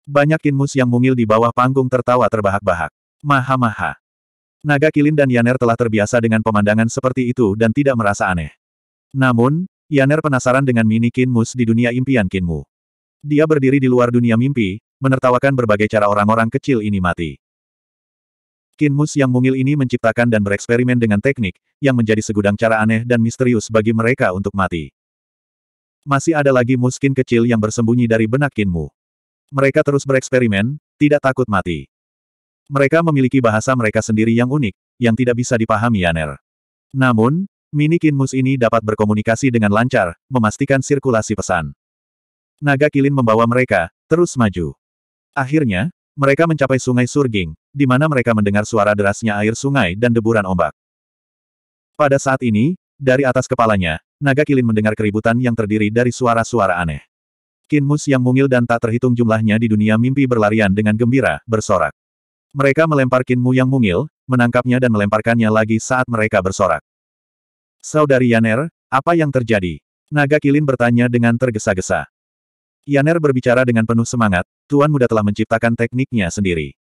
Banyak kinmus yang mungil di bawah panggung tertawa terbahak-bahak. Maha-maha. Naga Kilin dan Yaner telah terbiasa dengan pemandangan seperti itu dan tidak merasa aneh. Namun, Yaner penasaran dengan mini kinmus di dunia impian kinmu. Dia berdiri di luar dunia mimpi, menertawakan berbagai cara orang-orang kecil ini mati. Kinmus yang mungil ini menciptakan dan bereksperimen dengan teknik, yang menjadi segudang cara aneh dan misterius bagi mereka untuk mati. Masih ada lagi muskin kecil yang bersembunyi dari benak Kinmu. Mereka terus bereksperimen, tidak takut mati. Mereka memiliki bahasa mereka sendiri yang unik, yang tidak bisa dipahami Yaner. Namun, mini Kinmus ini dapat berkomunikasi dengan lancar, memastikan sirkulasi pesan. Naga Kilin membawa mereka, terus maju. Akhirnya, mereka mencapai sungai Surging, di mana mereka mendengar suara derasnya air sungai dan deburan ombak. Pada saat ini, dari atas kepalanya, naga kilin mendengar keributan yang terdiri dari suara-suara aneh. Kinmus yang mungil dan tak terhitung jumlahnya di dunia mimpi berlarian dengan gembira, bersorak. Mereka melempar Kinmu yang mungil, menangkapnya dan melemparkannya lagi saat mereka bersorak. Saudari Yaner, apa yang terjadi? Naga Kilin bertanya dengan tergesa-gesa. Yaner berbicara dengan penuh semangat, Tuan Muda telah menciptakan tekniknya sendiri.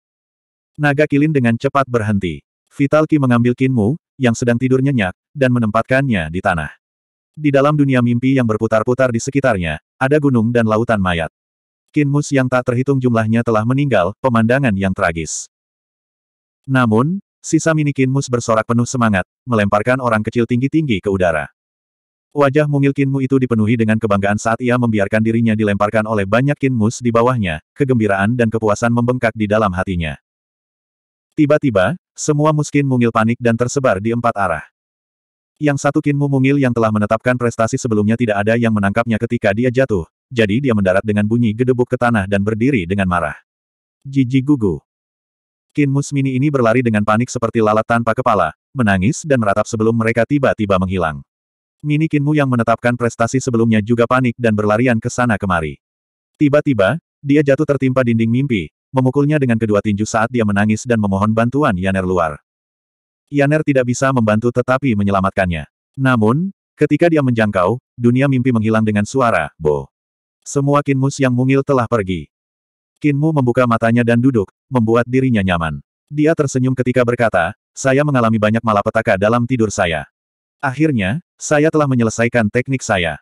Naga Kilin dengan cepat berhenti. Vitalki mengambil Kinmu, yang sedang tidur nyenyak, dan menempatkannya di tanah. Di dalam dunia mimpi yang berputar-putar di sekitarnya, ada gunung dan lautan mayat. Kinmus yang tak terhitung jumlahnya telah meninggal, pemandangan yang tragis. Namun, sisa mini Kinmus bersorak penuh semangat, melemparkan orang kecil tinggi-tinggi ke udara. Wajah mungil Kinmu itu dipenuhi dengan kebanggaan saat ia membiarkan dirinya dilemparkan oleh banyak Kinmus di bawahnya, kegembiraan dan kepuasan membengkak di dalam hatinya. Tiba-tiba, semua muskin mungil panik dan tersebar di empat arah. Yang satu Kinmu mungil yang telah menetapkan prestasi sebelumnya tidak ada yang menangkapnya ketika dia jatuh, jadi dia mendarat dengan bunyi gedebuk ke tanah dan berdiri dengan marah. Jiji gugu. Kinmus mini ini berlari dengan panik seperti lalat tanpa kepala, menangis dan meratap sebelum mereka tiba-tiba menghilang. Mini Kinmu yang menetapkan prestasi sebelumnya juga panik dan berlarian ke sana kemari. Tiba-tiba, dia jatuh tertimpa dinding mimpi, memukulnya dengan kedua tinju saat dia menangis dan memohon bantuan Yaner luar. Yaner tidak bisa membantu tetapi menyelamatkannya. Namun, ketika dia menjangkau, dunia mimpi menghilang dengan suara, Bo. Semua kinmus yang mungil telah pergi. Kinmu membuka matanya dan duduk, membuat dirinya nyaman. Dia tersenyum ketika berkata, saya mengalami banyak malapetaka dalam tidur saya. Akhirnya, saya telah menyelesaikan teknik saya.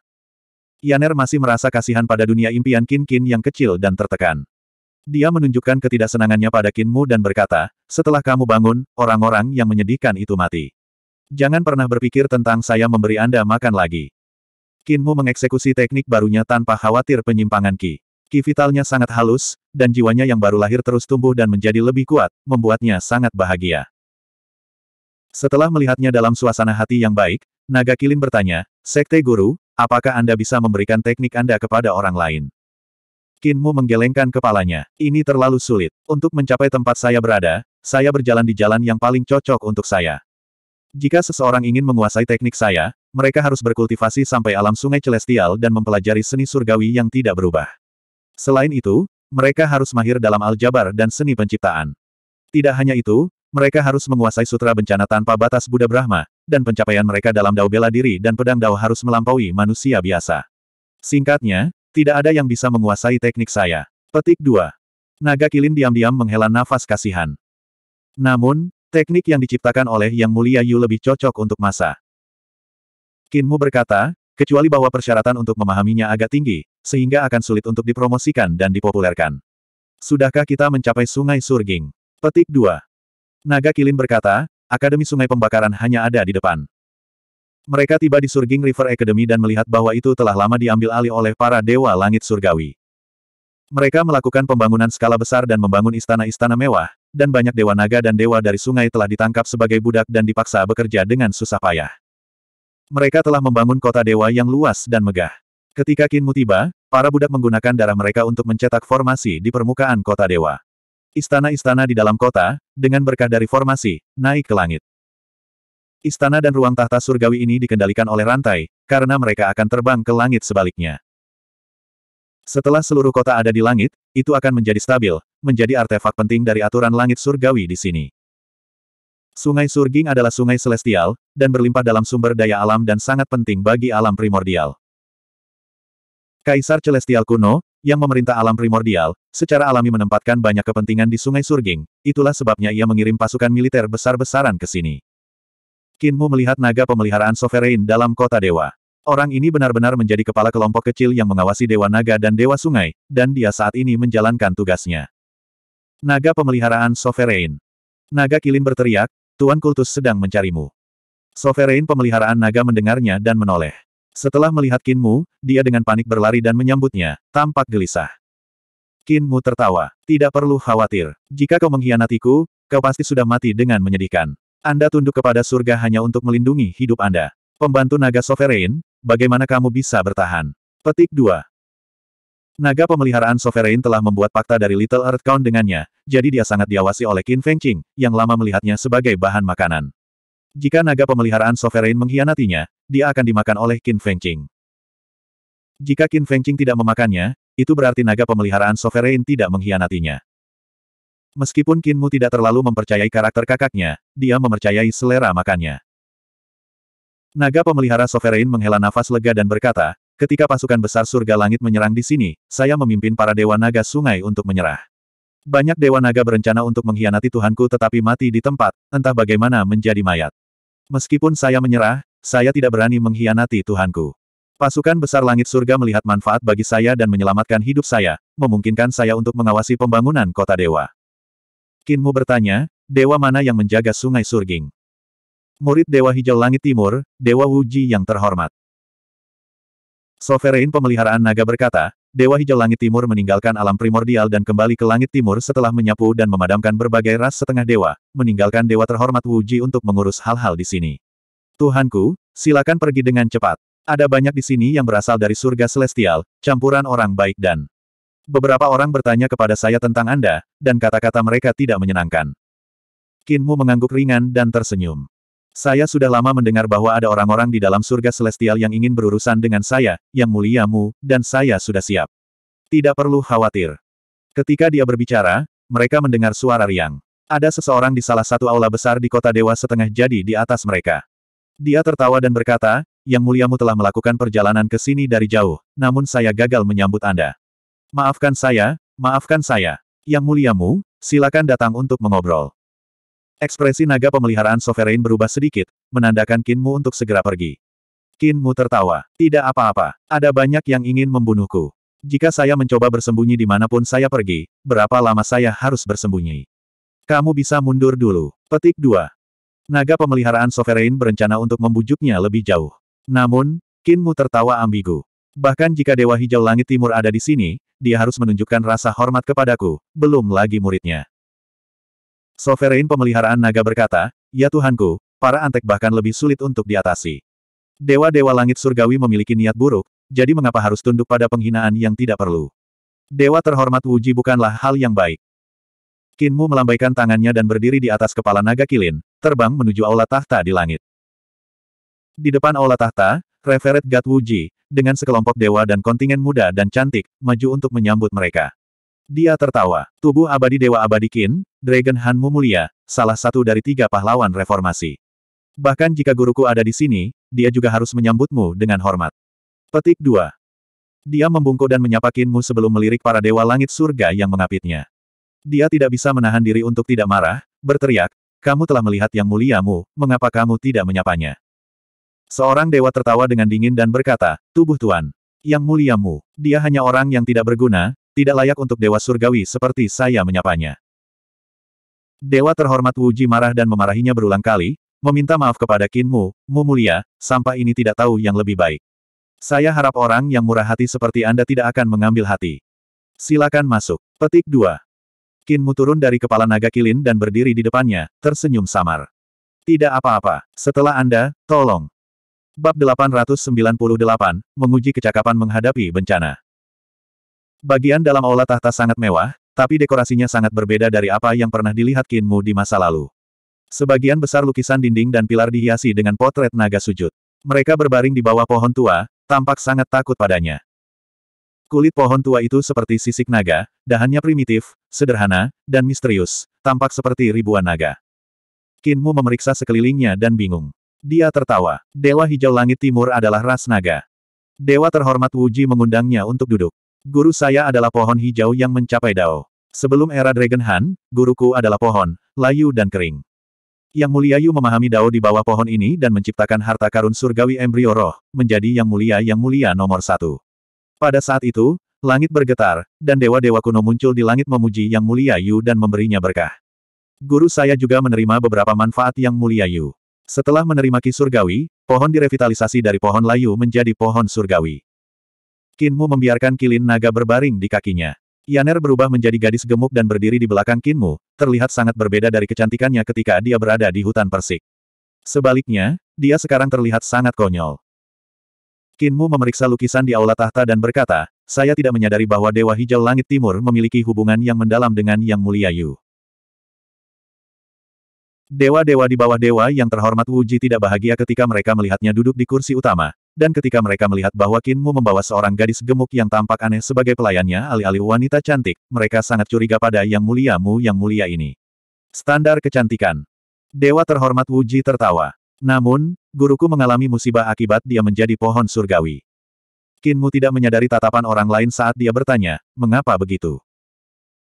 Yaner masih merasa kasihan pada dunia impian Kin Kin yang kecil dan tertekan. Dia menunjukkan ketidaksenangannya pada Kin Mu dan berkata, setelah kamu bangun, orang-orang yang menyedihkan itu mati. Jangan pernah berpikir tentang saya memberi Anda makan lagi. Kin Mu mengeksekusi teknik barunya tanpa khawatir penyimpangan Ki. Ki vitalnya sangat halus, dan jiwanya yang baru lahir terus tumbuh dan menjadi lebih kuat, membuatnya sangat bahagia. Setelah melihatnya dalam suasana hati yang baik, naga Kilin bertanya, Sekte Guru, apakah Anda bisa memberikan teknik Anda kepada orang lain? Kinmu menggelengkan kepalanya. Ini terlalu sulit. Untuk mencapai tempat saya berada, saya berjalan di jalan yang paling cocok untuk saya. Jika seseorang ingin menguasai teknik saya, mereka harus berkultivasi sampai alam sungai celestial dan mempelajari seni surgawi yang tidak berubah. Selain itu, mereka harus mahir dalam aljabar dan seni penciptaan. Tidak hanya itu, mereka harus menguasai sutra bencana tanpa batas Buddha Brahma, dan pencapaian mereka dalam dao bela diri dan pedang dao harus melampaui manusia biasa. Singkatnya, tidak ada yang bisa menguasai teknik saya. Petik 2. Naga Kilin diam-diam menghela nafas kasihan. Namun, teknik yang diciptakan oleh Yang Mulia Yu lebih cocok untuk masa. Kinmu berkata, kecuali bahwa persyaratan untuk memahaminya agak tinggi, sehingga akan sulit untuk dipromosikan dan dipopulerkan. Sudahkah kita mencapai sungai Surging? Petik 2. Naga Kilin berkata, Akademi Sungai Pembakaran hanya ada di depan. Mereka tiba di Surging River Academy dan melihat bahwa itu telah lama diambil alih oleh para Dewa Langit Surgawi. Mereka melakukan pembangunan skala besar dan membangun istana-istana mewah, dan banyak Dewa Naga dan Dewa dari sungai telah ditangkap sebagai budak dan dipaksa bekerja dengan susah payah. Mereka telah membangun kota dewa yang luas dan megah. Ketika Kinmu tiba, para budak menggunakan darah mereka untuk mencetak formasi di permukaan kota dewa. Istana-istana di dalam kota, dengan berkah dari formasi, naik ke langit. Istana dan ruang tahta surgawi ini dikendalikan oleh rantai, karena mereka akan terbang ke langit sebaliknya. Setelah seluruh kota ada di langit, itu akan menjadi stabil, menjadi artefak penting dari aturan langit surgawi di sini. Sungai Surging adalah sungai celestial, dan berlimpah dalam sumber daya alam dan sangat penting bagi alam primordial. Kaisar Celestial kuno, yang memerintah alam primordial, secara alami menempatkan banyak kepentingan di Sungai Surging, itulah sebabnya ia mengirim pasukan militer besar-besaran ke sini. Kinmu melihat naga pemeliharaan sovereign dalam kota dewa. Orang ini benar-benar menjadi kepala kelompok kecil yang mengawasi Dewa Naga dan Dewa Sungai, dan dia saat ini menjalankan tugasnya. Naga Pemeliharaan Sovereign Naga Kilin berteriak, Tuan Kultus sedang mencarimu. Sovereign Pemeliharaan Naga mendengarnya dan menoleh. Setelah melihat Kinmu, dia dengan panik berlari dan menyambutnya, tampak gelisah. Kinmu tertawa. Tidak perlu khawatir. Jika kau mengkhianatiku, kau pasti sudah mati dengan menyedihkan. Anda tunduk kepada surga hanya untuk melindungi hidup Anda. Pembantu naga sovereign, bagaimana kamu bisa bertahan? Petik 2. Naga pemeliharaan sovereign telah membuat fakta dari Little Earth Count dengannya, jadi dia sangat diawasi oleh Qin Fengqing, yang lama melihatnya sebagai bahan makanan. Jika naga pemeliharaan sovereign mengkhianatinya, dia akan dimakan oleh Qin Fengqing. Jika Qin Fengqing tidak memakannya, itu berarti naga pemeliharaan sovereign tidak mengkhianatinya. Meskipun Qin Mu tidak terlalu mempercayai karakter kakaknya, dia memercayai selera makannya. Naga pemelihara sovereign menghela nafas lega dan berkata, ketika pasukan besar surga langit menyerang di sini, saya memimpin para dewa naga sungai untuk menyerah. Banyak dewa naga berencana untuk mengkhianati Tuhanku tetapi mati di tempat, entah bagaimana menjadi mayat. Meskipun saya menyerah, saya tidak berani mengkhianati Tuhanku. Pasukan besar langit surga melihat manfaat bagi saya dan menyelamatkan hidup saya, memungkinkan saya untuk mengawasi pembangunan kota dewa. Kinmu bertanya, dewa mana yang menjaga sungai surging? Murid Dewa Hijau Langit Timur, Dewa Wuji yang terhormat. Sovereign Pemeliharaan Naga berkata, Dewa Hijau Langit Timur meninggalkan alam primordial dan kembali ke Langit Timur setelah menyapu dan memadamkan berbagai ras setengah dewa, meninggalkan dewa terhormat Wu Ji untuk mengurus hal-hal di sini. Tuhanku, silakan pergi dengan cepat. Ada banyak di sini yang berasal dari surga celestial, campuran orang baik dan... Beberapa orang bertanya kepada saya tentang Anda, dan kata-kata mereka tidak menyenangkan. Kinmu mengangguk ringan dan tersenyum. Saya sudah lama mendengar bahwa ada orang-orang di dalam surga celestial yang ingin berurusan dengan saya, yang muliamu, dan saya sudah siap. Tidak perlu khawatir. Ketika dia berbicara, mereka mendengar suara riang. Ada seseorang di salah satu aula besar di kota dewa setengah jadi di atas mereka. Dia tertawa dan berkata, Yang muliamu telah melakukan perjalanan ke sini dari jauh, namun saya gagal menyambut Anda. Maafkan saya, maafkan saya. Yang muliamu, silakan datang untuk mengobrol. Ekspresi naga pemeliharaan Sovereign berubah sedikit, menandakan Kinmu untuk segera pergi. Kinmu tertawa. Tidak apa-apa. Ada banyak yang ingin membunuhku. Jika saya mencoba bersembunyi di dimanapun saya pergi, berapa lama saya harus bersembunyi? Kamu bisa mundur dulu. Petik 2. Naga pemeliharaan Sovereign berencana untuk membujuknya lebih jauh. Namun, Kinmu tertawa ambigu. Bahkan jika Dewa Hijau Langit Timur ada di sini, dia harus menunjukkan rasa hormat kepadaku, belum lagi muridnya. Sovereign pemeliharaan naga berkata, Ya Tuhanku, para antek bahkan lebih sulit untuk diatasi. Dewa-dewa langit surgawi memiliki niat buruk, jadi mengapa harus tunduk pada penghinaan yang tidak perlu? Dewa terhormat Wuji bukanlah hal yang baik. Kinmu melambaikan tangannya dan berdiri di atas kepala naga kilin, terbang menuju aula tahta di langit. Di depan aula tahta, Reveret Gat Wuji, dengan sekelompok dewa dan kontingen muda dan cantik, maju untuk menyambut mereka. Dia tertawa. Tubuh abadi Dewa Abadi Qin, Dragon Han Mumulia, salah satu dari tiga pahlawan reformasi. Bahkan jika guruku ada di sini, dia juga harus menyambutmu dengan hormat. Petik 2. Dia membungkuk dan menyapakinmu sebelum melirik para dewa langit surga yang mengapitnya. Dia tidak bisa menahan diri untuk tidak marah, berteriak, kamu telah melihat yang muliamu, mengapa kamu tidak menyapanya? Seorang dewa tertawa dengan dingin dan berkata, tubuh Tuan, yang muliamu, dia hanya orang yang tidak berguna, tidak layak untuk dewa surgawi seperti saya menyapanya. Dewa terhormat Wuji marah dan memarahinya berulang kali, meminta maaf kepada Kinmu, Mu Mulia, sampah ini tidak tahu yang lebih baik. Saya harap orang yang murah hati seperti Anda tidak akan mengambil hati. Silakan masuk. Petik 2. Kinmu turun dari kepala naga kilin dan berdiri di depannya, tersenyum samar. Tidak apa-apa. Setelah Anda, tolong. Bab 898, Menguji Kecakapan Menghadapi Bencana. Bagian dalam aula tahta sangat mewah, tapi dekorasinya sangat berbeda dari apa yang pernah dilihat Kinmu di masa lalu. Sebagian besar lukisan dinding dan pilar dihiasi dengan potret naga sujud. Mereka berbaring di bawah pohon tua, tampak sangat takut padanya. Kulit pohon tua itu seperti sisik naga, dahannya primitif, sederhana, dan misterius, tampak seperti ribuan naga. Kinmu memeriksa sekelilingnya dan bingung. Dia tertawa. Dewa Hijau Langit Timur adalah ras naga. Dewa terhormat Wuji mengundangnya untuk duduk. Guru saya adalah pohon hijau yang mencapai Dao. Sebelum era Dragon Han, guruku adalah pohon, layu dan kering. Yang mulia Yu memahami Dao di bawah pohon ini dan menciptakan harta karun surgawi embrio roh, menjadi yang mulia yang mulia nomor satu. Pada saat itu, langit bergetar, dan dewa-dewa kuno muncul di langit memuji yang mulia Yu dan memberinya berkah. Guru saya juga menerima beberapa manfaat yang mulia Yu. Setelah menerima ki surgawi, pohon direvitalisasi dari pohon layu menjadi pohon surgawi. Kinmu membiarkan kilin naga berbaring di kakinya. Yaner berubah menjadi gadis gemuk dan berdiri di belakang Kinmu, terlihat sangat berbeda dari kecantikannya ketika dia berada di hutan persik. Sebaliknya, dia sekarang terlihat sangat konyol. Kinmu memeriksa lukisan di aula tahta dan berkata, saya tidak menyadari bahwa Dewa Hijau Langit Timur memiliki hubungan yang mendalam dengan Yang Mulia Yu. Dewa-dewa di bawah dewa yang terhormat Wuji tidak bahagia ketika mereka melihatnya duduk di kursi utama, dan ketika mereka melihat bahwa Kinmu membawa seorang gadis gemuk yang tampak aneh sebagai pelayannya alih-alih wanita cantik, mereka sangat curiga pada yang Mulia Mu yang mulia ini. Standar kecantikan. Dewa terhormat Wuji tertawa. Namun, guruku mengalami musibah akibat dia menjadi pohon surgawi. Kinmu tidak menyadari tatapan orang lain saat dia bertanya, mengapa begitu?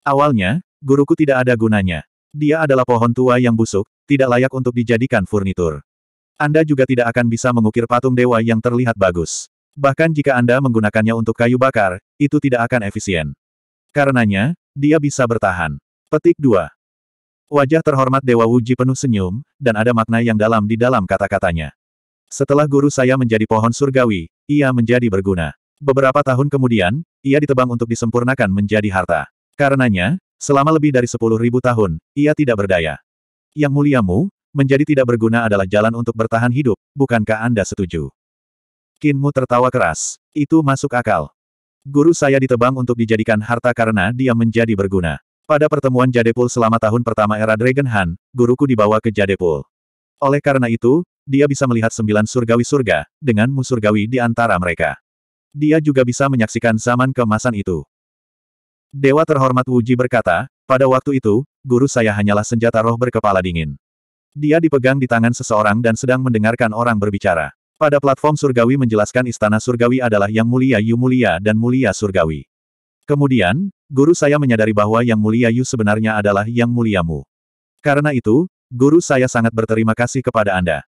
Awalnya, guruku tidak ada gunanya. Dia adalah pohon tua yang busuk, tidak layak untuk dijadikan furnitur. Anda juga tidak akan bisa mengukir patung dewa yang terlihat bagus. Bahkan jika Anda menggunakannya untuk kayu bakar, itu tidak akan efisien. Karenanya, dia bisa bertahan. Petik 2. Wajah terhormat Dewa Wuji penuh senyum, dan ada makna yang dalam di dalam kata-katanya. Setelah guru saya menjadi pohon surgawi, ia menjadi berguna. Beberapa tahun kemudian, ia ditebang untuk disempurnakan menjadi harta. Karenanya, selama lebih dari sepuluh ribu tahun, ia tidak berdaya. Yang muliamu, menjadi tidak berguna adalah jalan untuk bertahan hidup, bukankah Anda setuju? Kinmu tertawa keras. Itu masuk akal. Guru saya ditebang untuk dijadikan harta karena dia menjadi berguna. Pada pertemuan Jadepul selama tahun pertama era Dragon Han, guruku dibawa ke Jadepul. Oleh karena itu, dia bisa melihat sembilan surgawi surga, dengan musurgawi di antara mereka. Dia juga bisa menyaksikan zaman kemasan itu. Dewa terhormat Wuji berkata, pada waktu itu, guru saya hanyalah senjata roh berkepala dingin. Dia dipegang di tangan seseorang dan sedang mendengarkan orang berbicara. Pada platform surgawi menjelaskan istana surgawi adalah yang mulia Yu mulia dan mulia surgawi. Kemudian, guru saya menyadari bahwa yang mulia Yu sebenarnya adalah yang muliamu. Karena itu, guru saya sangat berterima kasih kepada Anda.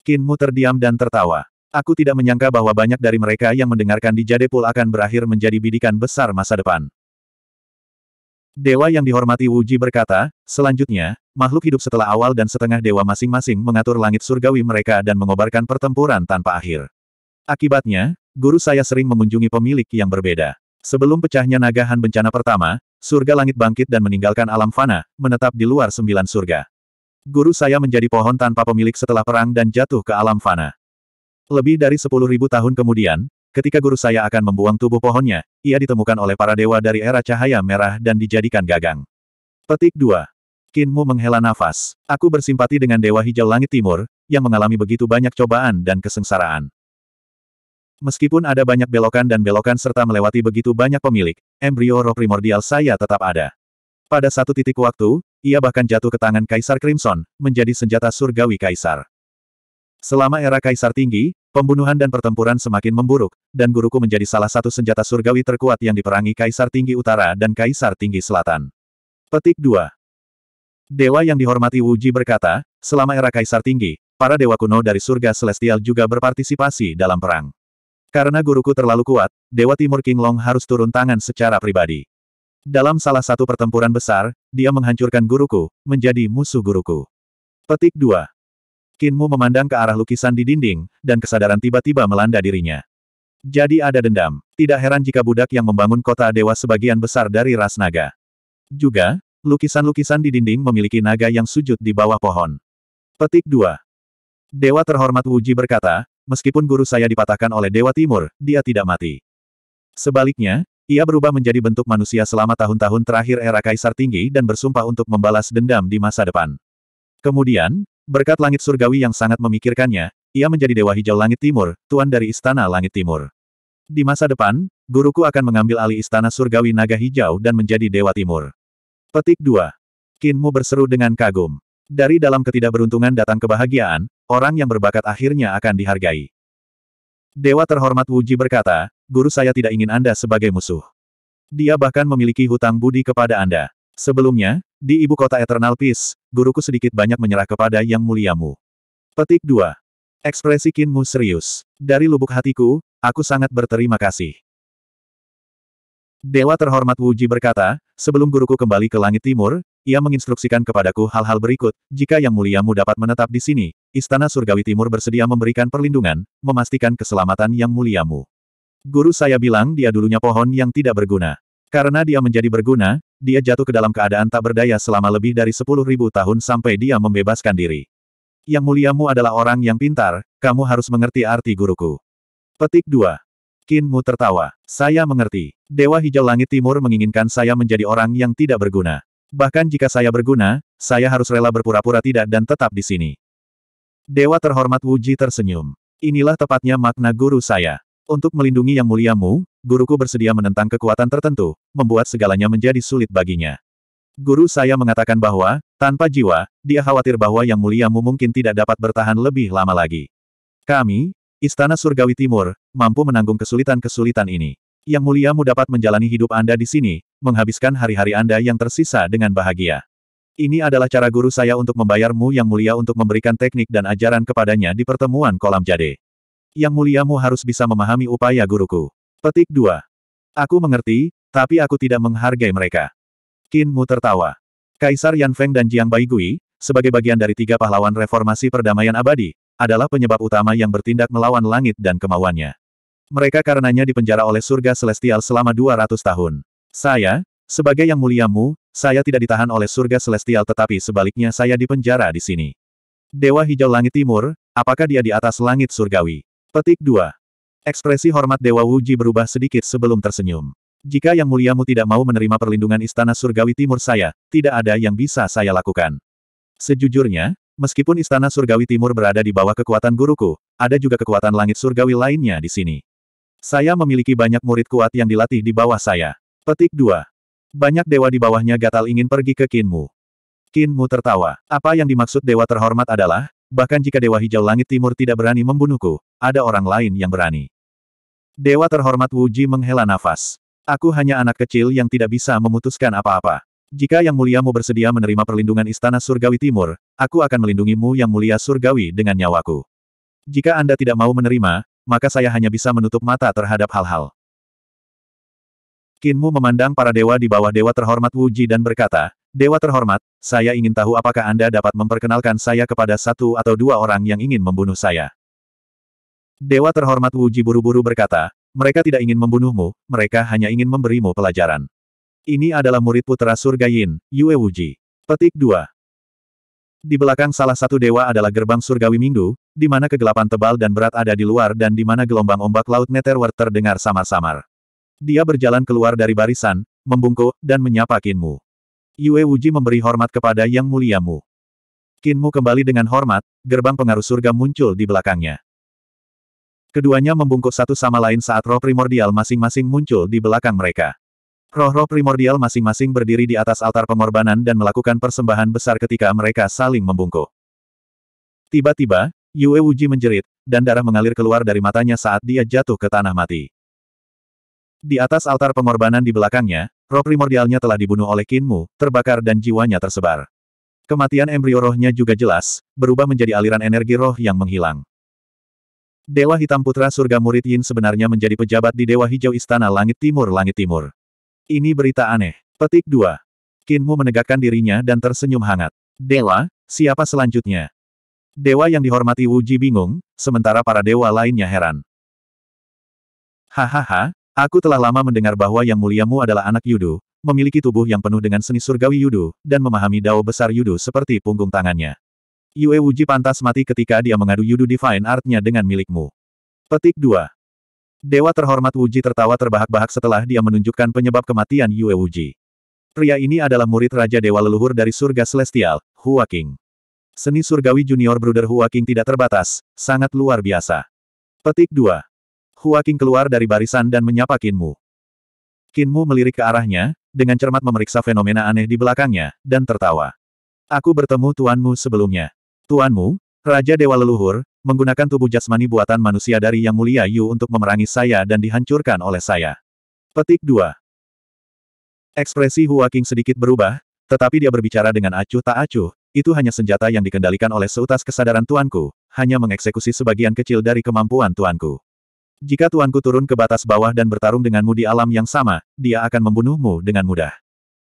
Kinmu terdiam dan tertawa. Aku tidak menyangka bahwa banyak dari mereka yang mendengarkan di Jadepul akan berakhir menjadi bidikan besar masa depan. Dewa yang dihormati Wuji berkata, selanjutnya, makhluk hidup setelah awal dan setengah dewa masing-masing mengatur langit surgawi mereka dan mengobarkan pertempuran tanpa akhir. Akibatnya, guru saya sering mengunjungi pemilik yang berbeda. Sebelum pecahnya nagahan bencana pertama, surga langit bangkit dan meninggalkan alam fana, menetap di luar sembilan surga. Guru saya menjadi pohon tanpa pemilik setelah perang dan jatuh ke alam fana. Lebih dari sepuluh ribu tahun kemudian, Ketika guru saya akan membuang tubuh pohonnya, ia ditemukan oleh para dewa dari era cahaya merah dan dijadikan gagang. Petik 2. Kinmu menghela nafas. Aku bersimpati dengan Dewa Hijau Langit Timur, yang mengalami begitu banyak cobaan dan kesengsaraan. Meskipun ada banyak belokan dan belokan serta melewati begitu banyak pemilik, embrio roh primordial saya tetap ada. Pada satu titik waktu, ia bahkan jatuh ke tangan Kaisar Crimson, menjadi senjata surgawi Kaisar. Selama era Kaisar tinggi, Pembunuhan dan pertempuran semakin memburuk, dan guruku menjadi salah satu senjata surgawi terkuat yang diperangi Kaisar Tinggi Utara dan Kaisar Tinggi Selatan. Petik 2 Dewa yang dihormati Wuji berkata, selama era Kaisar Tinggi, para dewa kuno dari surga Celestial juga berpartisipasi dalam perang. Karena guruku terlalu kuat, Dewa Timur King Long harus turun tangan secara pribadi. Dalam salah satu pertempuran besar, dia menghancurkan guruku, menjadi musuh guruku. Petik 2 Kinmu memandang ke arah lukisan di dinding, dan kesadaran tiba-tiba melanda dirinya. Jadi ada dendam. Tidak heran jika budak yang membangun kota dewa sebagian besar dari ras naga. Juga, lukisan-lukisan di dinding memiliki naga yang sujud di bawah pohon. Petik 2. Dewa terhormat Wuji berkata, meskipun guru saya dipatahkan oleh Dewa Timur, dia tidak mati. Sebaliknya, ia berubah menjadi bentuk manusia selama tahun-tahun terakhir era Kaisar Tinggi dan bersumpah untuk membalas dendam di masa depan. Kemudian, Berkat langit surgawi yang sangat memikirkannya, ia menjadi Dewa Hijau Langit Timur, Tuan dari Istana Langit Timur. Di masa depan, guruku akan mengambil alih Istana Surgawi Naga Hijau dan menjadi Dewa Timur. Petik 2. Kinmu berseru dengan kagum. Dari dalam ketidakberuntungan datang kebahagiaan, orang yang berbakat akhirnya akan dihargai. Dewa terhormat Wuji berkata, guru saya tidak ingin Anda sebagai musuh. Dia bahkan memiliki hutang budi kepada Anda. Sebelumnya, di ibu kota Eternal Peace, guruku sedikit banyak menyerah kepada yang muliamu. Petik 2. Ekspresi Kinmu serius. Dari lubuk hatiku, aku sangat berterima kasih. Dewa terhormat Wuji berkata, sebelum guruku kembali ke langit timur, ia menginstruksikan kepadaku hal-hal berikut, jika yang muliamu dapat menetap di sini, Istana Surgawi Timur bersedia memberikan perlindungan, memastikan keselamatan yang muliamu. Guru saya bilang dia dulunya pohon yang tidak berguna. Karena dia menjadi berguna, dia jatuh ke dalam keadaan tak berdaya selama lebih dari sepuluh ribu tahun sampai dia membebaskan diri. Yang muliamu adalah orang yang pintar, kamu harus mengerti arti guruku. Petik 2. Kinmu tertawa. Saya mengerti. Dewa Hijau Langit Timur menginginkan saya menjadi orang yang tidak berguna. Bahkan jika saya berguna, saya harus rela berpura-pura tidak dan tetap di sini. Dewa terhormat Wuji tersenyum. Inilah tepatnya makna guru saya. Untuk melindungi yang muliamu, guruku bersedia menentang kekuatan tertentu, membuat segalanya menjadi sulit baginya. Guru saya mengatakan bahwa, tanpa jiwa, dia khawatir bahwa Yang Muliamu mungkin tidak dapat bertahan lebih lama lagi. Kami, Istana Surgawi Timur, mampu menanggung kesulitan-kesulitan ini. Yang Muliamu dapat menjalani hidup Anda di sini, menghabiskan hari-hari Anda yang tersisa dengan bahagia. Ini adalah cara guru saya untuk membayarmu Yang Mulia untuk memberikan teknik dan ajaran kepadanya di pertemuan kolam jade. Yang Muliamu harus bisa memahami upaya guruku. Petik 2. Aku mengerti, tapi aku tidak menghargai mereka. Qin Mu tertawa. Kaisar Yan Feng dan Jiang Baigui, sebagai bagian dari tiga pahlawan reformasi perdamaian abadi, adalah penyebab utama yang bertindak melawan langit dan kemauannya. Mereka karenanya dipenjara oleh surga celestial selama 200 tahun. Saya, sebagai yang muliamu, saya tidak ditahan oleh surga celestial tetapi sebaliknya saya dipenjara di sini. Dewa Hijau Langit Timur, apakah dia di atas langit surgawi? Petik 2. Ekspresi hormat Dewa Wuji berubah sedikit sebelum tersenyum. Jika Yang Muliamu tidak mau menerima perlindungan Istana Surgawi Timur saya, tidak ada yang bisa saya lakukan. Sejujurnya, meskipun Istana Surgawi Timur berada di bawah kekuatan guruku, ada juga kekuatan langit surgawi lainnya di sini. Saya memiliki banyak murid kuat yang dilatih di bawah saya. Petik 2. Banyak dewa di bawahnya gatal ingin pergi ke Kinmu. Kinmu tertawa. Apa yang dimaksud dewa terhormat adalah, bahkan jika dewa hijau langit timur tidak berani membunuhku, ada orang lain yang berani. Dewa terhormat Wuji menghela nafas. Aku hanya anak kecil yang tidak bisa memutuskan apa-apa. Jika Yang mulia Muliamu bersedia menerima perlindungan Istana Surgawi Timur, aku akan melindungimu Yang Mulia Surgawi dengan nyawaku. Jika Anda tidak mau menerima, maka saya hanya bisa menutup mata terhadap hal-hal. Kinmu memandang para dewa di bawah dewa terhormat Wuji dan berkata, Dewa terhormat, saya ingin tahu apakah Anda dapat memperkenalkan saya kepada satu atau dua orang yang ingin membunuh saya. Dewa terhormat Wuji buru-buru berkata, mereka tidak ingin membunuhmu, mereka hanya ingin memberimu pelajaran. Ini adalah murid putra surga Yin, Yue Wuji. Petik 2. Di belakang salah satu dewa adalah gerbang surgawi minggu, di mana kegelapan tebal dan berat ada di luar dan di mana gelombang ombak laut Netherworld terdengar samar-samar. Dia berjalan keluar dari barisan, membungkuk, dan menyapa Kinmu. Yue Wuji memberi hormat kepada Yang Muliamu. Kinmu kembali dengan hormat, gerbang pengaruh surga muncul di belakangnya. Keduanya membungkuk satu sama lain saat roh primordial masing-masing muncul di belakang mereka. Roh-roh primordial masing-masing berdiri di atas altar pengorbanan dan melakukan persembahan besar ketika mereka saling membungkuk. Tiba-tiba, Yue Wuji menjerit, dan darah mengalir keluar dari matanya saat dia jatuh ke tanah mati. Di atas altar pengorbanan di belakangnya, roh primordialnya telah dibunuh oleh Kinmu, terbakar dan jiwanya tersebar. Kematian embrio rohnya juga jelas, berubah menjadi aliran energi roh yang menghilang. Dewa Hitam Putra Surga Murid Yin sebenarnya menjadi pejabat di Dewa Hijau Istana Langit Timur Langit Timur. Ini berita aneh. Petik 2. Kinmu menegakkan dirinya dan tersenyum hangat. Dewa, siapa selanjutnya? Dewa yang dihormati Wuji bingung, sementara para dewa lainnya heran. Hahaha, aku telah lama mendengar bahwa yang muliamu adalah anak Yudu, memiliki tubuh yang penuh dengan seni surgawi Yudu, dan memahami dao besar Yudu seperti punggung tangannya. Yue Wuji pantas mati ketika dia mengadu Yudu Divine Art-nya dengan milikmu. Petik 2. Dewa terhormat Wuji tertawa terbahak-bahak setelah dia menunjukkan penyebab kematian Yue Wuji. Pria ini adalah murid Raja Dewa Leluhur dari Surga Celestial, Hua King. Seni surgawi junior Bruder Hua King tidak terbatas, sangat luar biasa. Petik 2. Hua King keluar dari barisan dan menyapa Kinmu. Kinmu melirik ke arahnya, dengan cermat memeriksa fenomena aneh di belakangnya, dan tertawa. Aku bertemu tuanmu sebelumnya. Tuanmu, Raja Dewa Leluhur, menggunakan tubuh jasmani buatan manusia dari Yang Mulia Yu untuk memerangi saya dan dihancurkan oleh saya. Petik 2. Ekspresi Hua King sedikit berubah, tetapi dia berbicara dengan acuh tak acuh, itu hanya senjata yang dikendalikan oleh seutas kesadaran tuanku, hanya mengeksekusi sebagian kecil dari kemampuan tuanku. Jika tuanku turun ke batas bawah dan bertarung denganmu di alam yang sama, dia akan membunuhmu dengan mudah.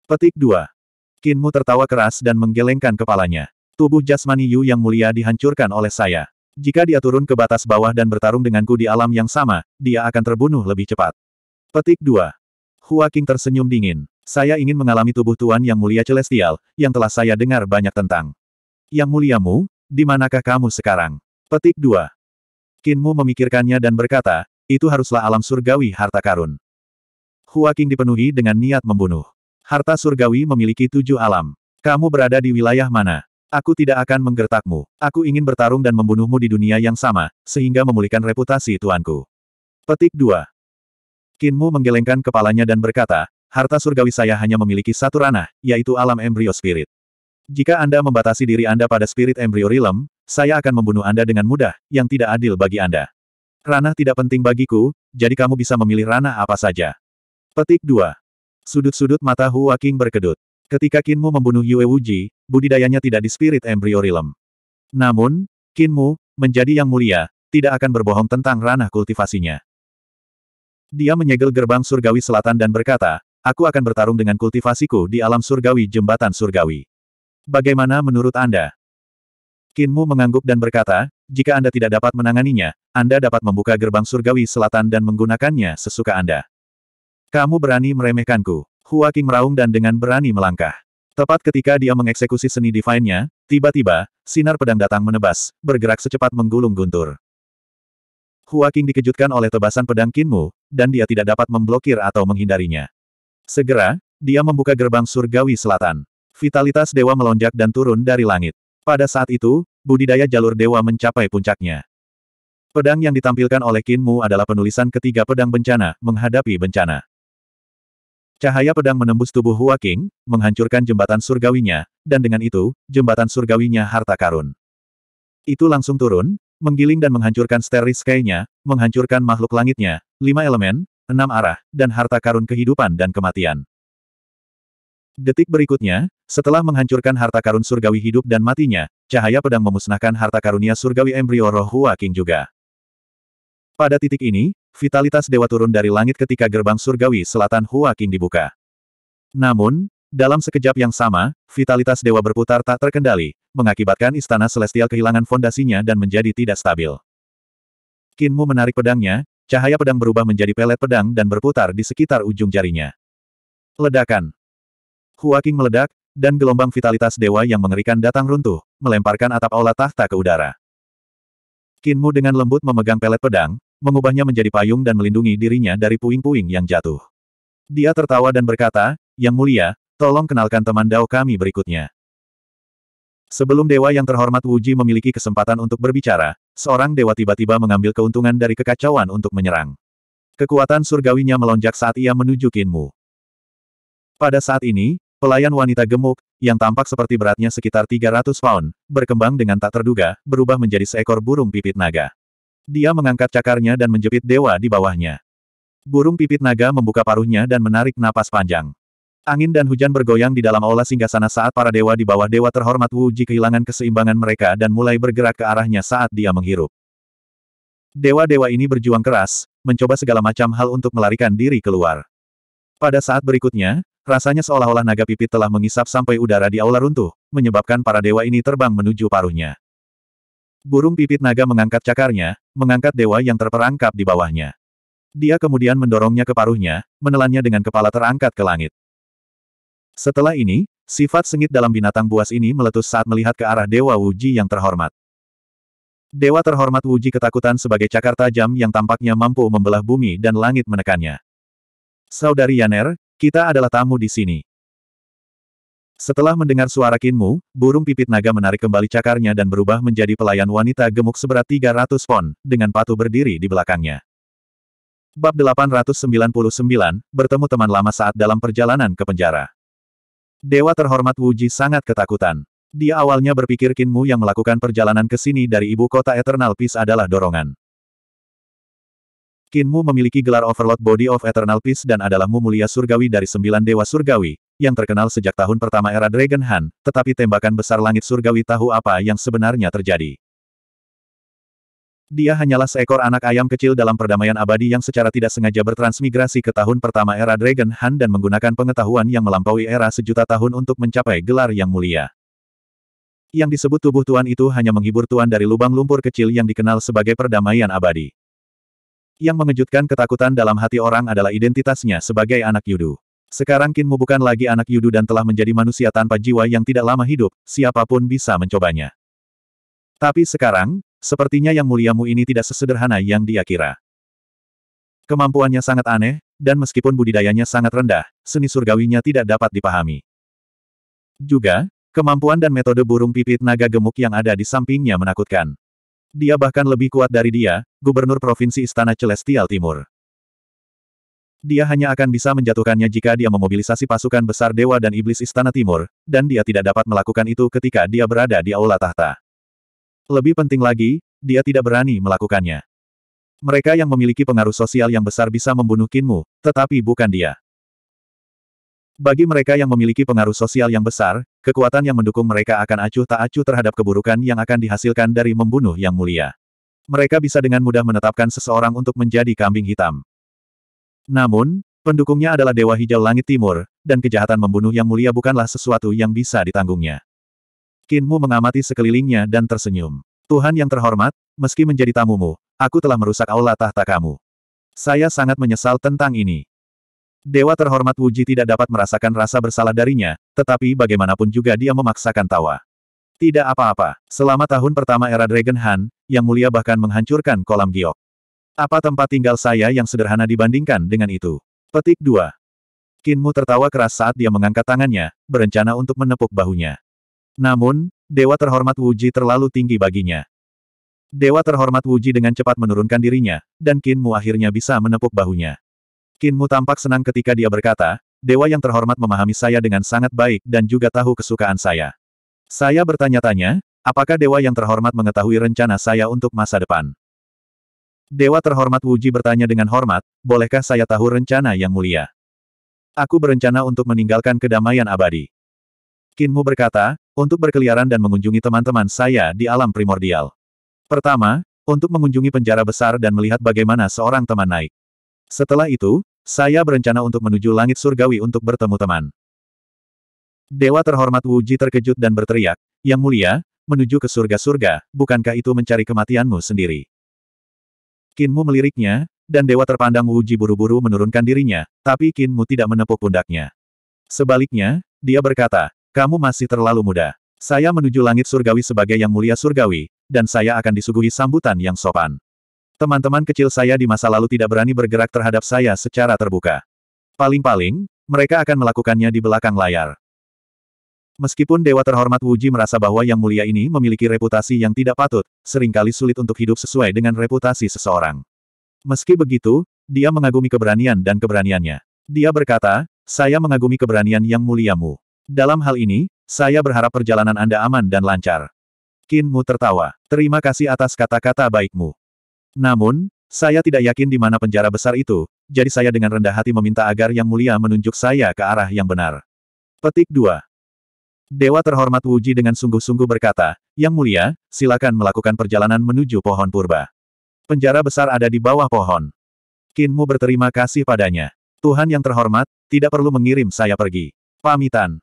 Petik 2. Kinmu tertawa keras dan menggelengkan kepalanya. Tubuh jasmani Yu yang mulia dihancurkan oleh saya. Jika dia turun ke batas bawah dan bertarung denganku di alam yang sama, dia akan terbunuh lebih cepat. Petik 2. Hua King tersenyum dingin. Saya ingin mengalami tubuh Tuan Yang Mulia Celestial, yang telah saya dengar banyak tentang. Yang muliamu, di manakah kamu sekarang? Petik 2. Kinmu memikirkannya dan berkata, itu haruslah alam surgawi harta karun. Hua King dipenuhi dengan niat membunuh. Harta surgawi memiliki tujuh alam. Kamu berada di wilayah mana? Aku tidak akan menggertakmu. Aku ingin bertarung dan membunuhmu di dunia yang sama, sehingga memulihkan reputasi tuanku. Petik 2. Kinmu menggelengkan kepalanya dan berkata, harta surgawi saya hanya memiliki satu ranah, yaitu alam embrio spirit. Jika Anda membatasi diri Anda pada spirit embrio realm, saya akan membunuh Anda dengan mudah, yang tidak adil bagi Anda. Ranah tidak penting bagiku, jadi kamu bisa memilih ranah apa saja. Petik 2. Sudut-sudut mata Hua King berkedut. Ketika Kinmu membunuh Yue Wuji, budidayanya tidak di Spirit Embryo Realm. Namun, Kinmu, menjadi yang mulia, tidak akan berbohong tentang ranah kultivasinya. Dia menyegel gerbang surgawi selatan dan berkata, aku akan bertarung dengan kultivasiku di alam surgawi jembatan surgawi. Bagaimana menurut Anda? Kinmu mengangguk dan berkata, jika Anda tidak dapat menanganinya, Anda dapat membuka gerbang surgawi selatan dan menggunakannya sesuka Anda. Kamu berani meremehkanku. Hua Qing meraung dan dengan berani melangkah. Tepat ketika dia mengeksekusi seni divine-nya, tiba-tiba, sinar pedang datang menebas, bergerak secepat menggulung guntur. Hua Qing dikejutkan oleh tebasan pedang Kinmu, dan dia tidak dapat memblokir atau menghindarinya. Segera, dia membuka gerbang surgawi selatan. Vitalitas dewa melonjak dan turun dari langit. Pada saat itu, budidaya jalur dewa mencapai puncaknya. Pedang yang ditampilkan oleh Kinmu adalah penulisan ketiga pedang bencana, menghadapi bencana. Cahaya pedang menembus tubuh Hua King, menghancurkan jembatan surgawinya, dan dengan itu, jembatan surgawinya harta karun. Itu langsung turun, menggiling dan menghancurkan steris sky menghancurkan makhluk langitnya, lima elemen, enam arah, dan harta karun kehidupan dan kematian. Detik berikutnya, setelah menghancurkan harta karun surgawi hidup dan matinya, cahaya pedang memusnahkan harta karunia surgawi embrio roh Hua King juga. Pada titik ini, vitalitas dewa turun dari langit ketika gerbang surgawi selatan Hua King dibuka. Namun, dalam sekejap yang sama, vitalitas dewa berputar tak terkendali, mengakibatkan istana celestial kehilangan fondasinya dan menjadi tidak stabil. Kinmu menarik pedangnya, cahaya pedang berubah menjadi pelet pedang dan berputar di sekitar ujung jarinya. Ledakan. Hua King meledak, dan gelombang vitalitas dewa yang mengerikan datang runtuh, melemparkan atap aula tahta ke udara. Kinmu dengan lembut memegang pelet pedang, mengubahnya menjadi payung dan melindungi dirinya dari puing-puing yang jatuh. Dia tertawa dan berkata, Yang mulia, tolong kenalkan teman Dao kami berikutnya. Sebelum dewa yang terhormat Wuji memiliki kesempatan untuk berbicara, seorang dewa tiba-tiba mengambil keuntungan dari kekacauan untuk menyerang. Kekuatan surgawinya melonjak saat ia menuju Kinmu. Pada saat ini, pelayan wanita gemuk, yang tampak seperti beratnya sekitar 300 pound, berkembang dengan tak terduga, berubah menjadi seekor burung pipit naga. Dia mengangkat cakarnya dan menjepit dewa di bawahnya. Burung pipit naga membuka paruhnya dan menarik napas panjang. Angin dan hujan bergoyang di dalam aula singgasana saat para dewa di bawah dewa terhormat Wuji kehilangan keseimbangan mereka dan mulai bergerak ke arahnya saat dia menghirup. Dewa-dewa ini berjuang keras, mencoba segala macam hal untuk melarikan diri keluar. Pada saat berikutnya, rasanya seolah-olah naga pipit telah mengisap sampai udara di aula runtuh, menyebabkan para dewa ini terbang menuju paruhnya. Burung pipit naga mengangkat cakarnya, mengangkat dewa yang terperangkap di bawahnya. Dia kemudian mendorongnya ke paruhnya, menelannya dengan kepala terangkat ke langit. Setelah ini, sifat sengit dalam binatang buas ini meletus saat melihat ke arah Dewa Wuji yang terhormat. Dewa terhormat Wuji ketakutan sebagai cakar tajam yang tampaknya mampu membelah bumi dan langit menekannya. Saudari Yaner, kita adalah tamu di sini. Setelah mendengar suara Kinmu, burung pipit naga menarik kembali cakarnya dan berubah menjadi pelayan wanita gemuk seberat 300 pon, dengan patuh berdiri di belakangnya. Bab 899, bertemu teman lama saat dalam perjalanan ke penjara. Dewa terhormat Wuji sangat ketakutan. Dia awalnya berpikir Kinmu yang melakukan perjalanan ke sini dari ibu kota Eternal Peace adalah dorongan. Kinmu memiliki gelar Overlord Body of Eternal Peace dan adalah mumulia surgawi dari sembilan dewa surgawi, yang terkenal sejak tahun pertama era Dragon Han, tetapi tembakan besar langit surgawi tahu apa yang sebenarnya terjadi. Dia hanyalah seekor anak ayam kecil dalam perdamaian abadi yang secara tidak sengaja bertransmigrasi ke tahun pertama era Dragon Han dan menggunakan pengetahuan yang melampaui era sejuta tahun untuk mencapai gelar yang mulia. Yang disebut tubuh Tuan itu hanya menghibur Tuan dari lubang lumpur kecil yang dikenal sebagai perdamaian abadi. Yang mengejutkan ketakutan dalam hati orang adalah identitasnya sebagai anak Yudu. Sekarang Kinmu bukan lagi anak Yudu dan telah menjadi manusia tanpa jiwa yang tidak lama hidup, siapapun bisa mencobanya. Tapi sekarang, sepertinya yang muliamu ini tidak sesederhana yang dia kira. Kemampuannya sangat aneh, dan meskipun budidayanya sangat rendah, seni surgawinya tidak dapat dipahami. Juga, kemampuan dan metode burung pipit naga gemuk yang ada di sampingnya menakutkan. Dia bahkan lebih kuat dari dia, Gubernur Provinsi Istana Celestial Timur. Dia hanya akan bisa menjatuhkannya jika dia memobilisasi pasukan besar Dewa dan Iblis Istana Timur, dan dia tidak dapat melakukan itu ketika dia berada di aula tahta. Lebih penting lagi, dia tidak berani melakukannya. Mereka yang memiliki pengaruh sosial yang besar bisa membunuh Kinmu, tetapi bukan dia. Bagi mereka yang memiliki pengaruh sosial yang besar, kekuatan yang mendukung mereka akan acuh tak acuh terhadap keburukan yang akan dihasilkan dari membunuh yang mulia. Mereka bisa dengan mudah menetapkan seseorang untuk menjadi kambing hitam. Namun, pendukungnya adalah Dewa Hijau Langit Timur, dan kejahatan membunuh yang mulia bukanlah sesuatu yang bisa ditanggungnya. Kinmu mengamati sekelilingnya dan tersenyum. Tuhan yang terhormat, meski menjadi tamumu, aku telah merusak aula tahta kamu. Saya sangat menyesal tentang ini. Dewa terhormat Wuji tidak dapat merasakan rasa bersalah darinya, tetapi bagaimanapun juga dia memaksakan tawa. Tidak apa-apa, selama tahun pertama era Dragon Han, Yang Mulia bahkan menghancurkan kolam giok. Apa tempat tinggal saya yang sederhana dibandingkan dengan itu? Petik 2. Kinmu tertawa keras saat dia mengangkat tangannya, berencana untuk menepuk bahunya. Namun, Dewa terhormat Wuji terlalu tinggi baginya. Dewa terhormat Wuji dengan cepat menurunkan dirinya, dan Kinmu akhirnya bisa menepuk bahunya. Kinmu tampak senang ketika dia berkata, Dewa yang terhormat memahami saya dengan sangat baik dan juga tahu kesukaan saya. Saya bertanya-tanya, apakah Dewa yang terhormat mengetahui rencana saya untuk masa depan? Dewa terhormat Wuji bertanya dengan hormat, bolehkah saya tahu rencana yang mulia? Aku berencana untuk meninggalkan kedamaian abadi. Kinmu berkata, untuk berkeliaran dan mengunjungi teman-teman saya di alam primordial. Pertama, untuk mengunjungi penjara besar dan melihat bagaimana seorang teman naik. Setelah itu, saya berencana untuk menuju langit surgawi untuk bertemu teman. Dewa terhormat Wuji terkejut dan berteriak, Yang mulia, menuju ke surga-surga, bukankah itu mencari kematianmu sendiri? Kinmu meliriknya, dan dewa terpandang Wuji buru-buru menurunkan dirinya, tapi Kinmu tidak menepuk pundaknya. Sebaliknya, dia berkata, kamu masih terlalu muda. Saya menuju langit surgawi sebagai yang mulia surgawi, dan saya akan disuguhi sambutan yang sopan. Teman-teman kecil saya di masa lalu tidak berani bergerak terhadap saya secara terbuka. Paling-paling, mereka akan melakukannya di belakang layar. Meskipun Dewa Terhormat Wuji merasa bahwa Yang Mulia ini memiliki reputasi yang tidak patut, seringkali sulit untuk hidup sesuai dengan reputasi seseorang. Meski begitu, dia mengagumi keberanian dan keberaniannya. Dia berkata, saya mengagumi keberanian yang muliamu. Dalam hal ini, saya berharap perjalanan Anda aman dan lancar. Kinmu tertawa. Terima kasih atas kata-kata baikmu. Namun, saya tidak yakin di mana penjara besar itu, jadi saya dengan rendah hati meminta agar Yang Mulia menunjuk saya ke arah yang benar. Petik 2. Dewa terhormat Wuji dengan sungguh-sungguh berkata, Yang mulia, silakan melakukan perjalanan menuju pohon purba. Penjara besar ada di bawah pohon. Kinmu berterima kasih padanya. Tuhan yang terhormat, tidak perlu mengirim saya pergi. Pamitan.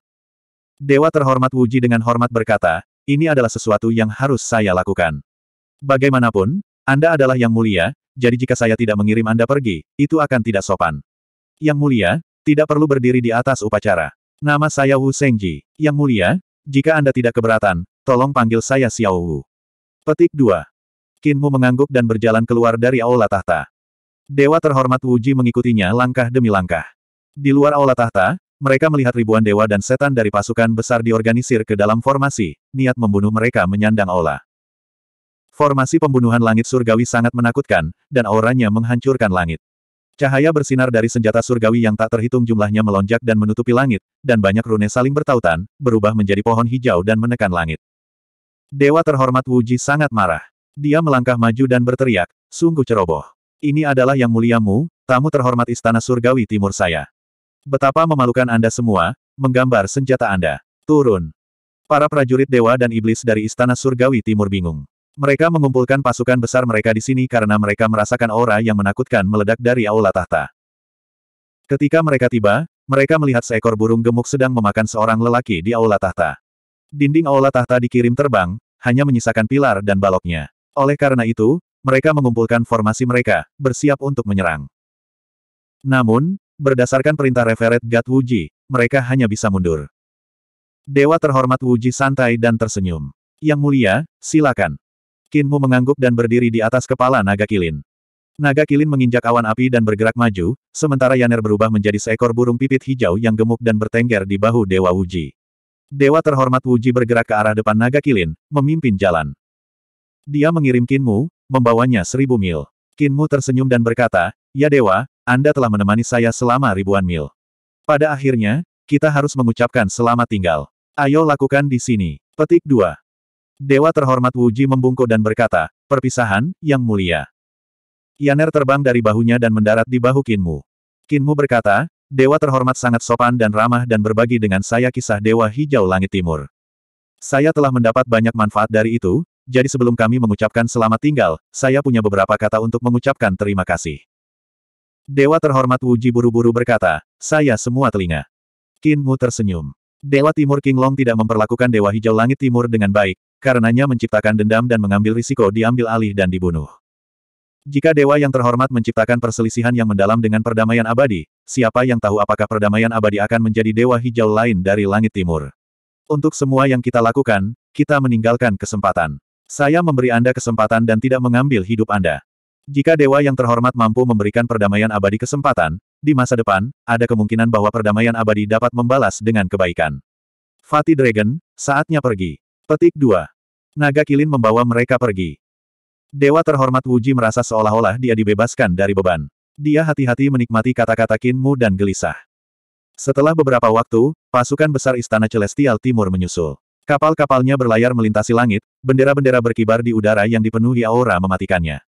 Dewa terhormat Wuji dengan hormat berkata, ini adalah sesuatu yang harus saya lakukan. Bagaimanapun, Anda adalah yang mulia, jadi jika saya tidak mengirim Anda pergi, itu akan tidak sopan. Yang mulia, tidak perlu berdiri di atas upacara. Nama saya Wu Sengji. Yang mulia, jika Anda tidak keberatan, tolong panggil saya Xiao Wu. Petik 2. Kinmu mengangguk dan berjalan keluar dari aula tahta. Dewa terhormat Wuji mengikutinya langkah demi langkah. Di luar aula tahta, mereka melihat ribuan dewa dan setan dari pasukan besar diorganisir ke dalam formasi, niat membunuh mereka menyandang aula. Formasi pembunuhan langit surgawi sangat menakutkan, dan auranya menghancurkan langit. Cahaya bersinar dari senjata surgawi yang tak terhitung jumlahnya melonjak dan menutupi langit, dan banyak rune saling bertautan, berubah menjadi pohon hijau dan menekan langit. Dewa terhormat Wuji sangat marah. Dia melangkah maju dan berteriak, sungguh ceroboh. Ini adalah yang muliamu, tamu terhormat Istana Surgawi Timur saya. Betapa memalukan Anda semua, menggambar senjata Anda. Turun. Para prajurit dewa dan iblis dari Istana Surgawi Timur bingung. Mereka mengumpulkan pasukan besar mereka di sini karena mereka merasakan aura yang menakutkan meledak dari aula tahta. Ketika mereka tiba, mereka melihat seekor burung gemuk sedang memakan seorang lelaki di aula tahta. Dinding aula tahta dikirim terbang, hanya menyisakan pilar dan baloknya. Oleh karena itu, mereka mengumpulkan formasi mereka, bersiap untuk menyerang. Namun, berdasarkan perintah Referet Gat Wuji, mereka hanya bisa mundur. Dewa terhormat Wuji santai dan tersenyum. Yang mulia, silakan. Kinmu mengangguk dan berdiri di atas kepala naga kilin. Naga kilin menginjak awan api dan bergerak maju, sementara Yaner berubah menjadi seekor burung pipit hijau yang gemuk dan bertengger di bahu Dewa Wuji. Dewa terhormat Wuji bergerak ke arah depan naga kilin, memimpin jalan. Dia mengirim Kinmu, membawanya seribu mil. Kinmu tersenyum dan berkata, Ya Dewa, Anda telah menemani saya selama ribuan mil. Pada akhirnya, kita harus mengucapkan selamat tinggal. Ayo lakukan di sini. Petik 2. Dewa terhormat Wuji membungkuk dan berkata, Perpisahan, Yang Mulia. Yaner terbang dari bahunya dan mendarat di bahu Kinmu. Kinmu berkata, Dewa terhormat sangat sopan dan ramah dan berbagi dengan saya kisah Dewa Hijau Langit Timur. Saya telah mendapat banyak manfaat dari itu, jadi sebelum kami mengucapkan selamat tinggal, saya punya beberapa kata untuk mengucapkan terima kasih. Dewa terhormat Wuji buru-buru berkata, saya semua telinga. Kinmu tersenyum. Dewa Timur King Long tidak memperlakukan Dewa Hijau Langit Timur dengan baik, karenanya menciptakan dendam dan mengambil risiko diambil alih dan dibunuh. Jika dewa yang terhormat menciptakan perselisihan yang mendalam dengan perdamaian abadi, siapa yang tahu apakah perdamaian abadi akan menjadi dewa hijau lain dari langit timur. Untuk semua yang kita lakukan, kita meninggalkan kesempatan. Saya memberi Anda kesempatan dan tidak mengambil hidup Anda. Jika dewa yang terhormat mampu memberikan perdamaian abadi kesempatan, di masa depan, ada kemungkinan bahwa perdamaian abadi dapat membalas dengan kebaikan. Fatih Dragon, saatnya pergi. Petik 2. Naga Kilin membawa mereka pergi. Dewa terhormat Wuji merasa seolah-olah dia dibebaskan dari beban. Dia hati-hati menikmati kata-kata Kinmu dan gelisah. Setelah beberapa waktu, pasukan besar Istana Celestial Timur menyusul. Kapal-kapalnya berlayar melintasi langit, bendera-bendera berkibar di udara yang dipenuhi aura mematikannya.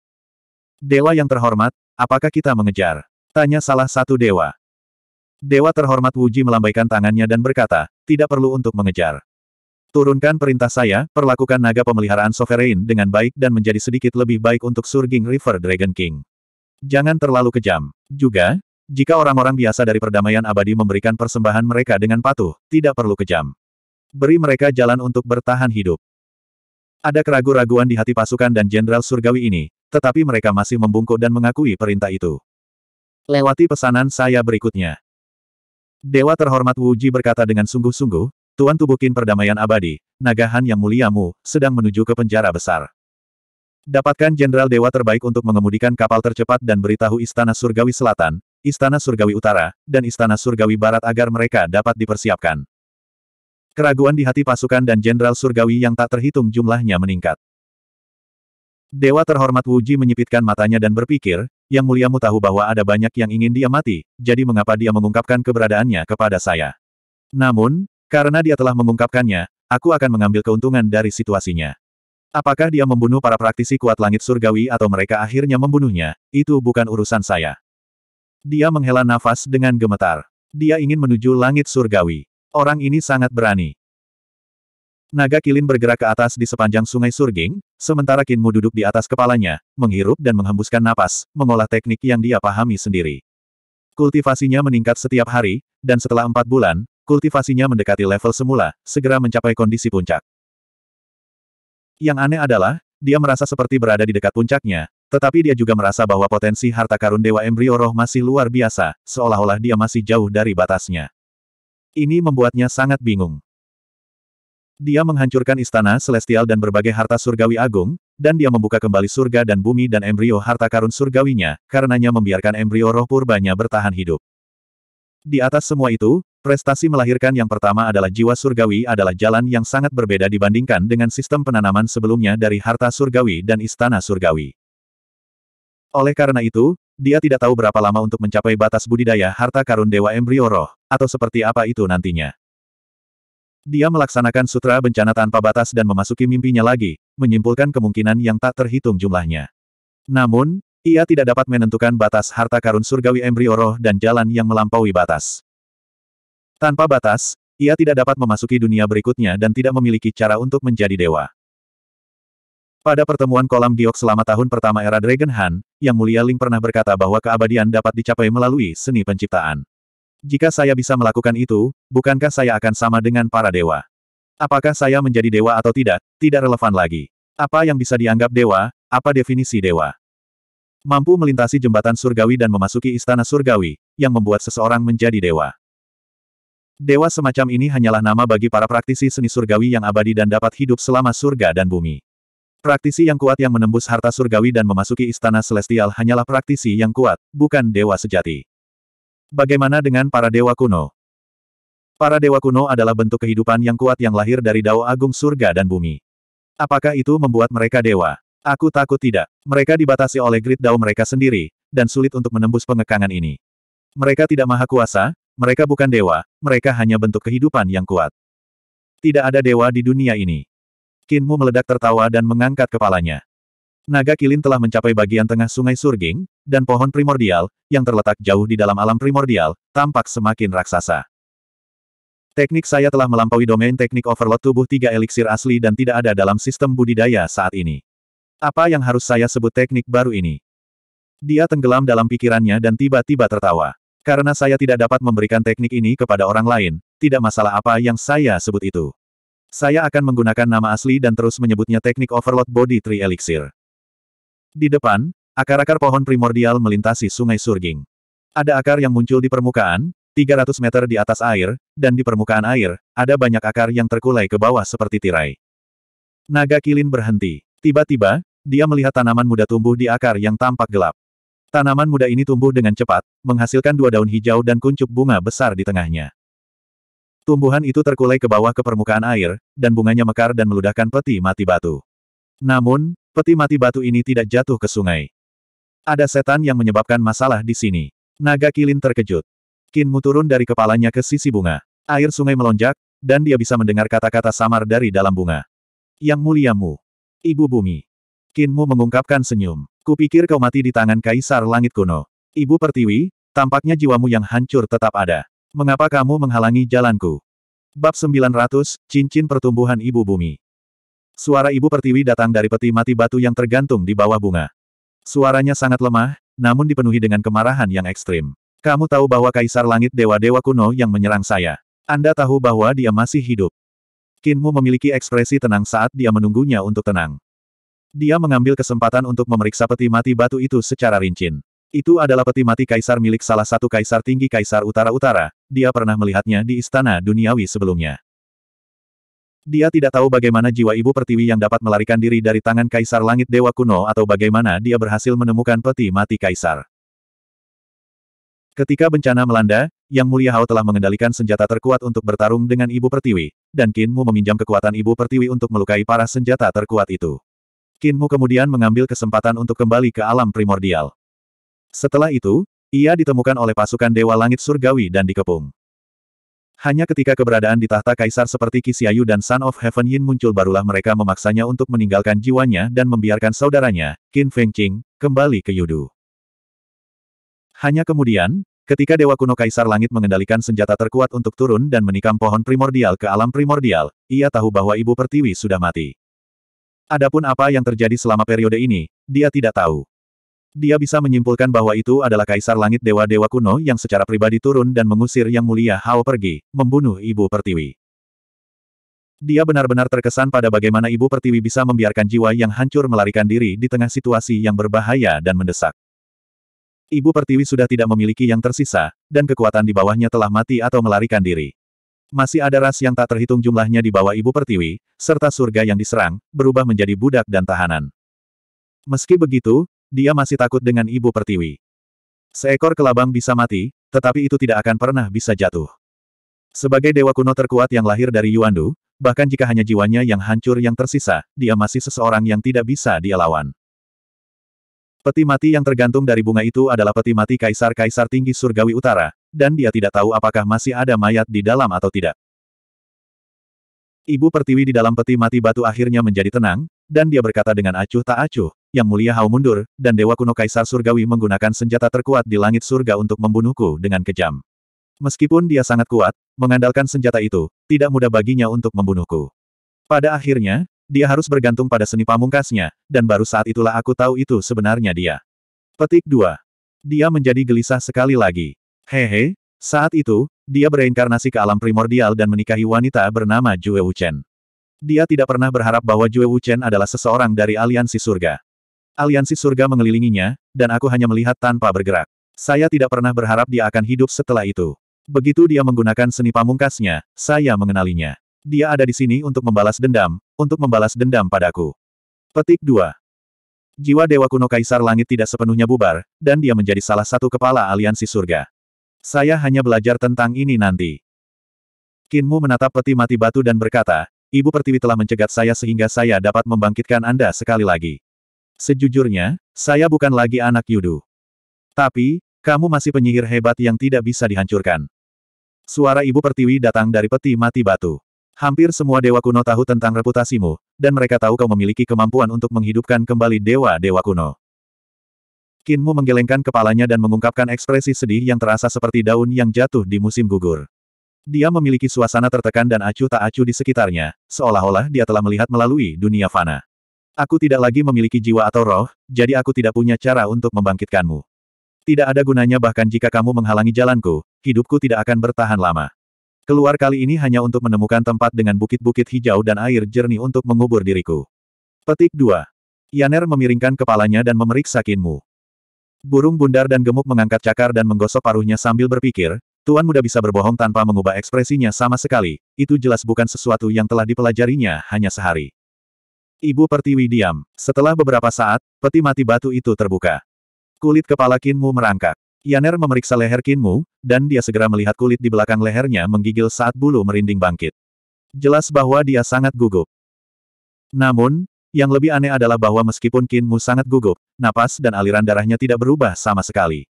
Dewa yang terhormat, apakah kita mengejar? Tanya salah satu dewa. Dewa terhormat Wuji melambaikan tangannya dan berkata, tidak perlu untuk mengejar. Turunkan perintah saya, perlakukan naga pemeliharaan sovereign dengan baik dan menjadi sedikit lebih baik untuk Surging River Dragon King. Jangan terlalu kejam. Juga, jika orang-orang biasa dari perdamaian abadi memberikan persembahan mereka dengan patuh, tidak perlu kejam. Beri mereka jalan untuk bertahan hidup. Ada keraguan-raguan di hati pasukan dan Jenderal Surgawi ini, tetapi mereka masih membungkuk dan mengakui perintah itu. Lewati pesanan saya berikutnya. Dewa terhormat Wuji berkata dengan sungguh-sungguh, Tuan Tubukin Perdamaian Abadi, Nagahan Yang Muliamu, sedang menuju ke penjara besar. Dapatkan Jenderal Dewa terbaik untuk mengemudikan kapal tercepat dan beritahu Istana Surgawi Selatan, Istana Surgawi Utara, dan Istana Surgawi Barat agar mereka dapat dipersiapkan. Keraguan di hati pasukan dan Jenderal Surgawi yang tak terhitung jumlahnya meningkat. Dewa terhormat Wuji menyipitkan matanya dan berpikir, Yang Muliamu tahu bahwa ada banyak yang ingin dia mati, jadi mengapa dia mengungkapkan keberadaannya kepada saya? Namun, karena dia telah mengungkapkannya, aku akan mengambil keuntungan dari situasinya. Apakah dia membunuh para praktisi kuat langit surgawi atau mereka akhirnya membunuhnya, itu bukan urusan saya. Dia menghela nafas dengan gemetar. Dia ingin menuju langit surgawi. Orang ini sangat berani. Naga kilin bergerak ke atas di sepanjang sungai Surging, sementara Kinmu duduk di atas kepalanya, menghirup dan menghembuskan napas, mengolah teknik yang dia pahami sendiri. Kultivasinya meningkat setiap hari, dan setelah empat bulan, kultivasinya mendekati level semula, segera mencapai kondisi puncak. Yang aneh adalah, dia merasa seperti berada di dekat puncaknya, tetapi dia juga merasa bahwa potensi harta karun Dewa Embrio Roh masih luar biasa, seolah-olah dia masih jauh dari batasnya. Ini membuatnya sangat bingung. Dia menghancurkan istana celestial dan berbagai harta surgawi agung, dan dia membuka kembali surga dan bumi dan embrio harta karun surgawinya, karenanya membiarkan embrio roh purbanya bertahan hidup. Di atas semua itu, Prestasi melahirkan yang pertama adalah jiwa surgawi adalah jalan yang sangat berbeda dibandingkan dengan sistem penanaman sebelumnya dari harta surgawi dan istana surgawi. Oleh karena itu, dia tidak tahu berapa lama untuk mencapai batas budidaya harta karun Dewa Embrio Roh, atau seperti apa itu nantinya. Dia melaksanakan sutra bencana tanpa batas dan memasuki mimpinya lagi, menyimpulkan kemungkinan yang tak terhitung jumlahnya. Namun, ia tidak dapat menentukan batas harta karun surgawi Embrio Roh dan jalan yang melampaui batas. Tanpa batas, ia tidak dapat memasuki dunia berikutnya dan tidak memiliki cara untuk menjadi dewa. Pada pertemuan kolam giok selama tahun pertama era Dragon Han, Yang Mulia Ling pernah berkata bahwa keabadian dapat dicapai melalui seni penciptaan. Jika saya bisa melakukan itu, bukankah saya akan sama dengan para dewa? Apakah saya menjadi dewa atau tidak, tidak relevan lagi. Apa yang bisa dianggap dewa, apa definisi dewa? Mampu melintasi jembatan surgawi dan memasuki istana surgawi, yang membuat seseorang menjadi dewa. Dewa semacam ini hanyalah nama bagi para praktisi seni surgawi yang abadi dan dapat hidup selama surga dan bumi. Praktisi yang kuat yang menembus harta surgawi dan memasuki istana celestial hanyalah praktisi yang kuat, bukan dewa sejati. Bagaimana dengan para dewa kuno? Para dewa kuno adalah bentuk kehidupan yang kuat yang lahir dari dao agung surga dan bumi. Apakah itu membuat mereka dewa? Aku takut tidak. Mereka dibatasi oleh grid dao mereka sendiri, dan sulit untuk menembus pengekangan ini. Mereka tidak maha kuasa, mereka bukan dewa, mereka hanya bentuk kehidupan yang kuat. Tidak ada dewa di dunia ini. Kinmu meledak tertawa dan mengangkat kepalanya. Naga kilin telah mencapai bagian tengah sungai Surging, dan pohon primordial, yang terletak jauh di dalam alam primordial, tampak semakin raksasa. Teknik saya telah melampaui domain teknik overload tubuh tiga eliksir asli dan tidak ada dalam sistem budidaya saat ini. Apa yang harus saya sebut teknik baru ini? Dia tenggelam dalam pikirannya dan tiba-tiba tertawa. Karena saya tidak dapat memberikan teknik ini kepada orang lain, tidak masalah apa yang saya sebut itu. Saya akan menggunakan nama asli dan terus menyebutnya teknik Overload Body Tree Elixir. Di depan, akar-akar pohon primordial melintasi sungai Surging. Ada akar yang muncul di permukaan, 300 meter di atas air, dan di permukaan air, ada banyak akar yang terkulai ke bawah seperti tirai. Naga Kilin berhenti. Tiba-tiba, dia melihat tanaman muda tumbuh di akar yang tampak gelap. Tanaman muda ini tumbuh dengan cepat, menghasilkan dua daun hijau dan kuncup bunga besar di tengahnya. Tumbuhan itu terkulai ke bawah ke permukaan air, dan bunganya mekar dan meludahkan peti mati batu. Namun, peti mati batu ini tidak jatuh ke sungai. Ada setan yang menyebabkan masalah di sini. Naga Kilin terkejut. Kinmu turun dari kepalanya ke sisi bunga. Air sungai melonjak, dan dia bisa mendengar kata-kata samar dari dalam bunga. Yang muliamu, Ibu Bumi, Kinmu mengungkapkan senyum. Kupikir kau mati di tangan Kaisar Langit Kuno. Ibu Pertiwi, tampaknya jiwamu yang hancur tetap ada. Mengapa kamu menghalangi jalanku? Bab 900, Cincin Pertumbuhan Ibu Bumi. Suara Ibu Pertiwi datang dari peti mati batu yang tergantung di bawah bunga. Suaranya sangat lemah, namun dipenuhi dengan kemarahan yang ekstrim. Kamu tahu bahwa Kaisar Langit Dewa-Dewa kuno yang menyerang saya. Anda tahu bahwa dia masih hidup. Kinmu memiliki ekspresi tenang saat dia menunggunya untuk tenang. Dia mengambil kesempatan untuk memeriksa peti mati batu itu secara rinci. Itu adalah peti mati kaisar milik salah satu kaisar tinggi kaisar utara-utara, dia pernah melihatnya di istana duniawi sebelumnya. Dia tidak tahu bagaimana jiwa ibu pertiwi yang dapat melarikan diri dari tangan kaisar langit dewa kuno atau bagaimana dia berhasil menemukan peti mati kaisar. Ketika bencana melanda, Yang Mulia Hao telah mengendalikan senjata terkuat untuk bertarung dengan ibu pertiwi, dan Kinmu meminjam kekuatan ibu pertiwi untuk melukai para senjata terkuat itu. Kinmu kemudian mengambil kesempatan untuk kembali ke alam primordial. Setelah itu, ia ditemukan oleh pasukan Dewa Langit Surgawi dan dikepung. Hanya ketika keberadaan di tahta kaisar seperti Kisiayu dan Son of Heaven Yin muncul barulah mereka memaksanya untuk meninggalkan jiwanya dan membiarkan saudaranya, Qin Feng Qing, kembali ke Yudu. Hanya kemudian, ketika Dewa Kuno Kaisar Langit mengendalikan senjata terkuat untuk turun dan menikam pohon primordial ke alam primordial, ia tahu bahwa Ibu Pertiwi sudah mati. Adapun apa yang terjadi selama periode ini, dia tidak tahu. Dia bisa menyimpulkan bahwa itu adalah kaisar langit dewa-dewa kuno yang secara pribadi turun dan mengusir Yang Mulia Hao pergi, membunuh Ibu Pertiwi. Dia benar-benar terkesan pada bagaimana Ibu Pertiwi bisa membiarkan jiwa yang hancur melarikan diri di tengah situasi yang berbahaya dan mendesak. Ibu Pertiwi sudah tidak memiliki yang tersisa, dan kekuatan di bawahnya telah mati atau melarikan diri. Masih ada ras yang tak terhitung jumlahnya di bawah Ibu Pertiwi, serta surga yang diserang, berubah menjadi budak dan tahanan. Meski begitu, dia masih takut dengan Ibu Pertiwi. Seekor kelabang bisa mati, tetapi itu tidak akan pernah bisa jatuh. Sebagai dewa kuno terkuat yang lahir dari Yuandu, bahkan jika hanya jiwanya yang hancur yang tersisa, dia masih seseorang yang tidak bisa dia lawan. Peti mati yang tergantung dari bunga itu adalah peti mati kaisar-kaisar tinggi surgawi utara, dan dia tidak tahu apakah masih ada mayat di dalam atau tidak. Ibu pertiwi di dalam peti mati batu akhirnya menjadi tenang, dan dia berkata dengan acuh tak acuh, Yang Mulia hau mundur, dan Dewa Kuno Kaisar Surgawi menggunakan senjata terkuat di langit surga untuk membunuhku dengan kejam. Meskipun dia sangat kuat, mengandalkan senjata itu, tidak mudah baginya untuk membunuhku. Pada akhirnya, dia harus bergantung pada seni pamungkasnya, dan baru saat itulah aku tahu itu sebenarnya dia. Petik 2. Dia menjadi gelisah sekali lagi. Hehe, saat itu, dia bereinkarnasi ke alam primordial dan menikahi wanita bernama Jue Wuchen. Dia tidak pernah berharap bahwa Jue Wuchen adalah seseorang dari aliansi surga. Aliansi surga mengelilinginya, dan aku hanya melihat tanpa bergerak. Saya tidak pernah berharap dia akan hidup setelah itu. Begitu dia menggunakan seni pamungkasnya, saya mengenalinya. Dia ada di sini untuk membalas dendam, untuk membalas dendam padaku. Petik 2. Jiwa Dewa Kuno Kaisar Langit tidak sepenuhnya bubar, dan dia menjadi salah satu kepala aliansi surga. Saya hanya belajar tentang ini nanti. Kinmu menatap peti mati batu dan berkata, Ibu Pertiwi telah mencegat saya sehingga saya dapat membangkitkan Anda sekali lagi. Sejujurnya, saya bukan lagi anak Yudu. Tapi, kamu masih penyihir hebat yang tidak bisa dihancurkan. Suara Ibu Pertiwi datang dari peti mati batu. Hampir semua dewa kuno tahu tentang reputasimu, dan mereka tahu kau memiliki kemampuan untuk menghidupkan kembali dewa-dewa kuno. Kinmu menggelengkan kepalanya dan mengungkapkan ekspresi sedih yang terasa seperti daun yang jatuh di musim gugur. Dia memiliki suasana tertekan dan acuh tak acuh di sekitarnya, seolah-olah dia telah melihat melalui dunia fana. Aku tidak lagi memiliki jiwa atau roh, jadi aku tidak punya cara untuk membangkitkanmu. Tidak ada gunanya bahkan jika kamu menghalangi jalanku, hidupku tidak akan bertahan lama. Keluar kali ini hanya untuk menemukan tempat dengan bukit-bukit hijau dan air jernih untuk mengubur diriku. Petik 2. Yaner memiringkan kepalanya dan memeriksa Kinmu. Burung bundar dan gemuk mengangkat cakar dan menggosok paruhnya sambil berpikir, Tuan muda bisa berbohong tanpa mengubah ekspresinya sama sekali, itu jelas bukan sesuatu yang telah dipelajarinya hanya sehari. Ibu Pertiwi diam. Setelah beberapa saat, peti mati batu itu terbuka. Kulit kepala Kinmu merangkak. Yaner memeriksa leher Kinmu, dan dia segera melihat kulit di belakang lehernya menggigil saat bulu merinding bangkit. Jelas bahwa dia sangat gugup. Namun, yang lebih aneh adalah bahwa meskipun Kinmu sangat gugup, napas dan aliran darahnya tidak berubah sama sekali.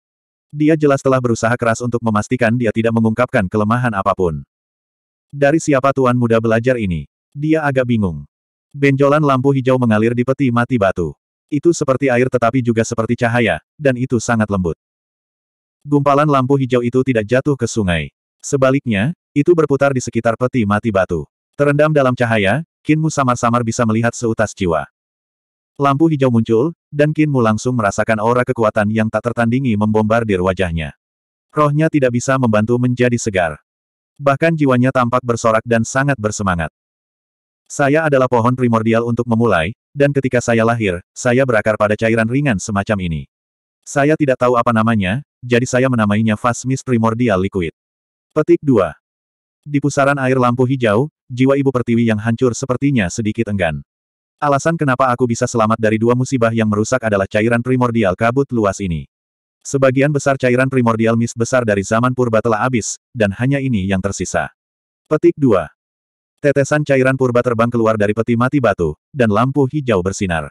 Dia jelas telah berusaha keras untuk memastikan dia tidak mengungkapkan kelemahan apapun. Dari siapa tuan muda belajar ini? Dia agak bingung. Benjolan lampu hijau mengalir di peti mati batu. Itu seperti air tetapi juga seperti cahaya, dan itu sangat lembut. Gumpalan lampu hijau itu tidak jatuh ke sungai. Sebaliknya, itu berputar di sekitar peti mati batu. Terendam dalam cahaya, Kinmu samar-samar bisa melihat seutas jiwa. Lampu hijau muncul, dan Kinmu langsung merasakan aura kekuatan yang tak tertandingi membombardir wajahnya. Rohnya tidak bisa membantu menjadi segar. Bahkan jiwanya tampak bersorak dan sangat bersemangat. Saya adalah pohon primordial untuk memulai, dan ketika saya lahir, saya berakar pada cairan ringan semacam ini. Saya tidak tahu apa namanya, jadi saya menamainya Fasmis Primordial Liquid. Petik 2. Di pusaran air lampu hijau, jiwa ibu pertiwi yang hancur sepertinya sedikit enggan. Alasan kenapa aku bisa selamat dari dua musibah yang merusak adalah cairan primordial kabut luas ini. Sebagian besar cairan primordial mis besar dari zaman purba telah habis, dan hanya ini yang tersisa. Petik 2. Tetesan cairan purba terbang keluar dari peti mati batu, dan lampu hijau bersinar.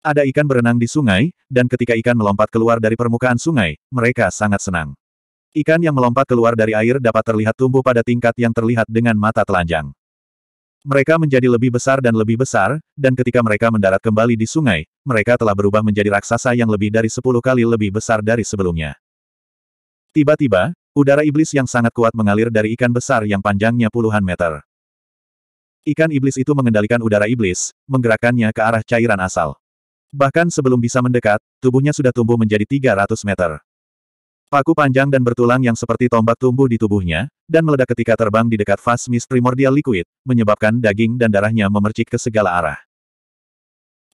Ada ikan berenang di sungai, dan ketika ikan melompat keluar dari permukaan sungai, mereka sangat senang. Ikan yang melompat keluar dari air dapat terlihat tumbuh pada tingkat yang terlihat dengan mata telanjang. Mereka menjadi lebih besar dan lebih besar, dan ketika mereka mendarat kembali di sungai, mereka telah berubah menjadi raksasa yang lebih dari sepuluh kali lebih besar dari sebelumnya. Tiba-tiba, udara iblis yang sangat kuat mengalir dari ikan besar yang panjangnya puluhan meter. Ikan iblis itu mengendalikan udara iblis, menggerakkannya ke arah cairan asal. Bahkan sebelum bisa mendekat, tubuhnya sudah tumbuh menjadi 300 meter. Paku panjang dan bertulang yang seperti tombak tumbuh di tubuhnya, dan meledak ketika terbang di dekat fast mist primordial liquid, menyebabkan daging dan darahnya memercik ke segala arah.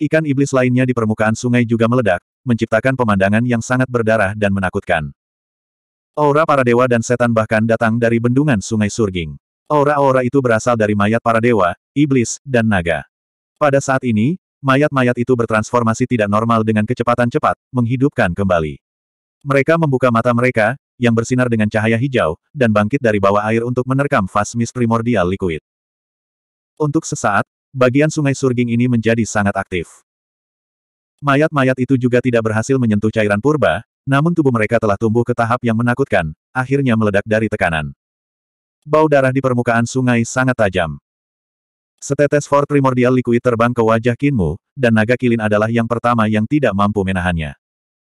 Ikan iblis lainnya di permukaan sungai juga meledak, menciptakan pemandangan yang sangat berdarah dan menakutkan. Aura para dewa dan setan bahkan datang dari bendungan sungai Surging. Aura-aura itu berasal dari mayat para dewa, iblis, dan naga. Pada saat ini, mayat-mayat itu bertransformasi tidak normal dengan kecepatan cepat, menghidupkan kembali. Mereka membuka mata mereka, yang bersinar dengan cahaya hijau, dan bangkit dari bawah air untuk menerkam Fasmis Primordial Liquid. Untuk sesaat, bagian sungai Surging ini menjadi sangat aktif. Mayat-mayat itu juga tidak berhasil menyentuh cairan purba, namun tubuh mereka telah tumbuh ke tahap yang menakutkan, akhirnya meledak dari tekanan. Bau darah di permukaan sungai sangat tajam. Setetes for primordial liquid terbang ke wajah Kinmu, dan naga kilin adalah yang pertama yang tidak mampu menahannya.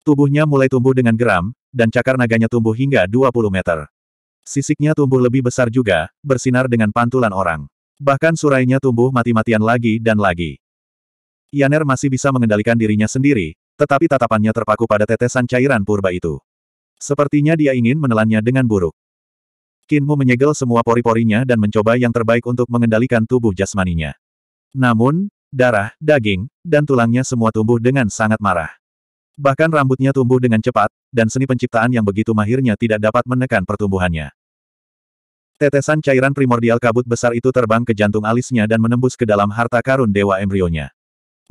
Tubuhnya mulai tumbuh dengan geram, dan cakar naganya tumbuh hingga 20 meter. Sisiknya tumbuh lebih besar juga, bersinar dengan pantulan orang. Bahkan surainya tumbuh mati-matian lagi dan lagi. Yaner masih bisa mengendalikan dirinya sendiri, tetapi tatapannya terpaku pada tetesan cairan purba itu. Sepertinya dia ingin menelannya dengan buruk. Kinmu menyegel semua pori-porinya dan mencoba yang terbaik untuk mengendalikan tubuh jasmaninya. Namun, darah, daging, dan tulangnya semua tumbuh dengan sangat marah. Bahkan rambutnya tumbuh dengan cepat, dan seni penciptaan yang begitu mahirnya tidak dapat menekan pertumbuhannya. Tetesan cairan primordial kabut besar itu terbang ke jantung alisnya dan menembus ke dalam harta karun dewa embrionya.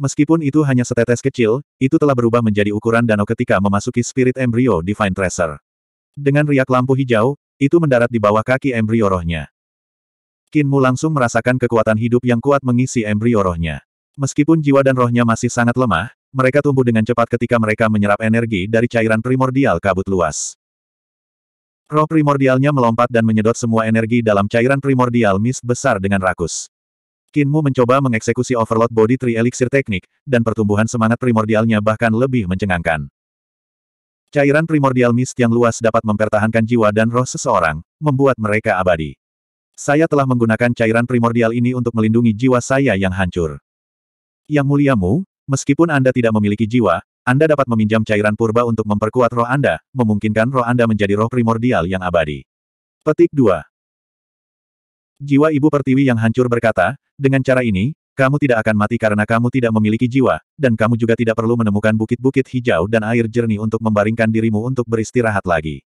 Meskipun itu hanya setetes kecil, itu telah berubah menjadi ukuran danau ketika memasuki spirit embrio Divine Tracer. Dengan riak lampu hijau, itu mendarat di bawah kaki embrio rohnya. Kinmu langsung merasakan kekuatan hidup yang kuat mengisi embrio rohnya. Meskipun jiwa dan rohnya masih sangat lemah, mereka tumbuh dengan cepat ketika mereka menyerap energi dari cairan primordial kabut luas. Roh primordialnya melompat dan menyedot semua energi dalam cairan primordial mist besar dengan rakus. Kinmu mencoba mengeksekusi overload body tri elixir teknik, dan pertumbuhan semangat primordialnya bahkan lebih mencengangkan. Cairan primordial mist yang luas dapat mempertahankan jiwa dan roh seseorang, membuat mereka abadi. Saya telah menggunakan cairan primordial ini untuk melindungi jiwa saya yang hancur. Yang muliamu, Meskipun Anda tidak memiliki jiwa, Anda dapat meminjam cairan purba untuk memperkuat roh Anda, memungkinkan roh Anda menjadi roh primordial yang abadi. Petik 2. Jiwa Ibu Pertiwi yang hancur berkata, dengan cara ini, kamu tidak akan mati karena kamu tidak memiliki jiwa, dan kamu juga tidak perlu menemukan bukit-bukit hijau dan air jernih untuk membaringkan dirimu untuk beristirahat lagi.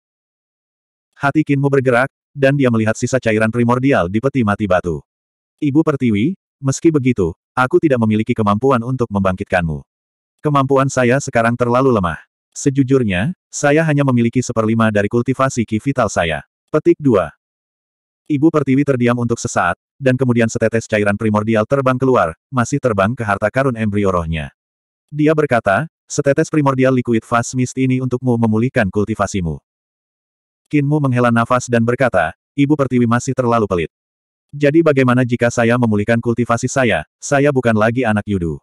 Hati Kinmu bergerak, dan dia melihat sisa cairan primordial di peti mati batu. Ibu Pertiwi, Meski begitu, aku tidak memiliki kemampuan untuk membangkitkanmu. Kemampuan saya sekarang terlalu lemah. Sejujurnya, saya hanya memiliki seperlima dari kultivasi ki vital saya. Petik 2. Ibu Pertiwi terdiam untuk sesaat, dan kemudian setetes cairan primordial terbang keluar, masih terbang ke harta karun embrio rohnya. Dia berkata, setetes primordial liquid fast mist ini untukmu memulihkan kultivasimu. Kinmu menghela nafas dan berkata, Ibu Pertiwi masih terlalu pelit. Jadi bagaimana jika saya memulihkan kultivasi saya, saya bukan lagi anak Yudu.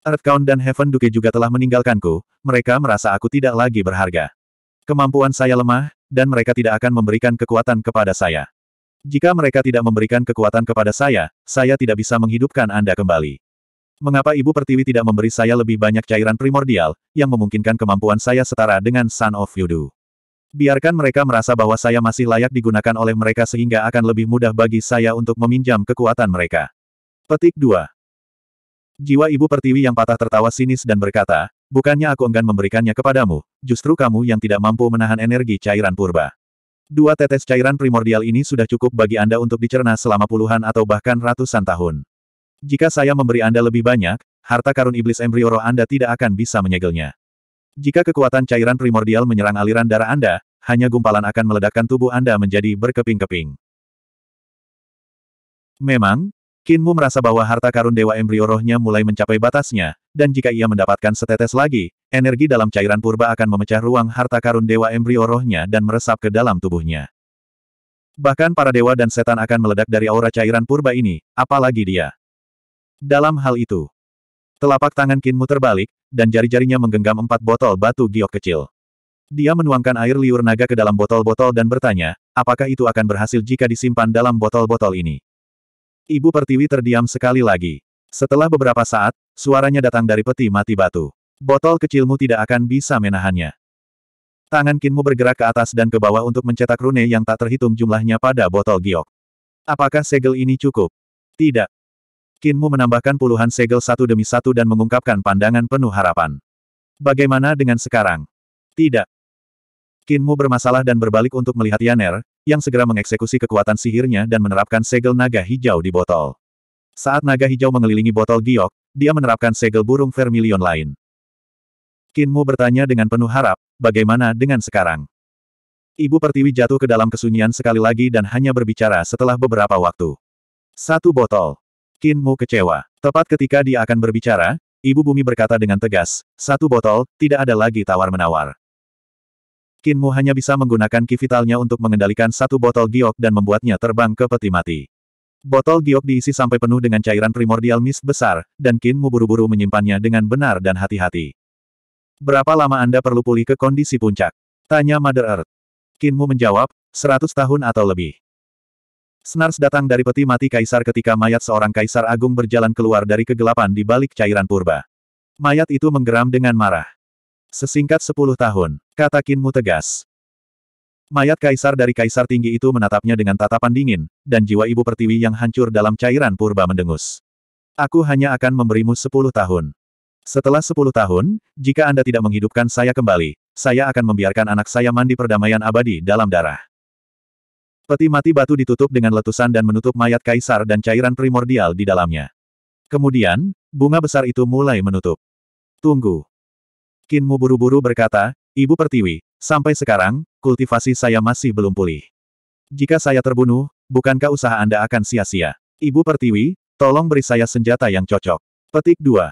Earthcount dan Heaven Duke juga telah meninggalkanku, mereka merasa aku tidak lagi berharga. Kemampuan saya lemah, dan mereka tidak akan memberikan kekuatan kepada saya. Jika mereka tidak memberikan kekuatan kepada saya, saya tidak bisa menghidupkan Anda kembali. Mengapa Ibu Pertiwi tidak memberi saya lebih banyak cairan primordial, yang memungkinkan kemampuan saya setara dengan Son of Yudu? Biarkan mereka merasa bahwa saya masih layak digunakan oleh mereka sehingga akan lebih mudah bagi saya untuk meminjam kekuatan mereka. Petik 2. Jiwa Ibu Pertiwi yang patah tertawa sinis dan berkata, Bukannya aku enggan memberikannya kepadamu, justru kamu yang tidak mampu menahan energi cairan purba. Dua tetes cairan primordial ini sudah cukup bagi Anda untuk dicerna selama puluhan atau bahkan ratusan tahun. Jika saya memberi Anda lebih banyak, harta karun iblis embrio Anda tidak akan bisa menyegelnya. Jika kekuatan cairan primordial menyerang aliran darah Anda, hanya gumpalan akan meledakkan tubuh Anda menjadi berkeping-keping. Memang, Kinmu merasa bahwa harta karun Dewa Embrio rohnya mulai mencapai batasnya, dan jika ia mendapatkan setetes lagi, energi dalam cairan purba akan memecah ruang harta karun Dewa Embrio rohnya dan meresap ke dalam tubuhnya. Bahkan para dewa dan setan akan meledak dari aura cairan purba ini, apalagi dia. Dalam hal itu, telapak tangan Kinmu terbalik, dan jari-jarinya menggenggam empat botol batu giok kecil. Dia menuangkan air liur naga ke dalam botol-botol dan bertanya, apakah itu akan berhasil jika disimpan dalam botol-botol ini? Ibu Pertiwi terdiam sekali lagi. Setelah beberapa saat, suaranya datang dari peti mati batu. Botol kecilmu tidak akan bisa menahannya. Tangan Kinmu bergerak ke atas dan ke bawah untuk mencetak rune yang tak terhitung jumlahnya pada botol giok. Apakah segel ini cukup? Tidak. Kinmu menambahkan puluhan segel satu demi satu dan mengungkapkan pandangan penuh harapan. Bagaimana dengan sekarang? Tidak. Kinmu bermasalah dan berbalik untuk melihat Yaner, yang segera mengeksekusi kekuatan sihirnya dan menerapkan segel naga hijau di botol. Saat naga hijau mengelilingi botol giok, dia menerapkan segel burung vermilion lain. Kinmu bertanya dengan penuh harap, bagaimana dengan sekarang? Ibu Pertiwi jatuh ke dalam kesunyian sekali lagi dan hanya berbicara setelah beberapa waktu. Satu botol. Kinmu kecewa. Tepat ketika dia akan berbicara, Ibu Bumi berkata dengan tegas, satu botol, tidak ada lagi tawar-menawar. Kinmu hanya bisa menggunakan ki untuk mengendalikan satu botol giok dan membuatnya terbang ke peti mati. Botol giok diisi sampai penuh dengan cairan primordial mist besar, dan Kinmu buru-buru menyimpannya dengan benar dan hati-hati. Berapa lama Anda perlu pulih ke kondisi puncak? Tanya Mother Earth. Kinmu menjawab, 100 tahun atau lebih. Snars datang dari peti mati kaisar ketika mayat seorang kaisar agung berjalan keluar dari kegelapan di balik cairan purba. Mayat itu menggeram dengan marah. Sesingkat sepuluh tahun, kata Kinmu tegas. Mayat kaisar dari kaisar tinggi itu menatapnya dengan tatapan dingin, dan jiwa ibu pertiwi yang hancur dalam cairan purba mendengus. Aku hanya akan memberimu sepuluh tahun. Setelah sepuluh tahun, jika Anda tidak menghidupkan saya kembali, saya akan membiarkan anak saya mandi perdamaian abadi dalam darah. Peti mati batu ditutup dengan letusan dan menutup mayat kaisar dan cairan primordial di dalamnya. Kemudian, bunga besar itu mulai menutup. Tunggu, Kinmu buru-buru berkata, Ibu Pertiwi, sampai sekarang, kultivasi saya masih belum pulih. Jika saya terbunuh, bukankah usaha Anda akan sia-sia? Ibu Pertiwi, tolong beri saya senjata yang cocok. Petik 2.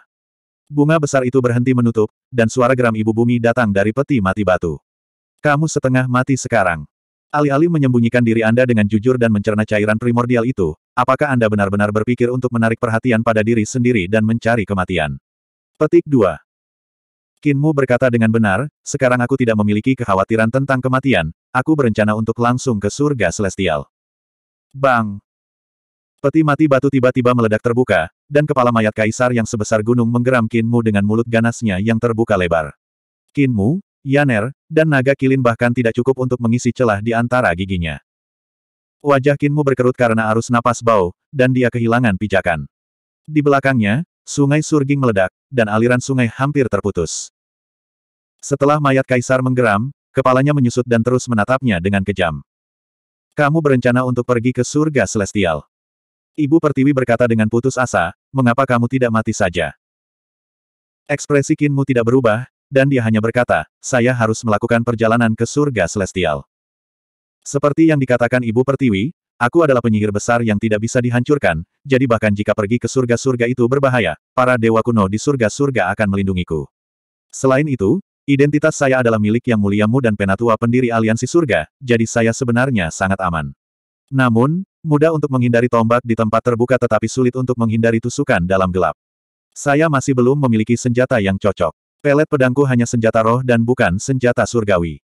Bunga besar itu berhenti menutup, dan suara geram ibu bumi datang dari peti mati batu. Kamu setengah mati sekarang. Alih-alih menyembunyikan diri Anda dengan jujur dan mencerna cairan primordial itu, apakah Anda benar-benar berpikir untuk menarik perhatian pada diri sendiri dan mencari kematian? Petik 2. Kinmu berkata dengan benar, sekarang aku tidak memiliki kekhawatiran tentang kematian, aku berencana untuk langsung ke surga celestial. Bang! Peti mati batu tiba-tiba meledak terbuka, dan kepala mayat kaisar yang sebesar gunung menggeram Kinmu dengan mulut ganasnya yang terbuka lebar. Kinmu, Yaner, dan naga kilin bahkan tidak cukup untuk mengisi celah di antara giginya. Wajah Kinmu berkerut karena arus napas bau, dan dia kehilangan pijakan. Di belakangnya, sungai Surging meledak, dan aliran sungai hampir terputus. Setelah mayat kaisar menggeram, kepalanya menyusut dan terus menatapnya dengan kejam. Kamu berencana untuk pergi ke surga celestial. Ibu Pertiwi berkata dengan putus asa, mengapa kamu tidak mati saja? Ekspresi Kinmu tidak berubah, dan dia hanya berkata, saya harus melakukan perjalanan ke surga celestial. Seperti yang dikatakan Ibu Pertiwi, aku adalah penyihir besar yang tidak bisa dihancurkan, jadi bahkan jika pergi ke surga-surga itu berbahaya, para dewa kuno di surga-surga akan melindungiku. Selain itu, Identitas saya adalah milik yang muliamu dan penatua pendiri aliansi surga, jadi saya sebenarnya sangat aman. Namun, mudah untuk menghindari tombak di tempat terbuka tetapi sulit untuk menghindari tusukan dalam gelap. Saya masih belum memiliki senjata yang cocok. Pelet pedangku hanya senjata roh dan bukan senjata surgawi.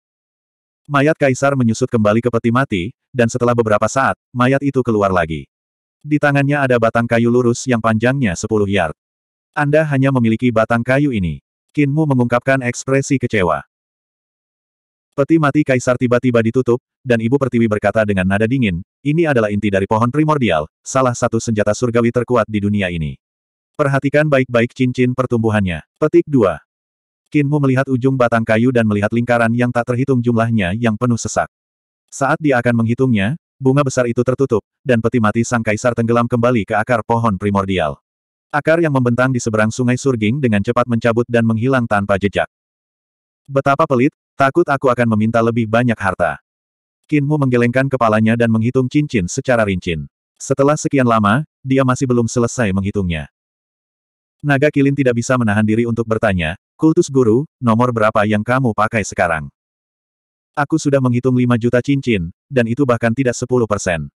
Mayat kaisar menyusut kembali ke peti mati, dan setelah beberapa saat, mayat itu keluar lagi. Di tangannya ada batang kayu lurus yang panjangnya 10 yard. Anda hanya memiliki batang kayu ini. Kinmu mengungkapkan ekspresi kecewa. Peti mati kaisar tiba-tiba ditutup, dan Ibu Pertiwi berkata dengan nada dingin, ini adalah inti dari pohon primordial, salah satu senjata surgawi terkuat di dunia ini. Perhatikan baik-baik cincin pertumbuhannya. Petik 2. Kinmu melihat ujung batang kayu dan melihat lingkaran yang tak terhitung jumlahnya yang penuh sesak. Saat dia akan menghitungnya, bunga besar itu tertutup, dan peti mati sang kaisar tenggelam kembali ke akar pohon primordial. Akar yang membentang di seberang sungai Surging dengan cepat mencabut dan menghilang tanpa jejak. Betapa pelit, takut aku akan meminta lebih banyak harta. Kinmu menggelengkan kepalanya dan menghitung cincin secara rincin. Setelah sekian lama, dia masih belum selesai menghitungnya. Naga Kilin tidak bisa menahan diri untuk bertanya, kultus guru, nomor berapa yang kamu pakai sekarang? Aku sudah menghitung 5 juta cincin, dan itu bahkan tidak 10 persen.